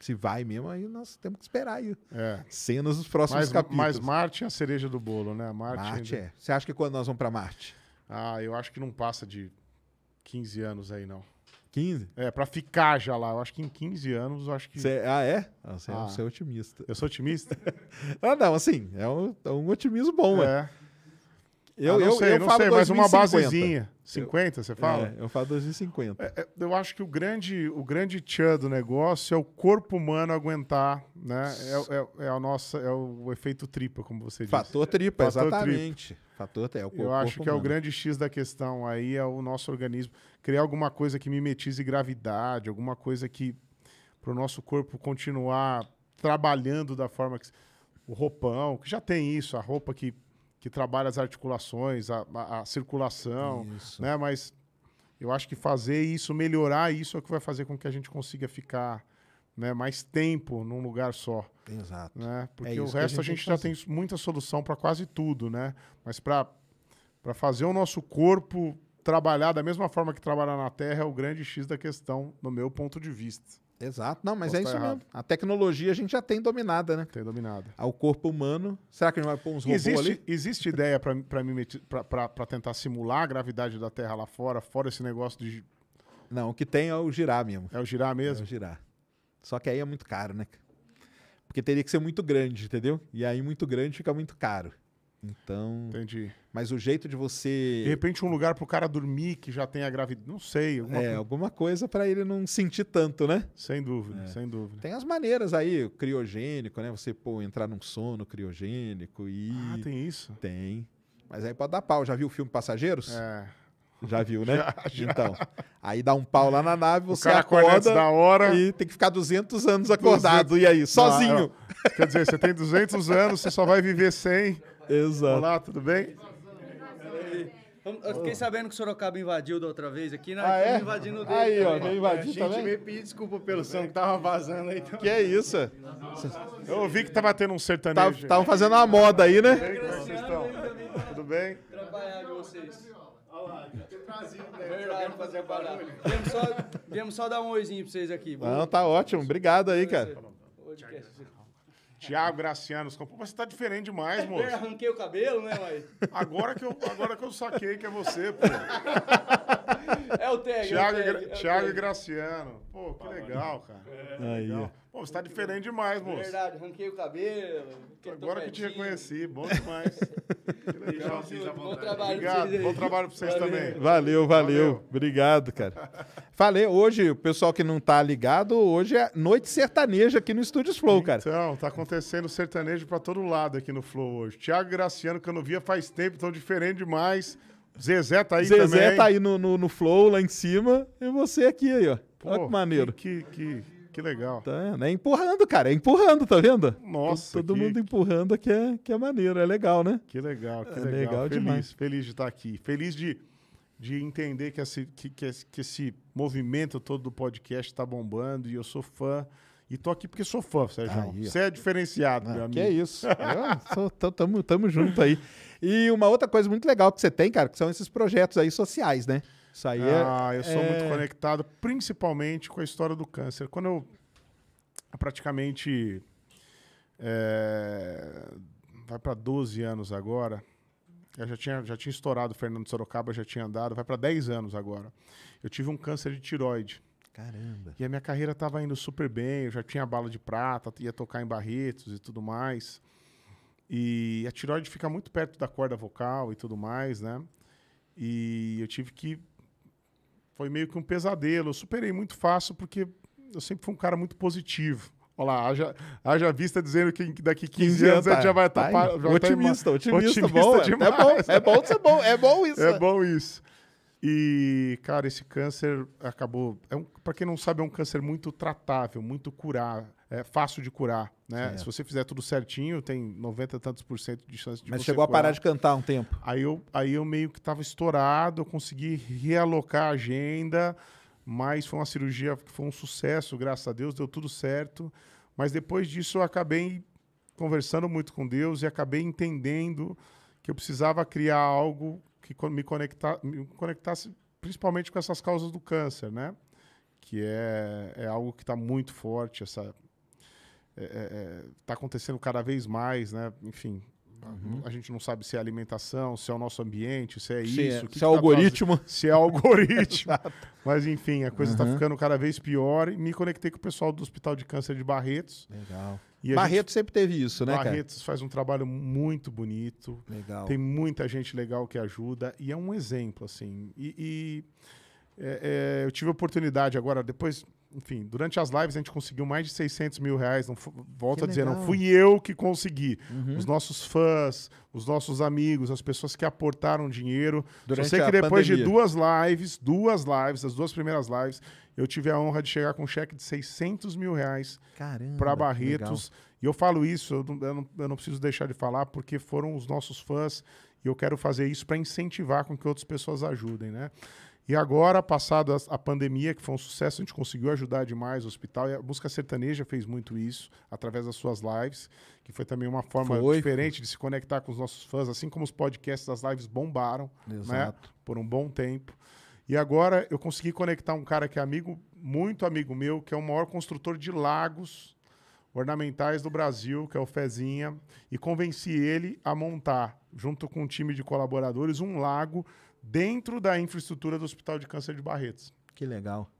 Se vai mesmo, aí nós temos que esperar aí. É. Cenas dos próximos mas, capítulos. Mas Marte é a cereja do bolo, né? Marte, Marte ainda... é. Você acha que quando nós vamos para Marte? Ah, eu acho que não passa de 15 anos aí, não. 15? É, pra ficar já lá. Eu acho que em 15 anos, eu acho que. Cê, ah, é? você, ah. É, ah. É, otimista. Eu sou otimista? (laughs) ah, não, assim, é um, é um otimismo bom, é. Eu, ah, não eu, sei, eu não sei, 2050. mas uma basezinha. 50, eu, você fala? É, eu falo 2050. É, é, eu acho que o grande, o grande tchan do negócio é o corpo humano aguentar, né? É, é, é a nossa, é o efeito tripa, como você Fator Tripa, Fator exatamente. tripa, exatamente. Fator é o corpo Eu acho que humano. é o grande X da questão aí, é o nosso organismo. Criar alguma coisa que mimetize gravidade, alguma coisa que para o nosso corpo continuar trabalhando da forma que. O roupão, que já tem isso, a roupa que, que trabalha as articulações, a, a, a circulação, isso. né? Mas eu acho que fazer isso, melhorar isso é o que vai fazer com que a gente consiga ficar né, mais tempo num lugar só. Exato. Né? É Porque é o resto a gente, já tem muita solução para quase tudo, né? Mas para fazer o nosso corpo trabalhar da mesma forma que trabalhar na Terra é o grande X da questão, no meu ponto de vista. Exato, não, mas Posso é isso errado. mesmo. A tecnologia a gente já tem dominada, né? Tem dominada. Ao ah, corpo humano. Será que a gente vai pôr uns robôs existe, ali? Existe ideia para tentar simular a gravidade da Terra lá fora, fora esse negócio de. Não, o que tem é o girar mesmo. É o girar mesmo? É o girar. Só que aí é muito caro, né? Porque teria que ser muito grande, entendeu? E aí muito grande fica muito caro. Então. Entendi. Mas o jeito de você. De repente, um lugar pro cara dormir que já tem a gravidez. Não sei. Alguma é, alguma coisa para ele não sentir tanto, né? Sem dúvida, é. sem dúvida. Tem as maneiras aí, o criogênico, né? Você, pô, entrar num sono criogênico e. Ah, tem isso? Tem. Mas aí pode dar pau. Já viu o filme Passageiros? É. Já viu, né? Já, já. Então. Aí dá um pau lá na nave, você acorda, acorda da hora. e tem que ficar 200 anos acordado. 200... E aí, sozinho. É, quer dizer, você tem 200 anos, você só vai viver 100. Exato. Olá, tudo bem? Eu fiquei sabendo que o Sorocaba invadiu da outra vez aqui, né? Ah, é? invadindo dele. Aí, ó, veio invadir é, também. Gente, pedir desculpa pelo som que tava vazando aí. Também. Que é isso? Eu ouvi que tava tendo um sertanejo. tava fazendo uma moda aí, né? Tudo bem? Trabalhar de vocês lá. Né? Verdade, fazer barulho. Viemos só, viemos só dar um oizinho pra vocês aqui. Não, tá ótimo. Obrigado aí, cara. Tiago Graciano, você tá diferente demais, é, moço. Eu arranquei o cabelo, né, mãe? Agora que eu, agora que eu saquei que é você, pô. É o tag, Tiago, é o Tiago é Graciano. Pô, que legal, cara. É. Legal. Pô, você tá diferente demais, moço. Verdade, ranquei o cabelo. Agora que te reconheci, bom demais. (laughs) legal. Bom trabalho Obrigado, bom trabalho pra vocês também. Valeu, valeu, valeu. Obrigado, cara. (laughs) Falei, hoje, o pessoal que não tá ligado, hoje é noite sertaneja aqui no Estúdios Flow, cara. Então, tá acontecendo sertanejo pra todo lado aqui no Flow hoje. Tiago Graciano, que eu não via faz tempo, tão diferente demais. Zezé tá aí Zezé também. Zezé tá aí no, no, no Flow, lá em cima. E você aqui aí, ó. Pô, Olha que maneiro. que, que... que que legal. Tá, né? Empurrando, cara, é empurrando, tá vendo? Nossa. Todo que... mundo empurrando que é, que é maneiro, é legal, né? Que legal, que é legal. Feliz, demais. feliz de estar aqui. Feliz de, de entender que esse, que, que, esse, que esse movimento todo do podcast tá bombando e eu sou fã. E tô aqui porque sou fã, Sérgio. Aí, Você é diferenciado, ah, meu amigo. Que é isso. Eu, sou, tô, tamo, tamo junto aí. E uma outra coisa muito legal que você tem, cara, que são esses projetos aí sociais, né? Isso aí é- ah, é, eu sou é... muito conectado, principalmente com a história do câncer. Quando eu praticamente é, vai para 12 anos agora. Eu já tinha, já tinha estourado o Fernando Sorocaba, já tinha andado, vai para 10 anos agora. Eu tive um câncer de tiroide. Caramba. E a minha carreira estava indo super bem, eu já tinha bala de prata, ia tocar em Barretos e tudo mais. E a tiroide fica muito perto da corda vocal e tudo mais, né? E eu tive que foi meio que um pesadelo. Eu superei muito fácil porque eu sempre fui um cara muito positivo. Olha lá, haja, haja vista dizendo que daqui 15, anos tá, tá a gente já vai estar... Tá, tá, otimista, otimista, otimista, é bom, demais, é, bom, é bom ser bom, é bom (laughs) isso. É bom isso. E, cara, esse câncer acabou... É um, para quem não sabe, é um câncer muito tratável, muito curar, é fácil de curar. Né? Se você fizer tudo certinho, tem 90 e tantos por cento de chance de Mas chegou a parar de cantar um tempo. Aí eu, aí eu meio que estava estourado, eu consegui realocar a agenda, mas foi uma cirurgia que foi um sucesso, graças a Deus, deu tudo certo. Mas depois disso eu acabei conversando muito com Deus e acabei entendendo que eu precisava criar algo que me, conectar, me conectasse principalmente com essas causas do câncer, né? Que é, é algo que está muito forte, essa, está é, é, é, acontecendo cada vez mais, né? Enfim, Uhum. A gente não sabe se é alimentação, se é o nosso ambiente, se é se isso. É, que se, que é tá algoritmo. se é algoritmo. (laughs) Mas enfim, a coisa está uhum. ficando cada vez pior. E me conectei com o pessoal do Hospital de Câncer de Barretos. Legal. Barretos gente... sempre teve isso, né? Barretos cara? faz um trabalho muito bonito. Legal. Tem muita gente legal que ajuda. E é um exemplo, assim. E, e é, eu tive a oportunidade agora, depois enfim, durante as lives a gente conseguiu mais de 600 mil reais. Não, volto que a dizer, legal. não fui eu que consegui. Uhum. Os nossos fãs, os nossos amigos, as pessoas que aportaram dinheiro. Durante eu sei que depois pandemia. de duas lives, duas lives, as duas primeiras lives, eu tive a honra de chegar com um cheque de 600 mil reais para Barretos. E eu falo isso, eu não, eu, não, eu não preciso deixar de falar, porque foram os nossos fãs e eu quero fazer isso para incentivar com que outras pessoas ajudem, né? E agora, passada a pandemia, que foi um sucesso, a gente conseguiu ajudar demais o hospital. E a Busca Sertaneja fez muito isso, através das suas lives, que foi também uma forma foi. diferente de se conectar com os nossos fãs, assim como os podcasts das lives bombaram né, por um bom tempo. E agora eu consegui conectar um cara que é amigo, muito amigo meu, que é o maior construtor de lagos ornamentais do Brasil, que é o Fezinha, e convenci ele a montar, junto com um time de colaboradores, um lago dentro da infraestrutura do Hospital de Câncer de Barretos. Que legal.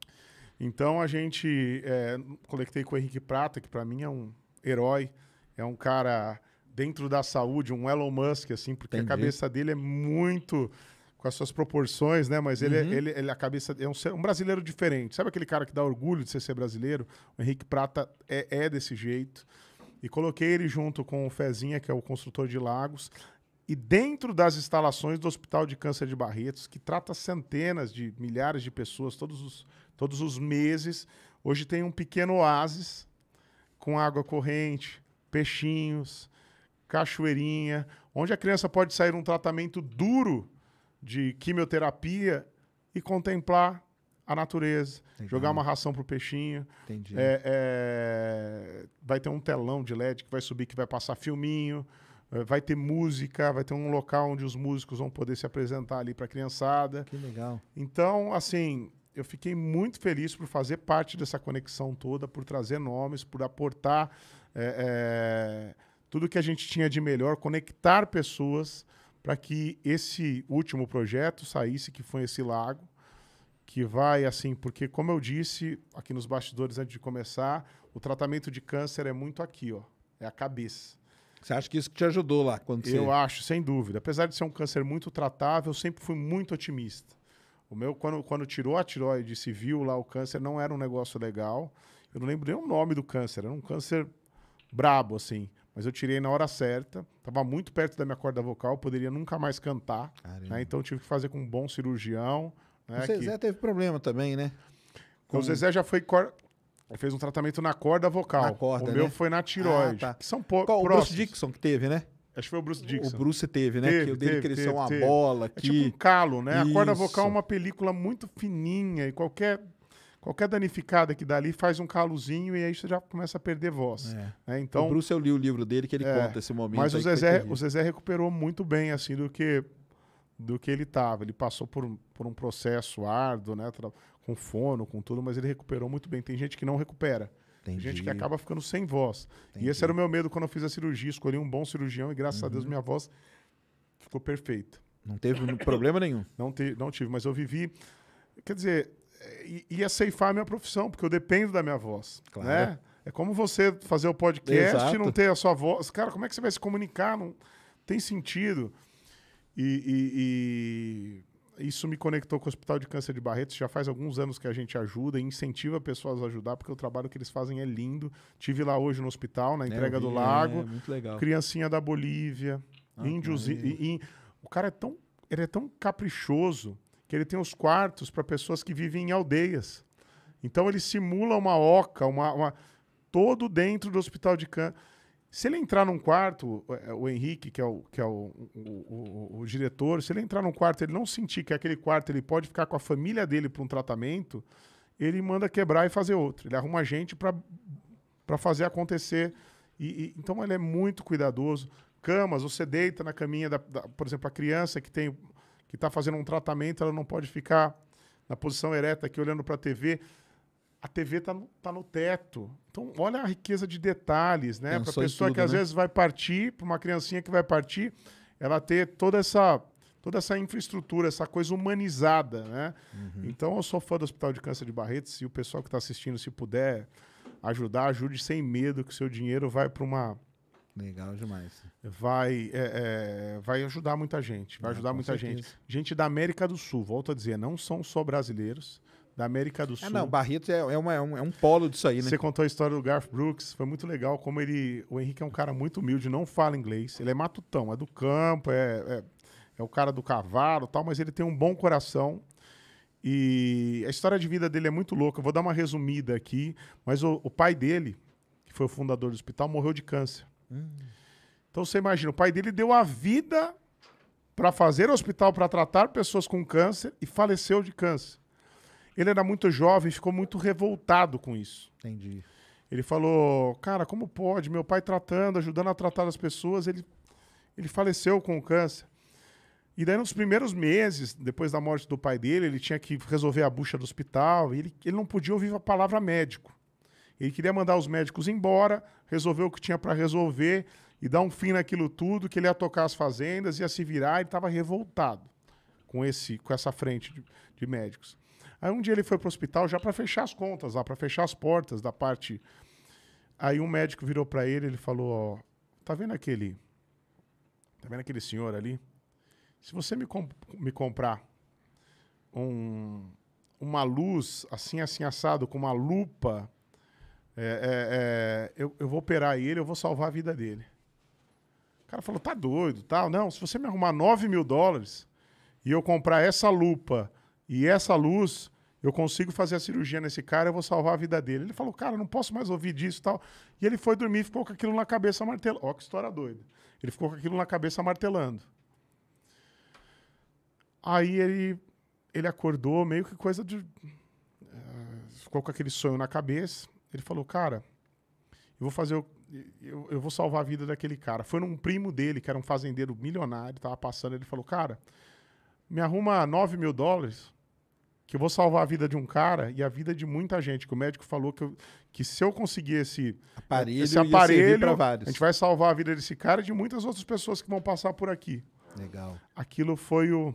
Então a gente é, conectei com o Henrique Prata, que para mim é um herói, é um cara dentro da saúde, um Elon Musk, assim, porque Entendi. a cabeça dele é muito com as suas proporções, né? Mas ele, é, uhum. ele, ele a cabeça é um, um, brasileiro diferente. Sabe aquele cara que dá orgulho de ser brasileiro? O Henrique Prata é, é desse jeito. E coloquei ele junto com o Fezinha, que é o construtor de lagos e dentro das instalações do Hospital de Câncer de Barretos, que trata centenas de milhares de pessoas todos os, todos os meses. Hoje tem um pequeno oásis com água corrente, peixinhos, cachoeirinha, onde a criança pode sair um tratamento duro de quimioterapia e contemplar a natureza, Entendi. jogar uma ração pro peixinho. Entendi. É, é, vai ter um telão de LED que vai subir, que vai passar filminho. Eh, vai ter música, vai ter um local onde os músicos vão poder se apresentar ali para a criançada. Que legal. Então, assim, eu fiquei muito feliz por fazer parte dessa conexão toda, por trazer nomes, por aportar é, é, tudo que a gente tinha de melhor, conectar pessoas para que esse último projeto saísse, que foi esse lago, que vai assim, porque como eu disse aqui nos bastidores antes de começar, o tratamento de câncer é muito aqui, ó, é a cabeça. Você acha que isso te ajudou lá? Quando Eu acho, sem dúvida. Apesar de ser um câncer muito tratável, eu sempre fui muito otimista. O meu, quando, quando tirou a tiroide viu lá, o câncer não era um negócio legal. Eu não lembro nem o nome do câncer, era um câncer brabo, assim. Mas eu tirei na hora certa, estava muito perto da minha corda vocal, poderia nunca mais cantar. Né? Então tive que fazer com um bom cirurgião. Né? O Zezé que... teve problema também, né? Com... O Zezé já foi cor... Fez um tratamento na corda vocal. Na corda, o meu né? foi na ah, tiroide. Ah, tá. são Qual, O Bruce Dixon que teve, né? Acho que foi o Bruce Dixon. O Bruce teve, né? Teve, que o dele teve, cresceu teve, uma teve. bola é aqui. É tipo um calo, né? Isso. A corda vocal é uma película muito fininha e qualquer qualquer danificada que dali faz um calozinho e aí você já começa a perder voz. É. Né? Então, o Bruce, eu li o livro dele que ele é, conta esse momento. Mas o Zezé, o Zezé recuperou muito bem, assim, do que do que ele estava. Ele passou por, por um processo árduo, né? com fono, com tudo, mas ele recuperou muito bem. Tem gente que não recupera. Tem gente que acaba ficando sem voz. Entendi. E esse era o meu medo quando eu fiz a cirurgia. Escolhi um bom cirurgião e, graças uhum. a Deus, uhum. minha voz ficou perfeita. Não teve problema nenhum? (laughs) Não, te, não tive, mas eu vivi. Quer dizer, ia é, é ceifar a minha profissão, porque eu dependo da minha voz. Claro. Né? É como você fazer o podcast Exato. e não ter a sua voz. Cara, como é que você vai se comunicar? Não tem sentido. E, e, e isso me conectou com o Hospital de Câncer de Barretos. Já faz alguns anos que a gente ajuda e incentiva pessoas a ajudar, porque o trabalho que eles fazem é lindo. Tive lá hoje no hospital, na é, entrega é, do lago. É, muito legal. Criancinha da Bolívia, ah, índios. E, e, o cara é tão, ele é tão caprichoso que ele tem os quartos para pessoas que vivem em aldeias. Então ele simula uma oca, uma, uma todo dentro do hospital de câncer. Se ele entrar num quarto, é, é, o Henrique, que é, o, que é o, o, o, o diretor, se ele entrar num quarto ele não sentir que aquele quarto ele pode ficar com a família dele para um tratamento, ele manda quebrar e fazer outro. Ele arruma gente para fazer acontecer. E, e, então ele é muito cuidadoso. Camas, você deita na caminha, da, da por exemplo, a criança que tem que está fazendo um tratamento, ela não pode ficar na posição ereta aqui olhando para a TV a TV tá no, tá no teto. Então, olha a riqueza de detalhes, né? Para a pessoa tudo, que às né? vezes vai partir, para uma criancinha que vai partir, ela ter toda essa toda essa infraestrutura, essa coisa humanizada, né? Uhum. Então, eu sou fã do Hospital de Câncer de Barretos e o pessoal que está assistindo, se puder ajudar, ajude sem medo, que o seu dinheiro vai para uma... Legal demais. Vai, é, é, vai ajudar muita gente, vai ah, ajudar muita certeza. gente. Gente da América do Sul, volto a dizer, não são só brasileiros da América do ah, Sul. É, não, Barretos é, é, uma, é, um, é um polo disso aí, né? Você contou a história do Garth Brooks, foi muito legal como ele. O Henrique é um cara muito humilde, não fala inglês, ele é matutão, é do campo, é, é, é o cara do cavalo tal, mas ele tem um bom coração. E a história de vida dele é muito louca. Eu vou dar uma resumida aqui, mas o, o pai dele, que foi o fundador do hospital, morreu de câncer. Hum. Então você imagina, o pai dele deu a vida para fazer o hospital para tratar pessoas com câncer e faleceu de câncer. Ele era muito jovem, ficou muito revoltado com isso. Entendi. Ele falou, cara, como pode? Meu pai tratando, ajudando a tratar as pessoas, ele, ele faleceu com o câncer. E daí, nos primeiros meses, depois da morte do pai dele, ele tinha que resolver a bucha do hospital. E ele, ele não podia ouvir a palavra médico. Ele queria mandar os médicos embora, resolver o que tinha para resolver e dar um fim naquilo tudo, que ele ia tocar as fazendas, ia se virar. Ele estava revoltado com, esse, com essa frente de, de médicos. Aí um dia ele foi pro hospital já para fechar as contas lá, para fechar as portas da parte. Aí um médico virou para ele, ele falou: ó, tá vendo aquele, tá vendo aquele senhor ali? Se você me, comp me comprar um, uma luz assim, assim assado com uma lupa, é, é, é, eu, eu vou operar ele, eu vou salvar a vida dele. O cara falou: tá doido, tal. Tá? Não, se você me arrumar 9 mil dólares e eu comprar essa lupa e essa luz, eu consigo fazer a cirurgia nesse cara, eu vou salvar a vida dele. Ele falou, cara, não posso mais ouvir disso e tal. E ele foi dormir e ficou com aquilo na cabeça martelando. Ó, que história doida. Ele ficou com aquilo na cabeça martelando. Aí ele, ele acordou, meio que coisa de. Uh, ficou com aquele sonho na cabeça. Ele falou, cara, eu vou fazer. O, eu, eu vou salvar a vida daquele cara. Foi num primo dele, que era um fazendeiro milionário, tava passando. Ele falou, cara, me arruma 9 mil dólares que eu vou salvar a vida de um cara e a vida de muita gente. Que o médico falou que, eu, que se eu conseguir esse aparelho, esse aparelho a gente vai salvar a vida desse cara e de muitas outras pessoas que vão passar por aqui. Legal. Aquilo foi o,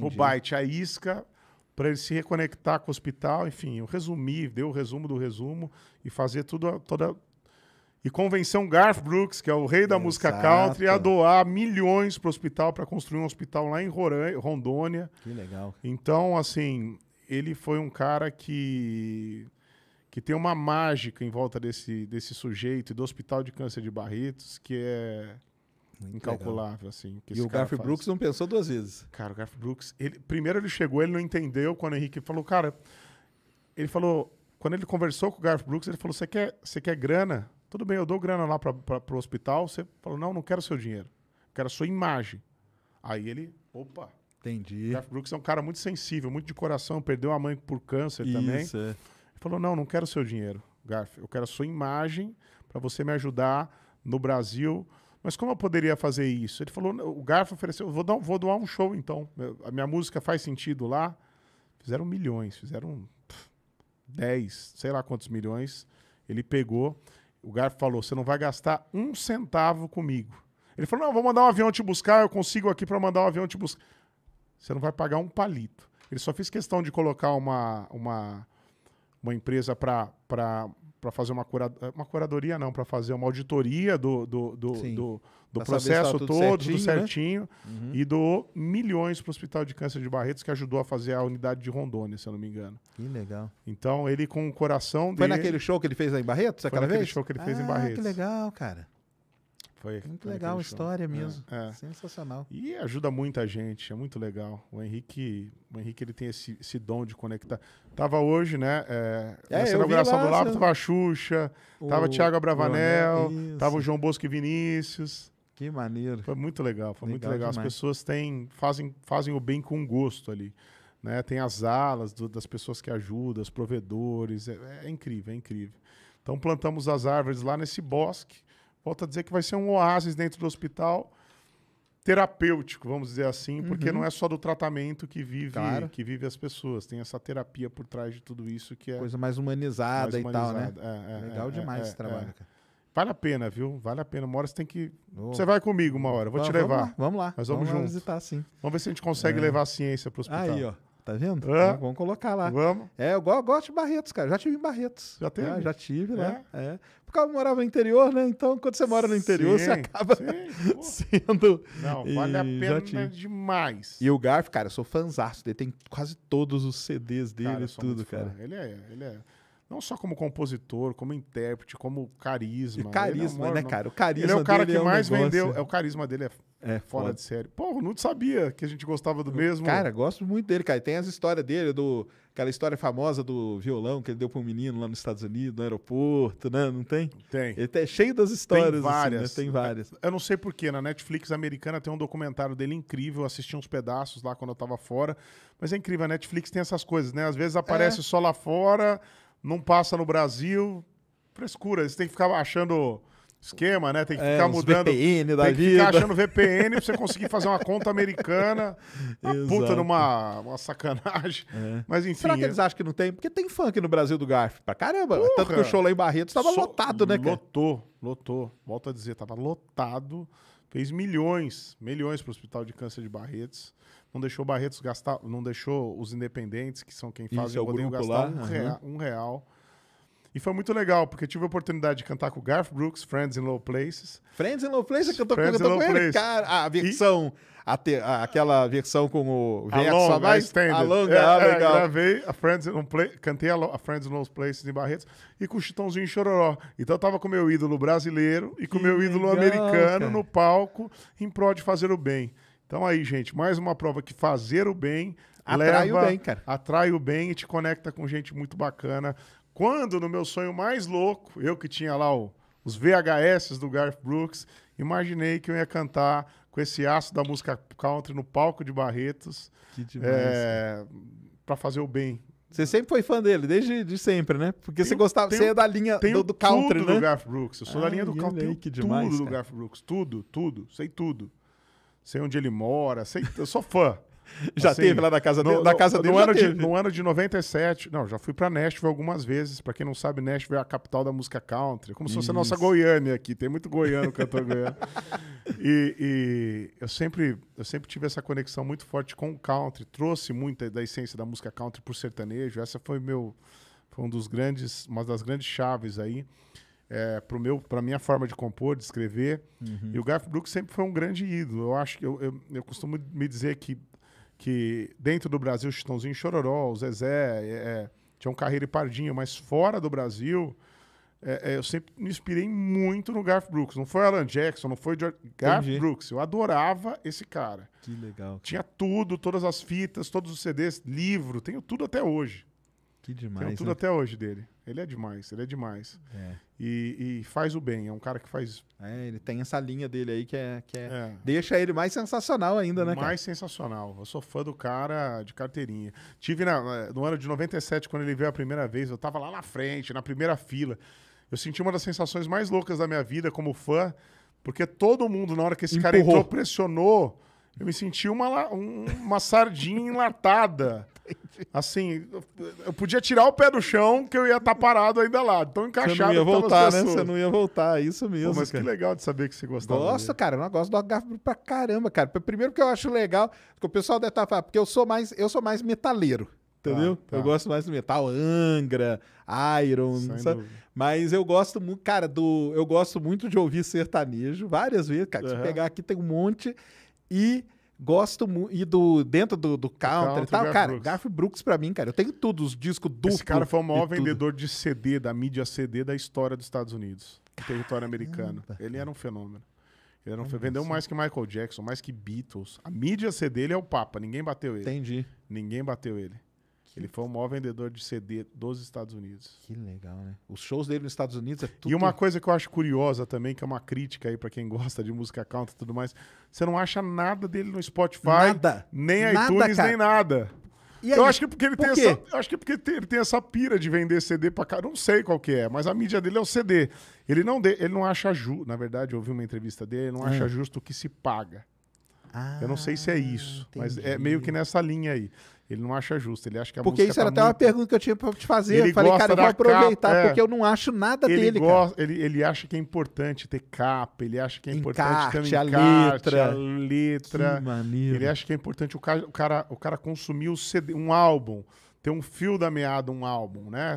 o bite, a isca para ele se reconectar com o hospital. Enfim, eu resumi, dei o resumo do resumo e fazer tudo, toda, e convenceu Garth Brooks, que é o rei da Exato. música country, a doar milhões para o hospital, para construir um hospital lá em Rondônia. Que legal. Então, assim, ele foi um cara que que tem uma mágica em volta desse, desse sujeito e do Hospital de Câncer de Barretos, que é Muito incalculável, legal. assim. e o Garth Brooks não pensou duas vezes. Cara, o Garth Brooks, ele, primeiro ele chegou, ele não entendeu quando o Henrique falou, cara, ele falou, quando ele conversou com o Garth Brooks, ele falou, você quer, quer grana? Tudo bem, eu dou grana lá para o hospital. Você falou, não, não quero seu dinheiro. Quero a sua imagem. Aí ele, opa. Entendi. Jeff Brooks é um cara muito sensível, muito de coração. Perdeu a mãe por câncer Isso, também. É. Ele falou, não, não quero seu dinheiro, Garf. Eu quero a sua imagem para você me ajudar no Brasil mas como eu poderia fazer isso? Ele falou, o Garfo ofereceu, vou, dar, vou doar um show então, a minha música faz sentido lá. Fizeram milhões, fizeram dez 10, sei lá quantos milhões. Ele pegou o Garfo falou: você não vai gastar um centavo comigo. Ele falou: não, vou mandar um avião te buscar, eu consigo aqui para mandar um avião te buscar. Você não vai pagar um palito. Ele só fez questão de colocar uma, uma, uma empresa para fazer uma, cura, uma curadoria, não, para fazer uma auditoria do, do, do, do do pra processo todo, certinho, do certinho, né? Uhum. e doou milhões para o Hospital de Câncer de Barretos, que ajudou a fazer a unidade de Rondônia, se eu não me engano. Que legal. Então, ele com o coração Foi dele... naquele show que ele fez lá em Barretos, aquela vez? show que ele ah, fez em ah, Barretos. que legal, cara. Foi, muito legal a história show. É, mesmo. É, é. Sensacional. E ajuda muita gente, é muito legal. O Henrique, o Henrique ele tem esse, esse dom de conectar. Tava hoje, né? É, é, na inauguração do Lábio tava a Xuxa, o... tava Thiago Abravanel, tava o João Bosco e Vinícius. Que maneiro. Foi muito legal, foi legal muito legal. Demais. As pessoas têm, fazem, fazem o bem com gosto ali. Né? Tem as alas do, das pessoas que ajudam, os provedores. É, é, incrível, é incrível. Então plantamos as árvores lá nesse bosque. Volto a dizer que vai ser um oásis dentro do hospital terapêutico, vamos dizer assim, uhum. porque não é só do tratamento que vive claro. que vive as pessoas, tem essa terapia por trás de tudo isso que é coisa mais humanizada, mais humanizada. e tal, né? É, é, Legal é, demais é, esse é, trabalho, cara. Vale a pena, viu? Vale a pena. Uma hora você tem que. Oh. Você vai comigo uma hora, vou te levar. Vamos lá, vamos lá. Nós vamos, vamos juntos. visitar, sim. Vamos ver se a gente consegue é. levar a ciência para o hospital. Aí, ó. Tá vendo? É. vamos colocar lá. Vamos. É, eu gosto de Barretos, cara. Já tive em Barretos. Já teve? Ah, já tive né? é. É. Porque eu morava no interior, né? Então, quando você mora no interior, sim, você acaba sim, (laughs) sendo. Não, vale e... a pena demais. E o Garf, cara, eu sou fãzaço dele. Tem quase todos os CDs dele e tudo, cara. Ele é, ele é não só como compositor, como intérprete, como carisma. E carisma, é né, né cara? O carisma Ele é o cara que é um mais negócio. vendeu. É, o carisma dele é, é fora foda. de série. Pô, não sabia que a gente gostava do mesmo. Cara, gosto muito dele, cara. Tem as histórias dele, do, aquela história famosa do violão que ele deu para um menino lá nos Estados Unidos, no aeroporto, né? Não tem? Tem. Ele é cheio das histórias. Assim, né? Tem várias. Assim, né? Tem várias. Eu não sei porquê, na Netflix americana tem um documentário dele incrível. assisti uns pedaços lá quando eu tava fora. Mas é incrível, a Netflix tem essas coisas, né? Às vezes aparece é. só lá fora não passa no Brasil. Frescura, eles têm que ficar achando esquema, né? Tem que é, ficar é, mudando. VPN da tem que ficar achando VPN pra você conseguir fazer uma conta americana. (laughs) Uma puta numa uma sacanagem. É. Mas enfim. Será que é. eles acham que não tem? Porque tem funk no Brasil do Garf. Pra caramba. Porra, Tanto que o show lá em Barretos tava so... lotado, né, cara? Lotou, lotou. Volto a dizer, tava lotado. Fez milhões, milhões pro Hospital de Câncer de Barretos não deixou Barretos gastar, não deixou os independentes, que são quem fazem o é Rodeio, gastar um, uhum. rea, um, real. E foi muito legal, porque tive a oportunidade de cantar com o Garth Brooks, Friends in Low Places. Friends in Low Places? Cantou, que eu com ele? Cara, a versão, e... a te, a, aquela versão com o Verso a, longa, mais, a, longa, é, ah, é, legal. É, gravei a Friends in Places cantei a, a, Friends in Low Places em Barretos e com o Chitãozinho Chororó. Então eu tava com o meu ídolo brasileiro e com o meu ídolo legal, americano cara. no palco em prol de fazer o bem. Então aí, gente, mais uma prova que fazer o bem atrai leva, o bem, cara. Atrai o bem e te conecta com gente muito bacana. Quando no meu sonho mais louco, eu que tinha lá o, os VHS do Garth Brooks, imaginei que eu ia cantar com esse aço da música country no palco de Barretos. Que demais. É, eh, para fazer o bem. Você sempre foi fã dele, desde de sempre, né? Porque tenho, você gostava, tenho, você é da linha do, do country, tudo né? do Garth Brooks. Eu sou da linha do country. Tudo demais, do Garth Brooks. Tudo, tudo. Sei tudo sei onde ele mora, sei, eu sou fã. (laughs) já assim, teve lá na casa dele? No, na casa no, dele no, ano de, no ano de 97. Não, já fui para Nashville algumas vezes. Para quem não sabe, Nashville é a capital da música country. Como Isso. se fosse a nossa Goiânia aqui. Tem muito goiano (laughs) cantando goiano. E, e, eu, sempre, eu sempre tive essa conexão muito forte com o country. Trouxe muita da essência da música country pro sertanejo. Essa foi meu... Foi um dos grandes, uma das grandes chaves aí é, para meu para minha forma de compor de escrever uhum. e o Garth Brooks sempre foi um grande ídolo eu acho que eu, eu, eu costumo me dizer que que dentro do Brasil Chitãozinho Chororó o Zezé é, é tinha um carreira e pardinho mas fora do Brasil é, é, eu sempre me inspirei muito no Garth Brooks não foi Alan Jackson não foi George, Garth Entendi. Brooks eu adorava esse cara que legal cara. tinha tudo todas as fitas todos os CDs livro tenho tudo até hoje que demais. Tenho tudo né? até hoje dele. Ele é demais, ele é demais. É. E, e, faz o bem. É um cara que faz. É, ele tem essa linha dele aí que é. Que é... é. Deixa ele mais sensacional ainda, né? Mais cara? sensacional. Eu sou fã do cara de carteirinha. Tive na, eh, no ano de 97, quando ele veio a primeira vez, eu tava lá na frente, na primeira fila. Eu senti uma das sensações mais loucas da minha vida como fã, porque todo mundo, na hora que esse Empurrou. cara entrou, pressionou. Eu me senti uma, uma sardinha enlatada. (laughs) Assim, eu podia tirar o pé do chão que eu ia estar tá parado ainda lá. Então encaixado. Né? Você não ia voltar, né? Você não ia voltar, isso mesmo. Pô, mas cara. que legal de saber que você gostava. nossa cara. Eu não gosto do Agafe pra caramba, cara. Primeiro que eu acho legal, que o pessoal deve estar tá, falando, porque eu sou mais, eu sou mais metaleiro. Entendeu? Tá, tá. Eu gosto mais do metal, Angra, Iron, sabe? Mas eu gosto muito, cara, do. Eu gosto muito de ouvir sertanejo várias vezes, cara. Uhum. Se pegar aqui tem um monte. E Gosto muito. E do, dentro do, do counter, e tal. Garth cara, Garfield Garth Brooks pra mim, cara. Eu tenho todos os discos do. Esse cara foi o maior vendedor tudo. de CD, da mídia CD da história dos Estados Unidos, território americano. Ele era um fenômeno. Ele não vendeu mais que Michael Jackson, mais que Beatles. A mídia CD dele é o Papa, ninguém bateu ele. Entendi. Ninguém bateu ele. Ele foi o maior vendedor de CD dos Estados Unidos. Que legal, né? Os shows dele nos Estados Unidos é tudo. E uma coisa que eu acho curiosa também, que é uma crítica aí para quem gosta de música country e tudo mais, você não acha nada dele no Spotify, nada. nem nada, iTunes, cara. nem nada. eu acho que é porque ele por tem essa, eu acho que é porque ele tem essa pira de vender CD para cara, não sei qual que é, mas a mídia dele é o CD. Ele não de, ele não acha justo, na verdade, eu ouvi uma entrevista dele, ele não acha ah. justo o que se paga. Ah, eu não sei ah, se é isso, entendi. mas é meio que nessa linha aí. Ele não acha justo, ele acha que a porque música Porque isso era tá até muito... uma pergunta que eu tinha pra te fazer. Ele eu falei, cara, eu vou aproveitar, capa, é. porque eu não acho nada ele dele, gosta, cara. Ele, ele acha que é importante ter capa, ele acha que é importante encarte, ter um a letra. a letra. Ele acha que é importante o cara, o cara, o cara consumir o CD, um álbum ter um fio da meada um álbum, né?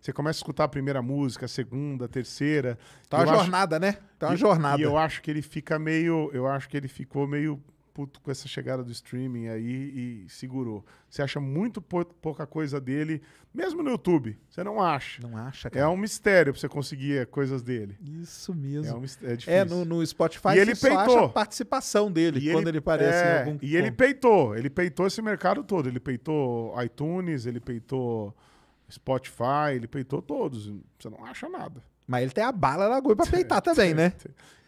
Você começa a escutar a primeira música, a segunda, a terceira. Tá uma jornada, acho... né? Tá uma e, jornada. E eu acho que ele fica meio, eu acho que ele ficou meio puto com essa chegada do streaming aí e segurou. Você acha muito pouca coisa dele, mesmo no YouTube. Você não acha. Não acha, é cara. É um mistério pra você conseguir é, coisas dele. Isso mesmo. É, um mistério, é difícil. É, no, no Spotify e ele peitou. a participação dele e quando ele, ele aparece é, algum... E ele peitou. Ele peitou esse mercado todo. Ele peitou iTunes, ele peitou Spotify, ele peitou todos. Você não acha nada. Mas ele tem a bala na agulha pra peitar também, né?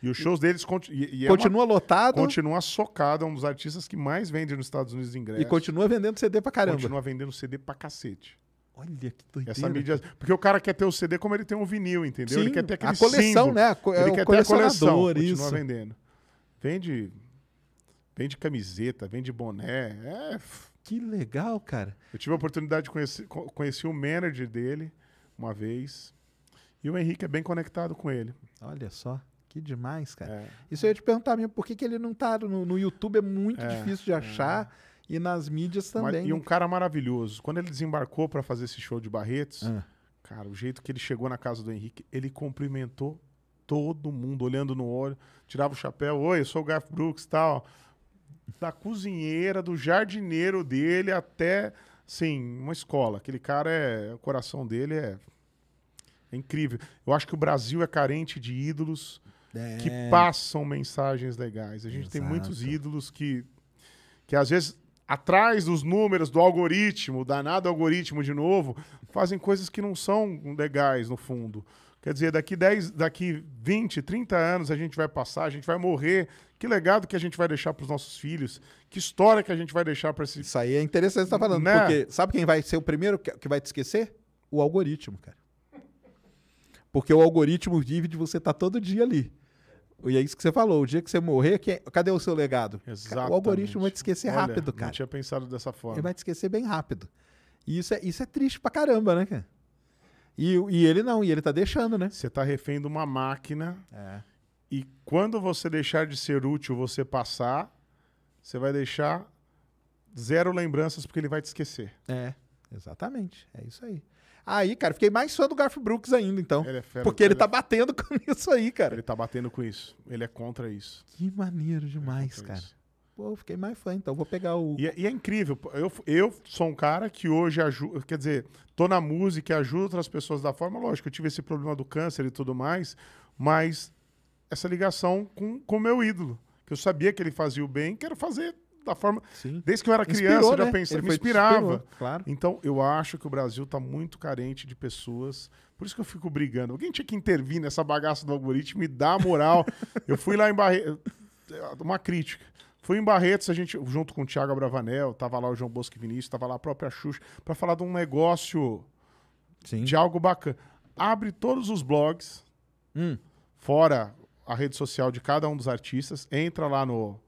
E os shows deles conti e, e é continua é uma, lotado. Continua socado, é um dos artistas que mais vende nos Estados Unidos de ingresso. E continua vendendo CD pra caramba. Continua vendendo CD pra cacete. Olha que doideira. Essa mídia, porque o cara quer ter o CD como ele tem um vinil, entendeu? Sim, ele quer ter aquele a coleção, símbolo. né? Co ele é quer ter a coleção, continua isso. vendendo. Vende vende camiseta, vende boné. É. Que legal, cara. Eu tive a oportunidade de conhecer conheci o manager dele uma vez. E o Henrique é bem conectado com ele. Olha só. Que demais, cara. É. Isso eu ia te perguntar mesmo, por que, que ele não tá no, no YouTube? É muito é, difícil de é. achar é. e nas mídias também. Mas, e né? um cara maravilhoso. Quando ele desembarcou para fazer esse show de Barretos, ah. cara, o jeito que ele chegou na casa do Henrique, ele cumprimentou todo mundo, olhando no olho, tirava o chapéu, oi, eu sou o Garth Brooks, tal. Da cozinheira, do jardineiro dele até, sim, uma escola. Aquele cara é, o coração dele é é incrível. Eu acho que o Brasil é carente de ídolos é. que passam mensagens legais. A gente Exato. tem muitos ídolos que, que às vezes atrás dos números do algoritmo, danado algoritmo de novo, fazem coisas que não são legais no fundo. Quer dizer, daqui 10, daqui 20, 30 anos a gente vai passar, a gente vai morrer. Que legado que a gente vai deixar para os nossos filhos? Que história que a gente vai deixar para esse Isso aí é interessante você tá falando, né? porque sabe quem vai ser o primeiro que vai te esquecer? O algoritmo, cara. Porque o algoritmo vive de você estar tá todo dia ali. E é isso que você falou. O dia que você morrer, quem... É, cadê o seu legado? Exatamente. O algoritmo vai te esquecer Olha, rápido, cara. Não tinha pensado dessa forma. Ele vai te esquecer bem rápido. E isso é, isso é triste pra caramba, né, cara? E, e ele não, e ele tá deixando, né? Você tá refém de uma máquina. É. E quando você deixar de ser útil, você passar, você vai deixar zero lembranças porque ele vai te esquecer. É, exatamente. É isso aí. Aí, cara, fiquei mais fã do Garfield Brooks ainda, então. Ele é fera, porque ele, ele tá é batendo (laughs) com isso aí, cara. Ele tá batendo com isso. Ele é contra isso. Que maneiro demais, é cara. Isso. Pô, fiquei mais fã, então vou pegar o. E, é, e é incrível. Eu, eu sou um cara que hoje ajuda. Quer dizer, tô na música e ajudo outras pessoas da forma. Lógico, eu tive esse problema do câncer e tudo mais, mas essa ligação com o meu ídolo. Que eu sabia que ele fazia o bem, quero fazer da forma. Sim. Desde que eu era criança, Inspirou, eu já né? pensei, ele me inspirava. Claro. Então, eu acho que o Brasil está muito carente de pessoas. Por isso que eu fico brigando. Alguém tinha que intervir nessa bagaça do algoritmo e dar moral. (laughs) eu fui lá em Barreto. Uma crítica. Fui em Barretos, a gente, junto com o Thiago Abravanel, tava lá o João Bosco Vinícius, tava lá a própria Xuxa, para falar de um negócio Sim. de algo bacana. Abre todos os blogs, hum. fora a rede social de cada um dos artistas, entra lá no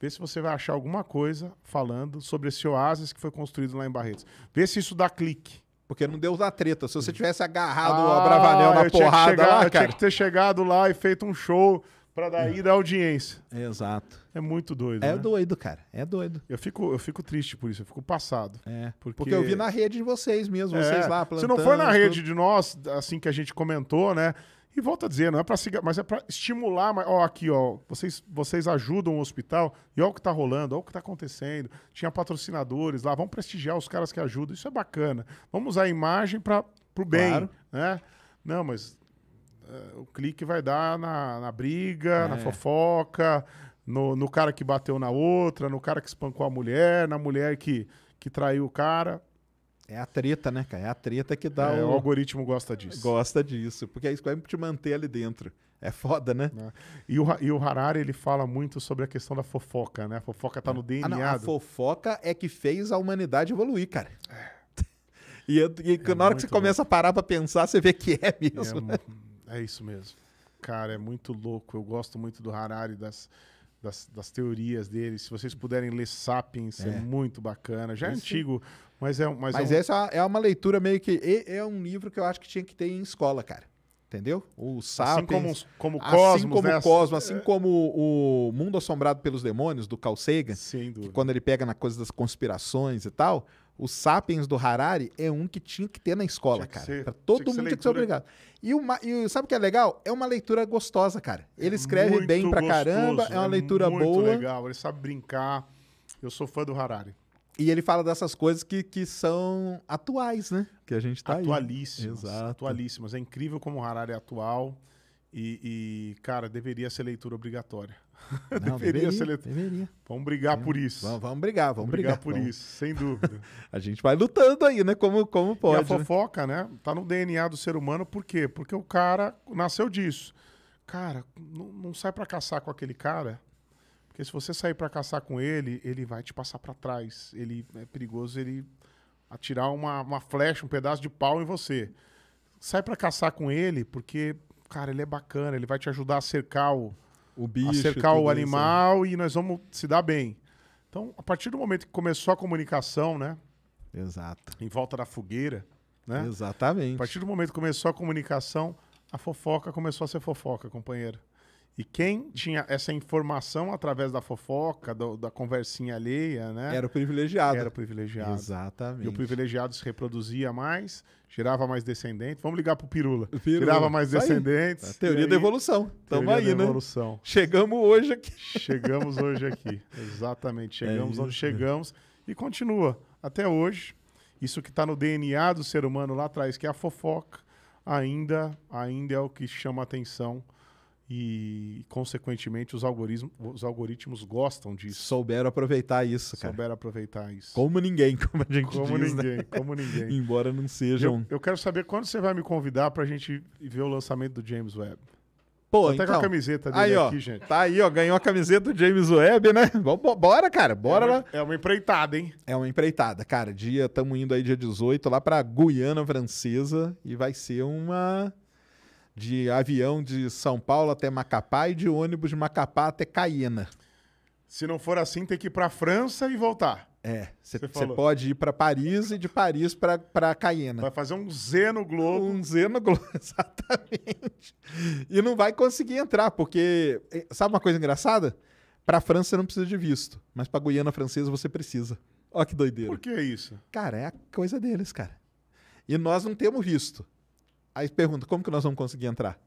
Vê se você vai achar alguma coisa falando sobre esse oásis que foi construído lá em Barretos. Vê se isso dá clique. Porque não deu da treta. Se você tivesse agarrado ah, a Bravanel na porrada chegar, lá, cara... Eu tinha que ter chegado lá e feito um show para daí dar audiência. Exato. É muito doido. É né? doido, cara. É doido. Eu fico, eu fico triste por isso, eu fico passado. É. Porque, porque eu vi na rede de vocês mesmo, é, vocês lá plantando. Se não for na rede de nós, assim que a gente comentou, né? E volta a dizer, não é para mas é para estimular, mas, ó, aqui, ó, vocês, vocês ajudam o hospital e olha o que está rolando, olha o que está acontecendo. Tinha patrocinadores lá, vamos prestigiar os caras que ajudam, isso é bacana. Vamos usar a imagem para o bem, claro. né? Não, mas uh, o clique vai dar na, na briga, é. na fofoca, no, no cara que bateu na outra, no cara que espancou a mulher, na mulher que, que traiu o cara. É a treta, né, cara? É a treta que dá. É, o... o... algoritmo gosta disso. Gosta disso, porque é isso que vai te manter ali dentro. É foda, né? É. E, o, e o Harari, ele fala muito sobre a questão da fofoca, né? A fofoca tá é. no DNA. Ah, não, a fofoca é que fez a humanidade evoluir, cara. É. (laughs) E, eu, e é na hora que você começa louco. a parar pra pensar, você vê que é mesmo. É, né? é isso mesmo. Cara, é muito louco. Eu gosto muito do Harari, das, das, das, teorias dele. Se vocês puderem ler Sapiens, é, é muito bacana. Já é antigo, mas é Mas, mas é um... essa é uma leitura meio que. É um livro que eu acho que tinha que ter em escola, cara. Entendeu? O assim Sapiens. Assim como, como né? Cosmos. Assim como né? Cosmos, assim é... como o Mundo Assombrado pelos Demônios, do Carl Sagan. Que quando ele pega na coisa das conspirações e tal. O Sapiens do Harari é um que tinha que ter na escola, cara. Para pra todo tinha mundo tinha que ser obrigado. E, uma, e sabe o que é legal? É uma leitura gostosa, cara. É ele escreve muito bem pra gostoso, caramba, é uma é leitura muito boa. Muito legal, ele sabe brincar. Eu sou fã do Harari. E ele fala dessas coisas que, que são atuais, né? Que a gente tá atualíssimas, aí. Exato. Atualíssimas. É incrível como o Harari é atual. E, e, cara, deveria ser leitura obrigatória. (laughs) Não, deveria, deveria, deveria, Vamos brigar por isso. Vamos, vamos brigar, vamos, vamos brigar, por isso, sem dúvida. (laughs) a gente vai lutando aí, né? Como, como pode. E a né? fofoca, né? né? Tá no DNA do ser humano, por quê? Porque o cara nasceu disso. Cara, não, não sai para caçar com aquele cara, porque se você sair para caçar com ele, ele vai te passar para trás. Ele é perigoso, ele atirar uma, uma flecha, um pedaço de pau em você. Sai para caçar com ele, porque, cara, ele é bacana, ele vai te ajudar a cercar o o bicho, acercar o é. animal isso. e nós vamos se dar bem. Então, a partir do momento que começou a comunicação, né? Exato. Em volta da fogueira, né? Exatamente. A partir do momento que começou a comunicação, a fofoca começou a ser fofoca, companheiro. E quem tinha essa informação através da fofoca, do, da conversinha alheia, né? Era o privilegiado. Era o privilegiado. Exatamente. E o privilegiado se reproduzia mais, gerava mais descendentes. Vamos ligar pro Pirula. Pirula. Gerava mais descendentes. A teoria aí, da evolução. Estamos aí, né? Evolução. Chegamos hoje aqui. Chegamos (laughs) hoje aqui. Exatamente. É chegamos é onde chegamos e continua até hoje. Isso que está no DNA do ser humano lá atrás, que é a fofoca, ainda, ainda é o que chama atenção e, consequentemente, os algoritmos, os algoritmos gostam disso. Souberam aproveitar isso, cara. Souberam aproveitar isso. Como ninguém, como a gente como diz, né? ninguém, né? Como ninguém, (laughs) Embora não sejam... Eu, eu, quero saber quando você vai me convidar para a gente ver o lançamento do James Webb. Pô, Tô então, até com a então, camiseta dele aí, ó, aqui, gente. Tá aí, ó, ganhou a camiseta do James Webb, né? Bora, cara, bora é uma, lá. É uma empreitada, hein? É uma empreitada, cara. Dia, estamos indo aí dia 18 lá para Guiana Francesa e vai ser uma de avião de São Paulo até Macapá e de ônibus de Macapá até Caína. Se não for assim, tem que ir para França e voltar. É, você pode ir para Paris e de Paris para Caína. Vai fazer um Z no Globo. Um Z no Globo, (laughs) exatamente. E não vai conseguir entrar, porque. Eh, sabe uma coisa engraçada? Para a França você não precisa de visto, mas para Guiana Francesa você precisa. Ó que doideira. Por que isso? Cara, é a coisa deles, cara. E nós não temos visto. Aí pergunta, como que nós vamos conseguir entrar?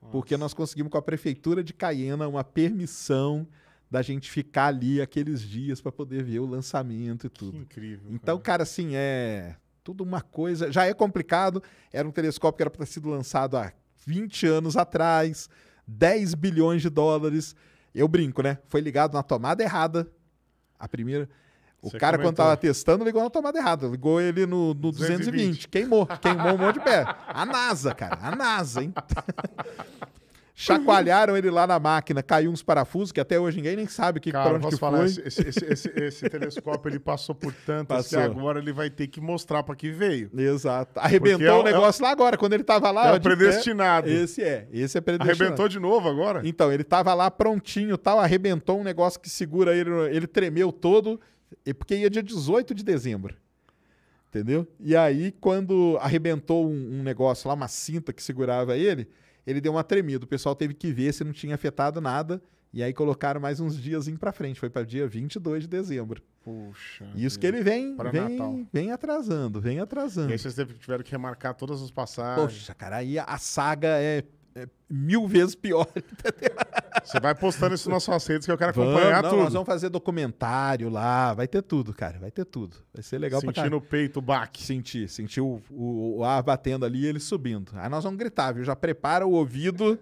Nossa. Porque nós conseguimos com a prefeitura de Caiena uma permissão da gente ficar ali aqueles dias para poder ver o lançamento e tudo. Que incrível. Então, cara, cara assim, é tudo uma coisa. Já é complicado. Era um telescópio que era para ter sido lançado há 20 anos atrás, 10 bilhões de dólares. Eu brinco, né? Foi ligado na tomada errada, a primeira. O Você cara, comentou. quando tava testando, ligou na tomada errada. Ligou ele no, no 220. 220. Queimou. Queimou um monte de pé. A NASA, cara. A NASA, hein? (laughs) Chacoalharam ele lá na máquina, caiu uns parafusos, que até hoje ninguém nem sabe o que, cara, pra onde que falar, foi. Esse, esse, esse, esse telescópio ele passou por tantas assim, que agora ele vai ter que mostrar para que veio. Exato. Arrebentou é, o é negócio é, lá agora, quando ele tava lá. É predestinado. Pé, esse é, esse é predestinado. Arrebentou de novo agora? Então, ele tava lá prontinho tal, arrebentou um negócio que segura ele, ele tremeu todo e porque ia dia 18 de dezembro. Entendeu? E aí, quando arrebentou um, um negócio lá, uma cinta que segurava ele, ele deu uma tremida. O pessoal teve que ver se não tinha afetado nada. E aí colocaram mais uns dias para frente, foi para dia 22 de dezembro. Puxa. Isso que ele vem, vem, vem, atrasando, vem atrasando. E aí vocês tiveram que remarcar todas as passagens. Poxa, cara, aí a saga é é mil vezes pior. (laughs) Você vai postando isso nas suas redes que eu quero acompanhar vamos, não, tudo. Nós vamos fazer documentário lá, vai ter tudo, cara, vai ter tudo. Vai ser legal Sentir pra Sentir no peito o baque. Sentir, sentir o, o, o, ar batendo ali e ele subindo. Aí nós vamos gritar, viu? Já prepara o ouvido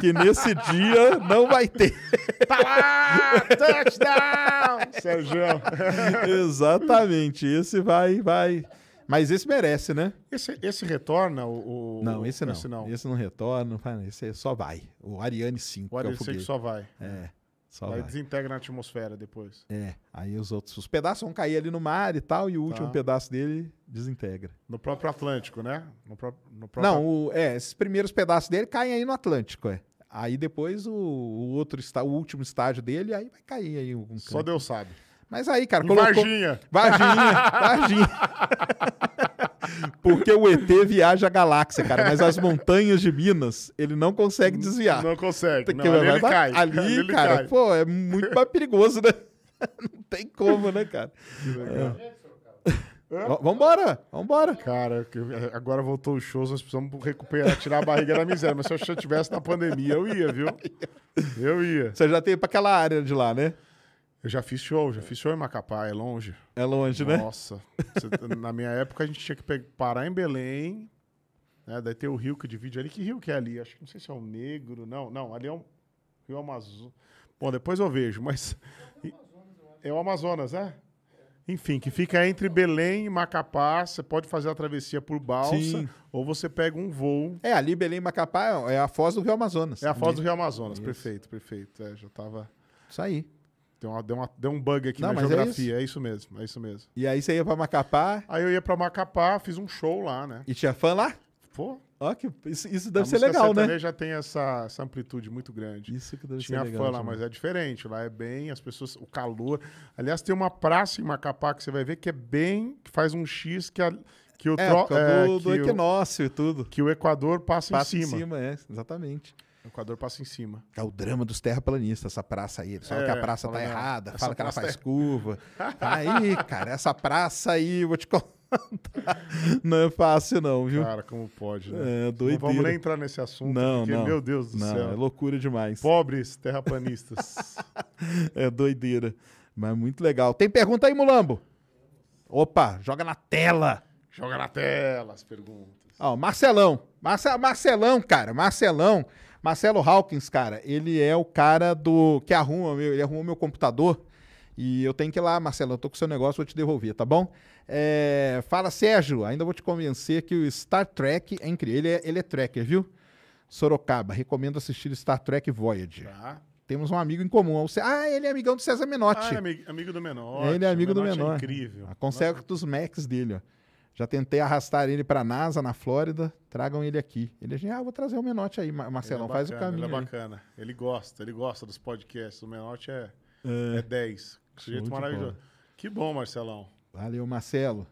que nesse (laughs) dia não vai ter. Tá lá! Touchdown! (laughs) Sérgio. Exatamente, esse vai, vai... Mas esse merece, né? Esse, esse retorna o, o. Não, esse não. Esse não, esse não retorna. Esse só vai. O Ariane 5. É o Ariane 5 é só vai. É. é. Só vai, vai. desintegra na atmosfera depois. É. Aí os outros. Os pedaços vão cair ali no mar e tal, e o tá. último pedaço dele desintegra. No próprio Atlântico, né? No pro, no próprio... Não, o, é, esses primeiros pedaços dele caem aí no Atlântico, é. Aí depois o, o outro está, o último estágio dele, aí vai cair aí um Só Deus sabe. Mas aí, cara, colocou... Varginha. Varginha, (laughs) Varginha. Porque o ET viaja a galáxia, cara, mas as montanhas de Minas, ele não consegue desviar. Não consegue, Porque não, ali ele cai. Ali, ali cara, cai. pô, é muito mais perigoso, né? (laughs) não tem como, né, cara? É. Vambora, vambora. Cara, agora voltou os shows, nós precisamos recuperar, tirar a barriga da miséria. Mas se eu estivesse na pandemia, eu ia, viu? (laughs) Eu ia. Você já tem para aquela área de lá, né? Eu já fiz show, já fiz show em Macapá, é longe. É longe, Nossa, né? Nossa. Tá, na minha época a gente tinha que parar em Belém, né? Daí tem o rio que divide ali. Que rio que é ali? Acho que não sei se é o Negro, não. Não, ali é um rio Amazonas. Bom, depois eu vejo, mas. É o Amazonas, né? Enfim, que fica entre Belém e Macapá. Você pode fazer a travessia por balsa Sim. ou você pega um voo. É, ali Belém e Macapá é, é a foz do Rio Amazonas. É a foz do Rio Amazonas, Isso. perfeito, perfeito. É, já estava. Isso aí. Deu, uma, deu, uma, deu um bug aqui Não, na é geografia. É isso? mesmo, é isso mesmo. E aí você ia pra Macapá Aí eu ia pra Macapá, fiz um show lá, né? e tinha fã lá? Pô, Ó, que isso, isso deve ser legal, né? já tem essa, essa amplitude muito grande. Isso que deve Tinha ser legal. fã lá, mas é diferente. Lá é bem, as pessoas, o calor. Aliás, tem uma praça em Macapá que você vai ver que é bem, que faz um X que, a, que o É, tro- é, do, que o- equinócio e tudo. que o Equador passa, Passa em cima. é, exatamente. O Equador passa em cima. É o drama dos terraplanistas, essa praça aí. Eles falam que a é, praça tá errada, essa fala que ela faz é... curva. (laughs) aí, cara, essa praça aí, vou te (laughs) contar. não é fácil, não, viu? Cara, como pode, né? É, doideira. Não vamos nem entrar nesse assunto, não, porque, não, meu Deus do não, céu. É loucura demais. Pobres terraplanistas. (laughs) é doideira. Mas muito legal. Tem pergunta aí, Mulambo? Opa, joga na tela. Joga na tela as perguntas. Ó, Marcelão. Marce Marcelão, cara. Marcelão Marcelo Hawkins, cara, ele é o cara do que arruma meu, ele arrumou meu computador. E eu tenho que ir lá, Marcelo, eu tô com seu negócio, vou te devolver, tá bom? É, fala, Sérgio, ainda vou te convencer que o Star Trek é incrível. Ele é, ele é tracker, viu? Sorocaba, recomendo assistir Star Trek Voyage. Tá. Temos um amigo em comum. Ah, ele é amigão do César Menotti. Ah, é amigo do Menotti. Ele é amigo Menotti do Menotti. É incrível. consegue dos Macs dele, ó. Já tentei arrastar ele para a NASA, na Flórida. Tragam ele aqui. Ele já, é ah, vou trazer o Menotti aí, Marcelão. É faz o caminho. Ele é bacana. Aí. Ele gosta, ele gosta dos podcasts. O Menotti é, é. é 10. Sujeito maravilhoso. Que bom, Marcelão. Valeu, Marcelo.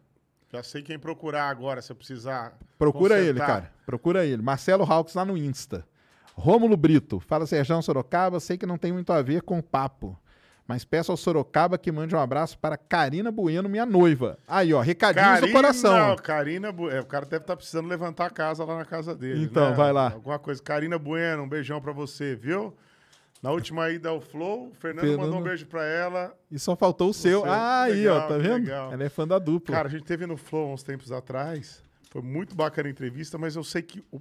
Já sei quem procurar agora, se eu precisar. Procura consertar. ele, cara. Procura ele. Marcelo Hawks lá no Insta. Rômulo Brito. Fala, Serjão Sorocaba. Sei que não tem muito a ver com o papo. Mas peço ao Sorocaba que mande um abraço para Karina Bueno, minha noiva. Aí, ó, recadinho Carina, do coração. Karina Bueno. É, o cara deve estar tá precisando levantar a casa lá na casa dele. Né? Então, né? vai lá. Alguma coisa. Karina Bueno, um beijão para você, viu? Na última ida ao Flow, o Fernando, Fernando, mandou um beijo pra ela. E só faltou o, seu. seu. Ah, legal, aí, ó, tá vendo? Legal. Ela é fã da dupla. Cara, a gente teve no Flow uns tempos atrás. Foi muito bacana a entrevista, mas eu sei que o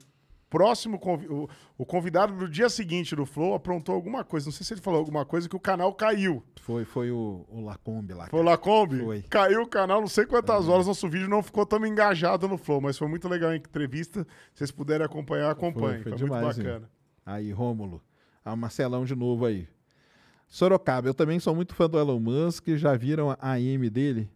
próximo conv... o convidado do dia seguinte do Flow aprontou alguma coisa. Não sei se ele falou alguma coisa que o canal caiu. Foi, foi o, o Lacombe lá. Foi o Lacombe? Foi. Caiu o canal, não sei quantas uhum. horas. Nosso vídeo não ficou tão engajado no Flow, mas foi muito legal a entrevista. Se vocês puderem acompanhar, acompanhem. Foi, foi, foi demais, muito bacana. Hein? Aí, Rômulo. Ah, Marcelão de novo aí. Sorocaba, eu também sou muito fã do Elon Musk. Já viram a AM dele?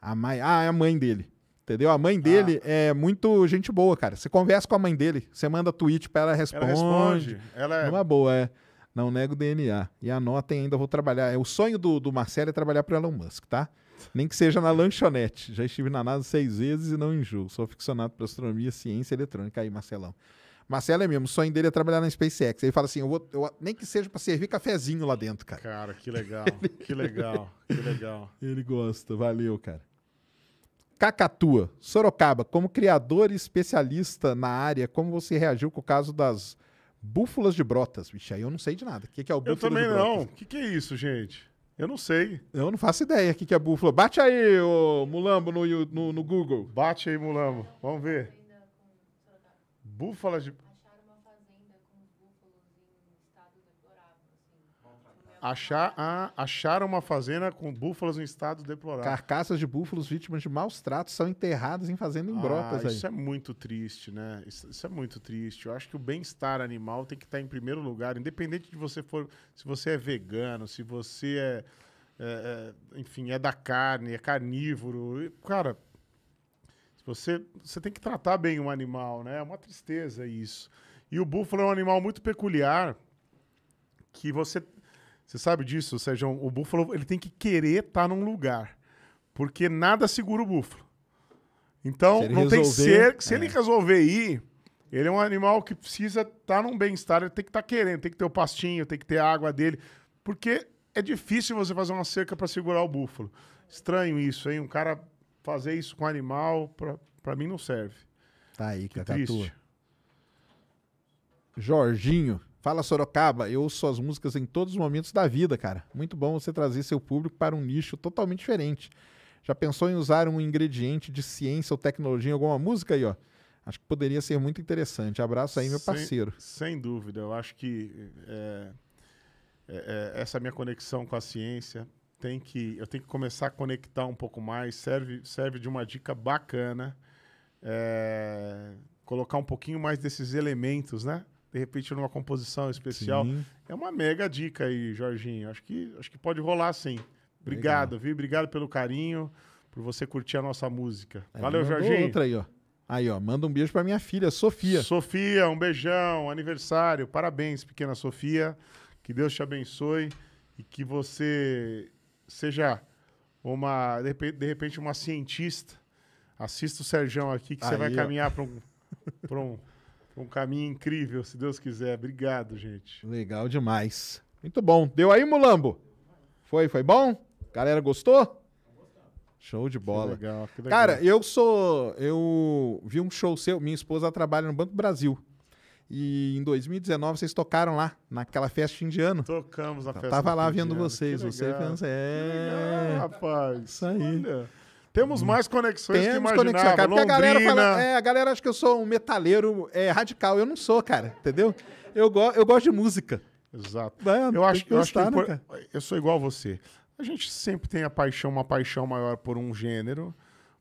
A mãe, ah, é a mãe dele. Entendeu? A mãe ah. dele ah. é muito gente boa, cara. Você conversa com a mãe dele, você manda tweet para ela responde. Ela responde. Ela é... Uma boa, é. Não nego DNA. E anotem ainda, vou trabalhar. É o sonho do, do Marcelo é trabalhar para Elon Musk, tá? Nem que seja na lanchonete. Já estive na NASA seis vezes e não enjoo. Sou aficionado por astronomia, ciência e eletrônica. Aí, Marcelão. Marcelo é mesmo, o sonho dele é trabalhar na SpaceX. Ele fala assim: eu vou, eu, nem que seja para servir cafezinho lá dentro, cara. Cara, que legal, (laughs) que legal, que legal. Ele gosta, valeu, cara. Cacatua, Sorocaba, como criador e especialista na área, como você reagiu com o caso das búfalas de brotas? Vixe, aí eu não sei de nada. O que, é o búfalo de brotas? Eu também não. O que, é isso, gente? Eu não sei. Eu não faço ideia o que, é é búfala. Bate aí, ô, Mulambo, no, no, no Google. Bate aí, Mulambo. Vamos ver. Búfalas de... Achar, a acharam uma fazenda com búfalos em estado deplorável. Carcaças de búfalos vítimas de maus tratos são enterradas em fazenda em ah, brotas. isso aí. é muito triste, né? Isso, isso, é muito triste. Eu acho que o bem-estar animal tem que estar em primeiro lugar, independente de você for, se você é vegano, se você é, é, é enfim, é da carne, é carnívoro. Cara, você, você tem que tratar bem um animal, né? É uma tristeza isso. E o búfalo é um animal muito peculiar que você você sabe disso, Sérgio? O búfalo ele tem que querer estar tá num lugar, porque nada segura o búfalo. Então, não resolver, tem ser. Se é. ele resolver ir, ele é um animal que precisa estar tá num bem-estar, ele tem que estar tá querendo, tem que ter o pastinho, tem que ter a água dele, porque é difícil você fazer uma cerca para segurar o búfalo. Estranho isso, hein? Um cara fazer isso com animal, para mim não serve. Tá aí, Cacatu. Tá Jorginho. Fala Sorocaba, eu ouço suas músicas em todos os momentos da vida, cara. Muito bom você trazer seu público para um nicho totalmente diferente. Já pensou em usar um ingrediente de ciência ou tecnologia em alguma música aí, ó? Acho que poderia ser muito interessante. Abraço aí, meu parceiro. Sem, sem dúvida, eu acho que é, é, é, essa minha conexão com a ciência tem que. Eu tenho que começar a conectar um pouco mais. Serve, serve de uma dica bacana. É, colocar um pouquinho mais desses elementos, né? de repente numa composição especial. Sim. É uma mega dica aí, Jorginho. Acho que, acho que pode rolar sim. Obrigado, Legal. viu? Obrigado pelo carinho, por você curtir a nossa música. É, Valeu, Jorginho. Outra aí, ó. Aí, ó, manda um beijo para minha filha, Sofia. Sofia, um beijão, aniversário. Parabéns, pequena Sofia. Que Deus te abençoe e que você seja uma, de repente, uma cientista. Assista o Serjão aqui, que aí, você vai ó. caminhar para um, pra um um caminho incrível, se Deus quiser. Obrigado, gente. Legal demais. Muito bom. Deu aí, Mulambo? Foi, foi bom? Galera gostou? Show de bola. Que legal, que legal. Cara, eu sou. Eu vi um show seu. Minha esposa trabalha no Banco Brasil. E em 2019 vocês tocaram lá, naquela festa indiana. Tocamos na então, festa. Eu tava lá vendo vocês, você vendo. É. Que legal, rapaz. Isso aí. Olha. Temos mais conexões Temos que imaginava. Conexão, cara, porque a galera fala, é, a galera acha que eu sou um metaleiro é, radical. Eu não sou, cara, entendeu? Eu, go eu gosto de música. Exato. É, eu acho, que eu, gostar, acho que né, eu sou igual a você. A gente sempre tem a paixão, uma paixão maior por um gênero,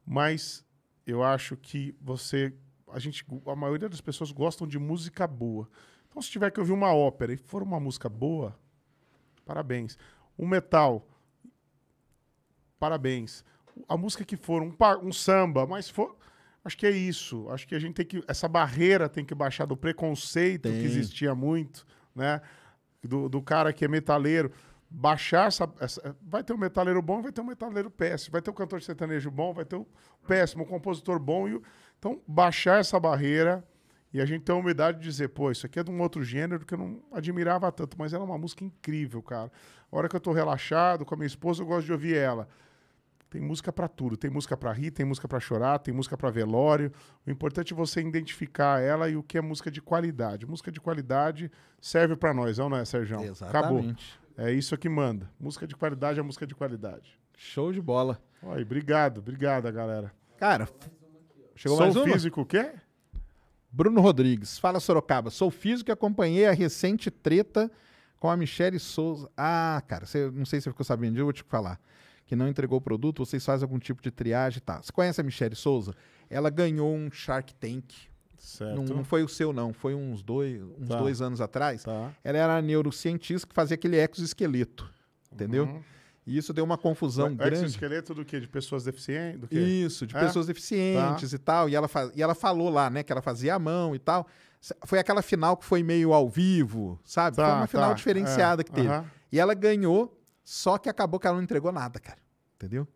mas eu acho que você, a gente, a maioria das pessoas gostam de música boa. Então, se tiver que ouvir uma ópera e for uma música boa, parabéns. Um metal, parabéns a música que for, um, um samba, mas for, acho que é isso. Acho que a gente tem que. Essa barreira tem que baixar do preconceito tem. que existia muito, né? Do, do cara que é metaleiro. Baixar essa, essa, Vai ter um metaleiro bom vai ter um metaleiro péssimo. Vai ter um cantor de sertanejo bom, vai ter um péssimo, um compositor bom. E, então, baixar essa barreira e a gente ter a humildade de dizer, pô, isso aqui é de um outro gênero que eu não admirava tanto, mas ela é uma música incrível, cara. A hora que eu tô relaxado com a minha esposa, eu gosto de ouvir ela. Tem música para tudo. Tem música para rir, tem música para chorar, tem música para velório. O importante é você identificar ela e o que é música de qualidade. Música de qualidade serve para nós, é não é, Sérgio? Exatamente. Acabou. É isso que manda. Música de qualidade é música de qualidade. Show de bola. Oi, obrigado, obrigado, galera. Cara, chegou mais Sou mais físico o quê? Bruno Rodrigues, fala Sorocaba. Sou físico e acompanhei a recente treta com a Michelle Souza. Ah, cara, você, não sei se você ficou sabendo disso, eu vou te falar que não entregou o produto, vocês fazem algum tipo de triagem, tá? Você conhece a Michelle Souza? Ela ganhou um Shark Tank. Não, não, foi o seu, não. Foi uns dois, uns tá. dois anos atrás. Tá. Ela era neurocientista que fazia aquele exoesqueleto. Entendeu? Uhum. E isso deu uma confusão o grande. Exoesqueleto do quê? De pessoas deficientes? Isso, de é? pessoas deficientes tá. e tal. E ela, e ela falou lá, né, que ela fazia a mão e tal. Foi aquela final que foi meio ao vivo, sabe? foi tá, uma final tá. diferenciada é. que teve. Uhum. E ela ganhou só que acabou que ela não entregou nada, cara. Entendeu?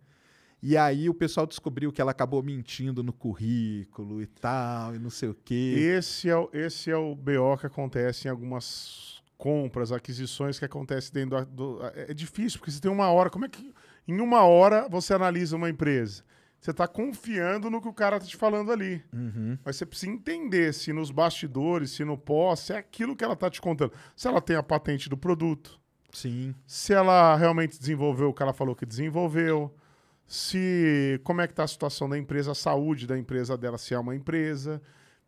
E aí o pessoal descobriu que ela acabou mentindo no currículo e tal, e não sei o quê. Esse é o, esse é o BO que acontece em algumas compras, aquisições que acontecem dentro do, do é, é difícil, porque você tem uma hora. Como é que. Em uma hora você analisa uma empresa. Você está confiando no que o cara está te falando ali. Uhum. Mas você precisa entender se nos bastidores, se no pós, se é aquilo que ela está te contando. Se ela tem a patente do produto Sim. Se ela realmente desenvolveu o que ela falou que desenvolveu. Se como é que está a situação da empresa, a saúde da empresa dela, se é uma empresa.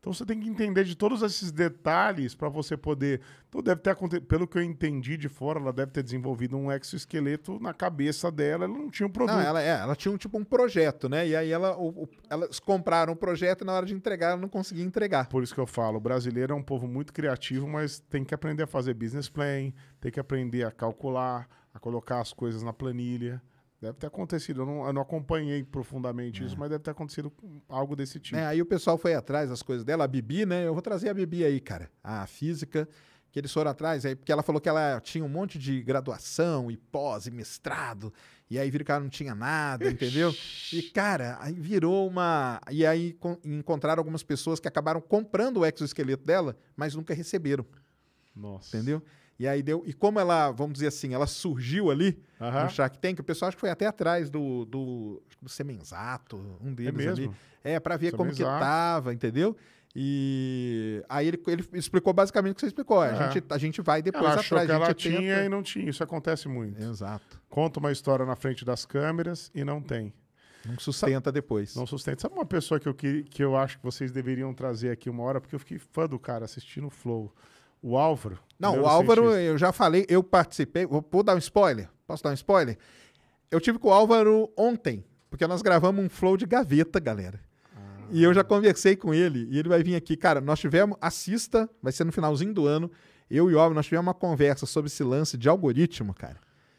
Então você tem que entender de todos esses detalhes para você poder. Então deve ter acontecido, pelo que eu entendi de fora, ela deve ter desenvolvido um exoesqueleto na cabeça dela, ela não tinha um produto. Não, ela, é, ela tinha um tipo um projeto, né? E aí ela, o, o, elas compraram o projeto e na hora de entregar ela não conseguia entregar. Por isso que eu falo, o brasileiro é um povo muito criativo, mas tem que aprender a fazer business plan, tem que aprender a calcular, a colocar as coisas na planilha. Deve ter acontecido. Eu não, eu não acompanhei profundamente é. isso, mas deve ter acontecido algo desse tipo. É, aí o pessoal foi atrás das coisas dela. A Bibi, né? Eu vou trazer a Bibi aí, cara. A física, que eles foram atrás. Aí, porque ela falou que ela tinha um monte de graduação e pós e mestrado. E aí viram que ela não tinha nada, entendeu? E, cara, aí virou uma. E aí encontraram algumas pessoas que acabaram comprando o exoesqueleto dela, mas nunca receberam. Nossa. Entendeu? E aí deu. E como ela, vamos dizer assim, ela surgiu ali uhum. no Shark Tank, o pessoal acho que foi até atrás do, do, do Semenzato, um é deles é mesmo? ali. É, para ver Semenzato. como que tava, entendeu? E aí ele, ele explicou basicamente o que você explicou. É. A, gente, a gente vai depois ela achou atrás. que ela tinha tenta... e não tinha. Isso acontece muito. Exato. Conta uma história na frente das câmeras e não tem. Não sustenta depois. Não sustenta. Sabe uma pessoa que eu, que, que eu acho que vocês deveriam trazer aqui uma hora? Porque eu fiquei fã do cara assistindo o Flow. O Álvaro. Não, o Álvaro, eu já falei, eu participei. Vou, dar um spoiler. Posso dar um spoiler? Eu tive com o Álvaro ontem, porque nós gravamos um flow de gaveta, galera. E eu já conversei com ele, e ele vai vir aqui. Cara, nós tivemos, assista, vai ser no finalzinho do ano. Eu e o Álvaro, nós tivemos uma conversa sobre esse lance de algoritmo, cara.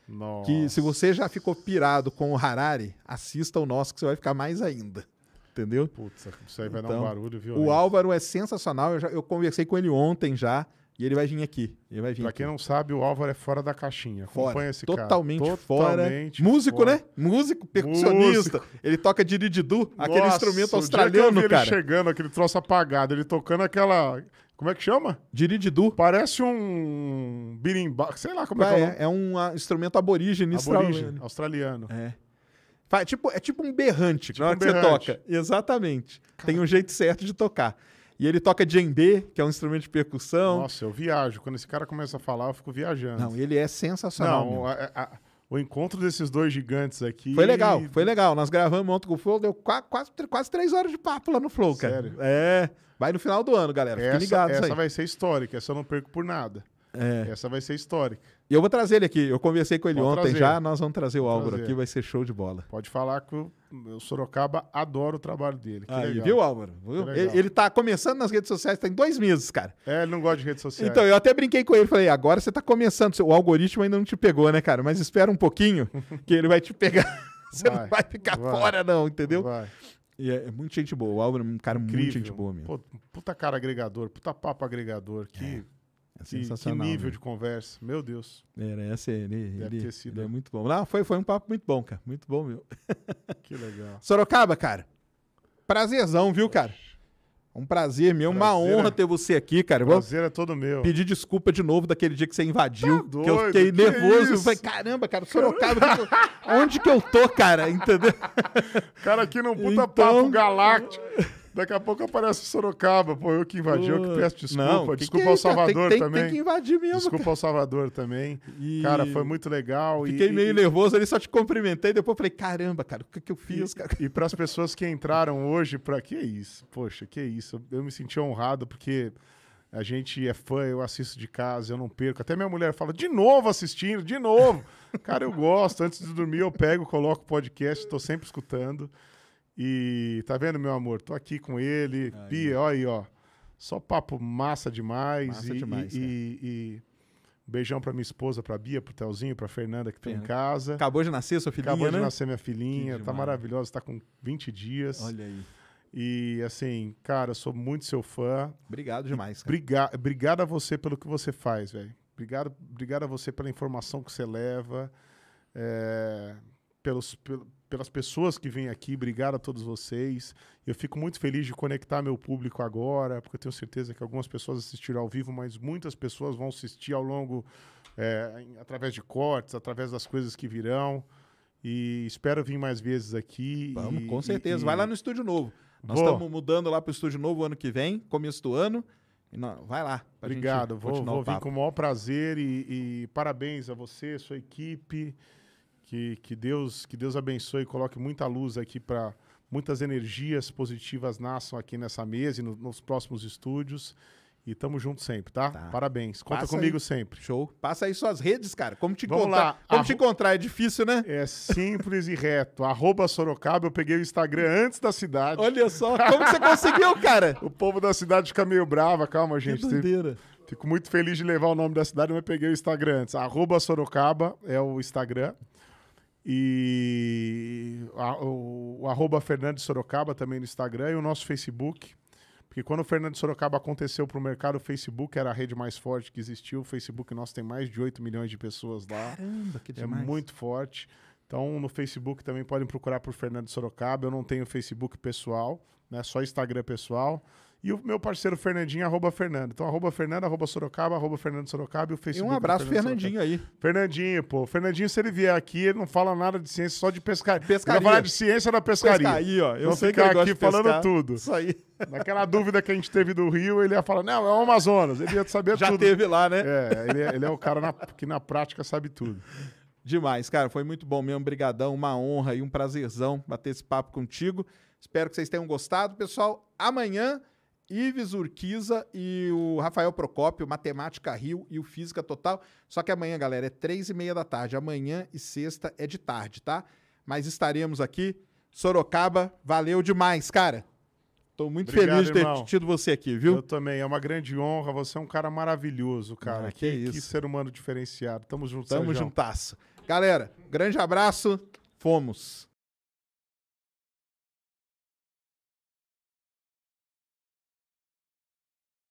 Nossa. Que se você já ficou pirado com o Harari, assista o nosso, que você vai ficar mais ainda. Entendeu? Putz, isso aí vai então, dar um então, barulho violento. O Álvaro é sensacional, eu, já, eu conversei com ele ontem já. E ele vai vir aqui. Ele vai vir. Pra aqui. quem não sabe, o Álvaro é fora da caixinha. Fora. Acompanha esse Totalmente cara. Totalmente fora. Músico, fora. né? Músico, percussionista. Músico. Ele toca dirididu, aquele instrumento australiano, cara. Ele chegando, aquele troço apagado, ele tocando aquela como é que chama? Dirididu. Parece um birimbau, sei lá como é, que é. É, é, um ah, instrumento aborígene australiano australiano. É. Faz, tipo, é tipo um berrante tipo na hora um que berrante. você toca. Exatamente. Cara. Tem um jeito certo de tocar. E ele toca djembe, que é um instrumento de percussão. Nossa, eu viajo. Quando esse cara começa a falar, eu fico viajando. Não, ele é sensacional. Não, a, a, o encontro desses dois gigantes aqui. Foi legal, foi legal. Nós gravamos ontem com o Flow, deu quase, quase, três horas de papo lá no Flow, cara. Sério? É. Vai no final do ano, galera. Fique essa, ligado. Essa vai ser histórica, essa eu não perco por nada. É. Essa vai ser histórica. E eu vou trazer ele aqui. Eu conversei com ele ontem trazer. já. Nós vamos trazer o Álvaro trazer. aqui. Vai ser show de bola. Pode falar que o Sorocaba adora o trabalho dele. Que Aí, legal. viu, Álvaro? Ele, ele tá começando nas redes sociais tem dois meses, cara. É, ele não gosta de redes sociais. Então, eu até brinquei com ele. Falei, agora você tá começando. O algoritmo ainda não te pegou, né, cara? Mas espera um pouquinho (laughs) que ele vai te pegar. (laughs) você vai, não vai ficar vai, fora, não, entendeu? Vai. E é, é muito gente boa. O Álvaro é um cara Incrível. muito gente boa mesmo. Pô, puta cara agregador, puta papo agregador. Que. É é que, sensacional. Que nível né? de conversa, meu Deus. Merece ele. Deve ele, sido, ele é muito bom. Ah, foi, foi um papo muito bom, cara. Muito bom, meu. (laughs) Que legal. Sorocaba, cara. Prazerzão, viu, cara? Um prazer meu, prazer uma honra é... ter você aqui, cara. Prazer Vou é todo meu. Pedir desculpa de novo daquele dia que você invadiu, tá doido, que eu fiquei que nervoso. É eu falei, caramba, cara, Sorocaba, onde que eu tô, cara? (laughs) Entendeu? Cara, aqui não puta então... papo galáctico. Daqui a pouco aparece Sorocaba. Pô, eu que invadi, eu que peço desculpa. Não, que desculpa é, ao tá? Salvador tem, tem, também. Tem que invadir mesmo. Desculpa ao Salvador também. E... Cara, foi muito legal. Fiquei e, meio e... nervoso ali, só te cumprimentei. Depois falei, caramba, cara, o que, que eu fiz, cara? E para as pessoas que entraram hoje, para que é isso? Poxa, que é isso? Eu me senti honrado porque... A gente é fã, eu assisto de casa, eu não perco. Até minha mulher fala, de novo assistindo, de novo. Cara, eu gosto. Antes de dormir, eu pego, coloco o podcast, estou sempre escutando. E tá vendo, meu amor? Tô aqui com ele. Aí. Pia, aí, ó. Só papo massa demais. Massa e, demais. E, e, é. e, beijão pra minha esposa, pra Bia, pro Telzinho, pra Fernanda que tá em casa. Acabou de nascer sua filhinha, Acabou né? de nascer minha filhinha. Tá maravilhosa, tá com 20 dias. Olha aí. E assim, cara, sou muito seu fã. Obrigado demais. Cara. Briga obrigado a você pelo que você faz, velho. Obrigado, obrigado a você pela informação que você leva, é, pelos, pelo, pelas pessoas que vêm aqui. Obrigado a todos vocês. Eu fico muito feliz de conectar meu público agora, porque eu tenho certeza que algumas pessoas assistiram ao vivo, mas muitas pessoas vão assistir ao longo, é, através de cortes, através das coisas que virão. E espero vir mais vezes aqui. Vamos, e, com certeza. E, Vai lá no estúdio novo. Nós estamos mudando lá para o estúdio novo ano que vem, começo do ano. vai lá. Obrigado. vou vou vir com o maior prazer e, e parabéns a você, sua equipe. Que, que, Deus, que Deus abençoe e coloque muita luz aqui para muitas energias positivas nasçam aqui nessa mesa e no, nos próximos estúdios. E tamo junto sempre, tá? tá. Parabéns. Conta Passa comigo aí. sempre. Show. Passa aí suas redes, cara. Como te Vamos encontrar? Lá. Como Arro... te encontrar? É difícil, né? É simples e reto. (laughs) Arroba Sorocaba, eu peguei o Instagram antes da cidade. Olha só, como você conseguiu, cara? (laughs) O povo da cidade fica meio brava, calma, gente. Que bandeira. Fico muito feliz de levar o nome da cidade, mas peguei o Instagram antes. Arroba Sorocaba é o Instagram. E a, o, o arroba Sorocaba também no Instagram e o nosso Facebook. Porque quando o Fernando Sorocaba aconteceu para o mercado, o Facebook era a rede mais forte que existiu. O Facebook nosso tem mais de 8 milhões de pessoas lá. Caramba, que é demais. É muito forte. Então, no Facebook também podem procurar por Fernando Sorocaba. Eu não tenho Facebook pessoal, né? Só Instagram pessoal. E o meu parceiro Fernandinho, arroba Fernando. Então, arroba Fernando, arroba Sorocaba, arroba Fernando Sorocaba e o Facebook. E um abraço, Fernandinho aí. Fernandinho, pô. Fernandinho, se ele vier aqui, ele não fala nada de ciência, só de pescaria. Pescaria. Ele vai falar de ciência da pescaria. aí ó. Eu Vou sei ficar que ele aqui gosta falando pescar. tudo. Isso aí. Naquela (laughs) dúvida que a gente teve do Rio, ele ia falar, não, é o Amazonas. Ele ia saber (laughs) Já tudo. Já teve lá, né? É, ele, é, ele é o cara na, que na prática sabe tudo. Demais, cara. Foi muito bom mesmo. Brigadão, uma honra e um prazerzão bater esse papo contigo. Espero que vocês tenham gostado. Pessoal, amanhã Ives Urquiza e o Rafael Procópio, Matemática Rio e o Física Total. Só que amanhã, galera, é três e meia da tarde. Amanhã e sexta é de tarde, tá? Mas estaremos aqui. Sorocaba, valeu demais, cara. Tô muito Obrigado, feliz de ter irmão. tido você aqui, viu? Eu também. É uma grande honra. Você é um cara maravilhoso, cara. Ah, que, que, isso. que ser humano diferenciado. Tamo junto, Tamo juntas. juntasso. Galera, grande abraço. Fomos.